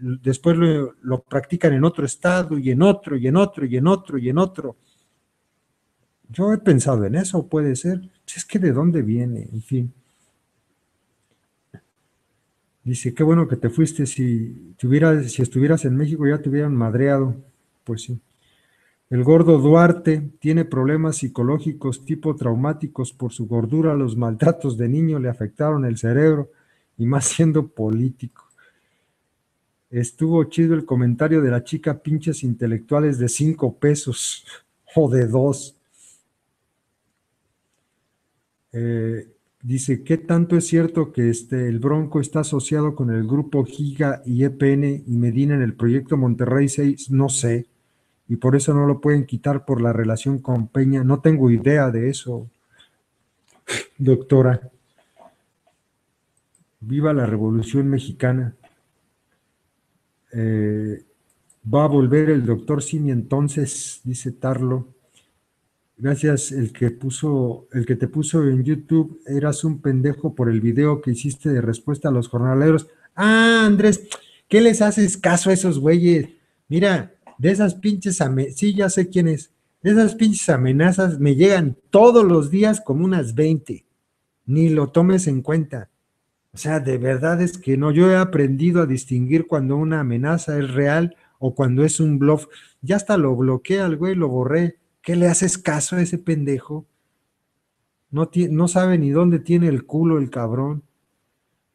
después lo, practican en otro estado y en otro y en otro y en otro y en otro. Yo he pensado en eso, puede ser. Es que de dónde viene, en fin. Dice, qué bueno que te fuiste, si, si estuvieras en México ya te hubieran madreado. Pues sí. El gordo Duarte tiene problemas psicológicos tipo traumáticos por su gordura, los maltratos de niño le afectaron el cerebro y más siendo político. Estuvo chido el comentario de la chica pinches intelectuales de cinco pesos [LAUGHS] o de dos. Eh, dice, ¿qué tanto es cierto que este, el Bronco está asociado con el grupo Giga y EPN y Medina en el proyecto Monterrey 6? No sé. Y por eso no lo pueden quitar por la relación con Peña. No tengo idea de eso, [LAUGHS] doctora. Viva la Revolución Mexicana. Eh, ¿Va a volver el doctor Simi entonces? Dice Tarlo. Gracias, el que puso, el que te puso en YouTube, eras un pendejo por el video que hiciste de respuesta a los jornaleros. Ah, Andrés, ¿qué les haces caso a esos güeyes? Mira, de esas pinches amenazas, sí, ya sé quién es, de esas pinches amenazas me llegan todos los días como unas 20. Ni lo tomes en cuenta. O sea, de verdad es que no, yo he aprendido a distinguir cuando una amenaza es real o cuando es un bluff. Ya hasta lo bloqueé al güey, lo borré. ¿Qué le haces caso a ese pendejo? No, no sabe ni dónde tiene el culo el cabrón.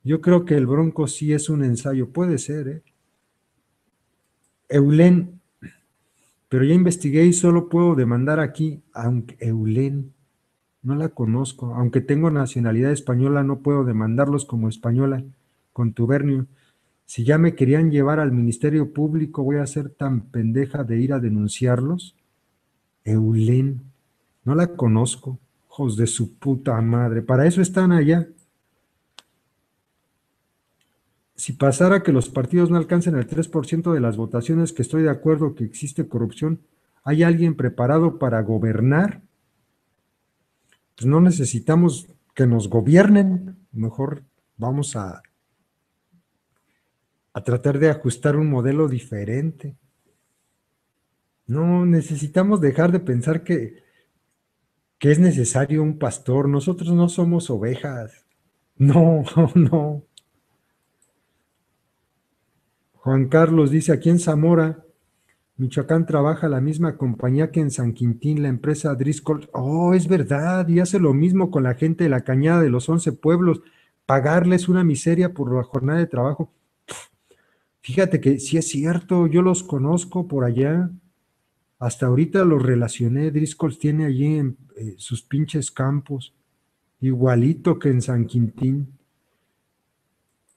Yo creo que el Bronco sí es un ensayo, puede ser, ¿eh? Eulén, pero ya investigué y solo puedo demandar aquí, aunque Eulén, no la conozco. Aunque tengo nacionalidad española, no puedo demandarlos como española. Con Tubernio. Si ya me querían llevar al Ministerio Público, voy a ser tan pendeja de ir a denunciarlos. Eulén. No la conozco. Hijos de su puta madre. Para eso están allá. Si pasara que los partidos no alcancen el 3% de las votaciones, que estoy de acuerdo que existe corrupción, ¿hay alguien preparado para gobernar? Pues, no necesitamos que nos gobiernen, mejor vamos a, a tratar de ajustar un modelo diferente. No, necesitamos dejar de pensar que, que es necesario un pastor. Nosotros no somos ovejas. No, [LAUGHS] no. Juan Carlos dice aquí en Zamora, Michoacán trabaja la misma compañía que en San Quintín, la empresa Driscoll. Oh, es verdad, y hace lo mismo con la gente de la cañada de los once pueblos, pagarles una miseria por la jornada de trabajo. Fíjate que si es cierto, yo los conozco por allá. Hasta ahorita los relacioné, Driscoll tiene allí en, eh, sus pinches campos, igualito que en San Quintín.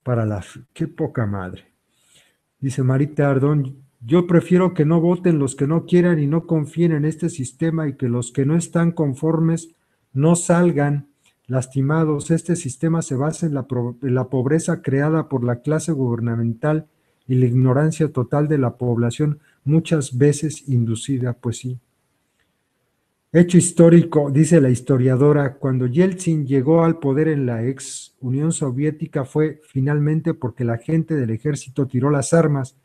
Para la... ¡Qué poca madre! Dice Marita Ardón, yo prefiero que no voten los que no quieran y no confíen en este sistema y que los que no están conformes no salgan lastimados. Este sistema se basa en la, pobreza creada por la clase gubernamental y la ignorancia total de la población, muchas veces inducida, pues sí. Hecho histórico, dice la historiadora, cuando Yeltsin llegó al poder en la ex Unión Soviética fue finalmente porque la gente del ejército tiró las armas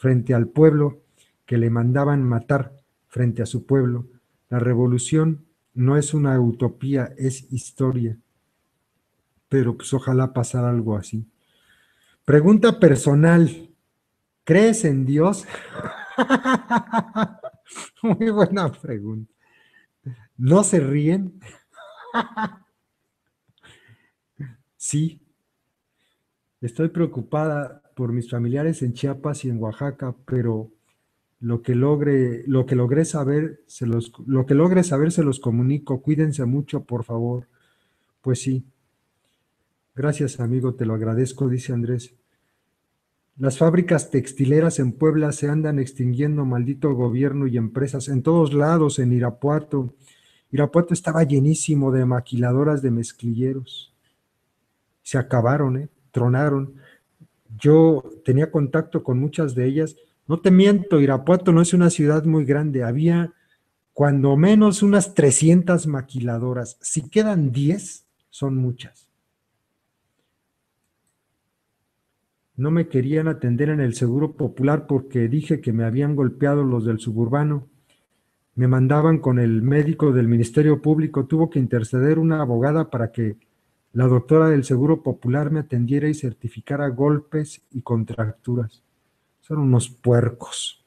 frente al pueblo que le mandaban matar frente a su pueblo. La revolución no es una utopía, es historia. Pero pues ojalá pasara algo así. Pregunta personal. ¿Crees en Dios? [LAUGHS] Muy buena pregunta. ¿No se ríen? [LAUGHS] sí. Estoy preocupada por mis familiares en Chiapas y en Oaxaca, pero lo que logre, lo que logré saber, se los, lo que logre saber se los comunico. Cuídense mucho, por favor. Pues sí. Gracias, amigo, te lo agradezco, dice Andrés. Las fábricas textileras en Puebla se andan extinguiendo, maldito gobierno y empresas, en todos lados, en Irapuato. Irapuato estaba llenísimo de maquiladoras de mezclilleros. Se acabaron, ¿eh? tronaron. Yo tenía contacto con muchas de ellas. No te miento, Irapuato no es una ciudad muy grande. Había cuando menos unas 300 maquiladoras. Si quedan 10, son muchas. No me querían atender en el Seguro Popular porque dije que me habían golpeado los del suburbano. Me mandaban con el médico del Ministerio Público. Tuvo que interceder una abogada para que la doctora del Seguro Popular me atendiera y certificara golpes y contracturas. Son unos puercos.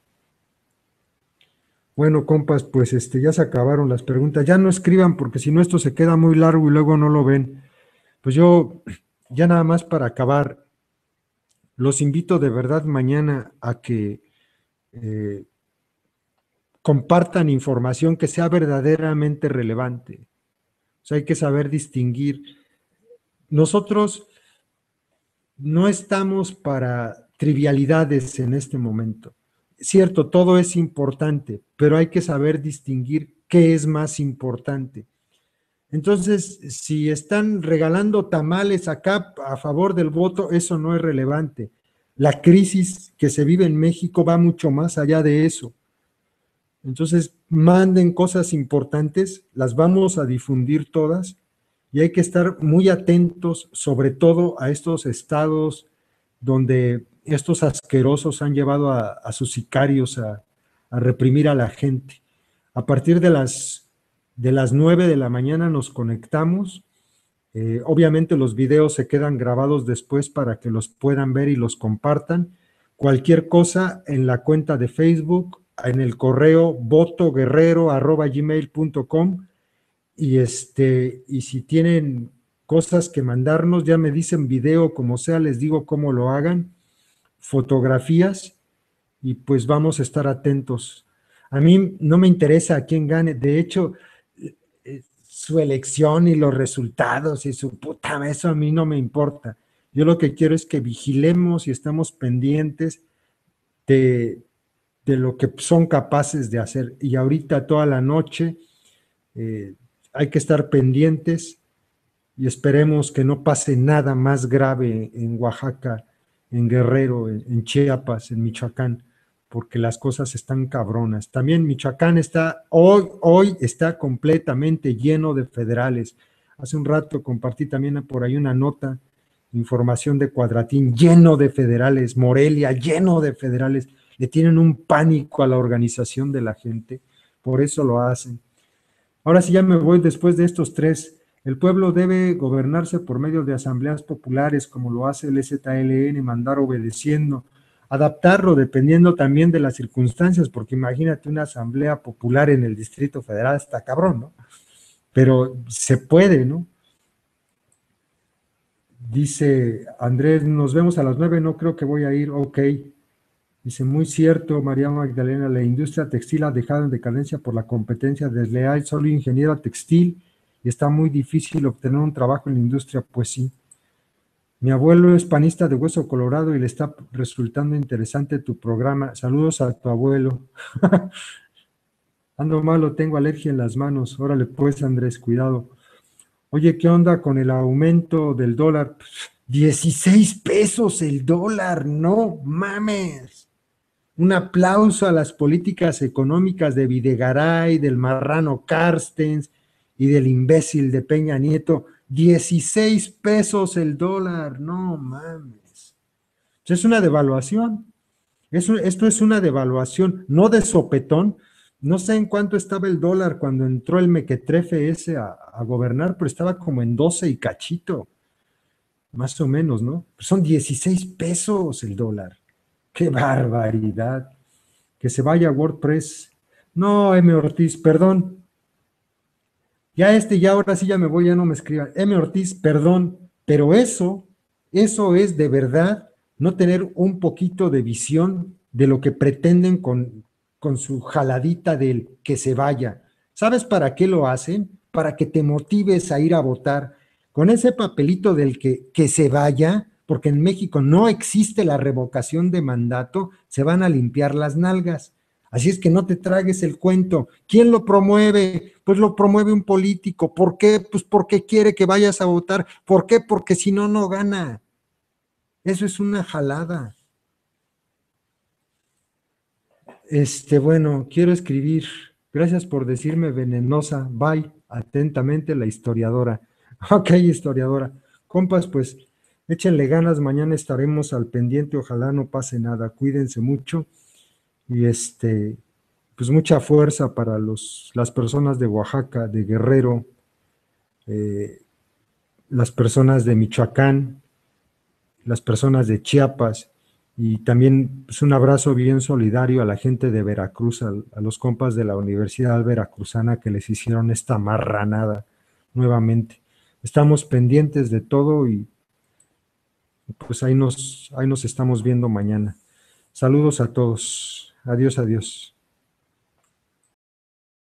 Bueno, compas, pues este, ya se acabaron las preguntas. Ya no escriban porque si no esto se queda muy largo y luego no lo ven. Pues yo, [CLEARS THROAT] ya nada más para acabar, los invito de verdad mañana a que eh, compartan información que sea verdaderamente relevante. O sea, hay que saber distinguir nosotros no estamos para trivialidades en este momento. Cierto, todo es importante, pero hay que saber distinguir qué es más importante. Entonces, si están regalando tamales acá a favor del voto, eso no es relevante. La crisis que se vive en México va mucho más allá de eso. Entonces, manden cosas importantes, las vamos a difundir todas y hay que estar muy atentos sobre todo a estos estados donde estos asquerosos han llevado a, sus sicarios a, reprimir a la gente. A partir de las, de las 9 de la mañana nos conectamos. Eh, obviamente los videos se quedan grabados después para que los puedan ver y los compartan. Cualquier cosa en la cuenta de Facebook, en el correo votoguerrero.gmail.com y, este, y si tienen cosas que mandarnos, ya me dicen video, como sea, les digo cómo lo hagan, fotografías, y pues vamos a estar atentos. A mí no me interesa a quién gane, de hecho, eh, eh, su elección y los resultados y su puta, eso a mí no me importa. Yo lo que quiero es que vigilemos y estamos pendientes de, de lo que son capaces de hacer. Y ahorita toda la noche, eh, hay que estar pendientes y esperemos que no pase nada más grave en Oaxaca, en Guerrero, en Chiapas, en Michoacán, porque las cosas están cabronas. También Michoacán está hoy, hoy está completamente lleno de federales. Hace un rato compartí también por ahí una nota, información de Cuadratín, lleno de federales, Morelia, lleno de federales. Le tienen un pánico a la organización de la gente, por eso lo hacen. Ahora sí ya me voy después de estos tres. El pueblo debe gobernarse por medio de asambleas populares, como lo hace el ZLN, mandar obedeciendo, adaptarlo dependiendo también de las circunstancias, porque imagínate una asamblea popular en el Distrito Federal, está cabrón, ¿no? Pero se puede, ¿no? Dice Andrés, nos vemos a las nueve, no creo que voy a ir, ok. Dice, muy cierto, María Magdalena, la industria textil ha dejado en decadencia por la competencia desleal. Solo ingeniera textil y está muy difícil obtener un trabajo en la industria, pues sí. Mi abuelo es panista de Hueso Colorado y le está resultando interesante tu programa. Saludos a tu abuelo. [LAUGHS] Ando malo, tengo alergia en las manos. Órale pues, Andrés, cuidado. Oye, ¿qué onda con el aumento del dólar? 16 pesos el dólar, no mames un aplauso a las políticas económicas de Videgaray, del marrano Carstens y del imbécil de Peña Nieto. 16 pesos el dólar, no mames. Es una devaluación. Eso, esto es una devaluación, no de sopetón. No sé en cuánto estaba el dólar cuando entró el mequetrefe ese a, gobernar, pero estaba como en 12 y cachito, más o menos, ¿no? son 16 pesos el dólar. ¡Qué barbaridad! Que se vaya WordPress. No, M. Ortiz, perdón. Ya este, ya ahora sí ya me voy, ya no me escriban. M. Ortiz, perdón, pero eso, eso es de verdad no tener un poquito de visión de lo que pretenden con, con su jaladita del que se vaya. ¿Sabes para qué lo hacen? Para que te motives a ir a votar. Con ese papelito del que, que se vaya, porque en México no existe la revocación de mandato, se van a limpiar las nalgas. Así es que no te tragues el cuento. ¿Quién lo promueve? Pues lo promueve un político. ¿Por qué? Pues porque quiere que vayas a votar. ¿Por qué? Porque si no, no gana. Eso es una jalada. Este, bueno, quiero escribir. Gracias por decirme venenosa. Bye. Atentamente la historiadora. [LAUGHS] Ok, historiadora. Compas, pues Échenle ganas, mañana estaremos al pendiente, ojalá no pase nada, cuídense mucho y este, pues mucha fuerza para las personas de Oaxaca, de Guerrero, eh, las personas de Michoacán, las personas de Chiapas y también pues, un abrazo bien solidario a la gente de Veracruz, a, los compas de la Universidad Veracruzana que les hicieron esta marranada nuevamente. Estamos pendientes de todo y pues ahí nos, ahí nos estamos viendo mañana. Saludos a todos. Adiós, adiós.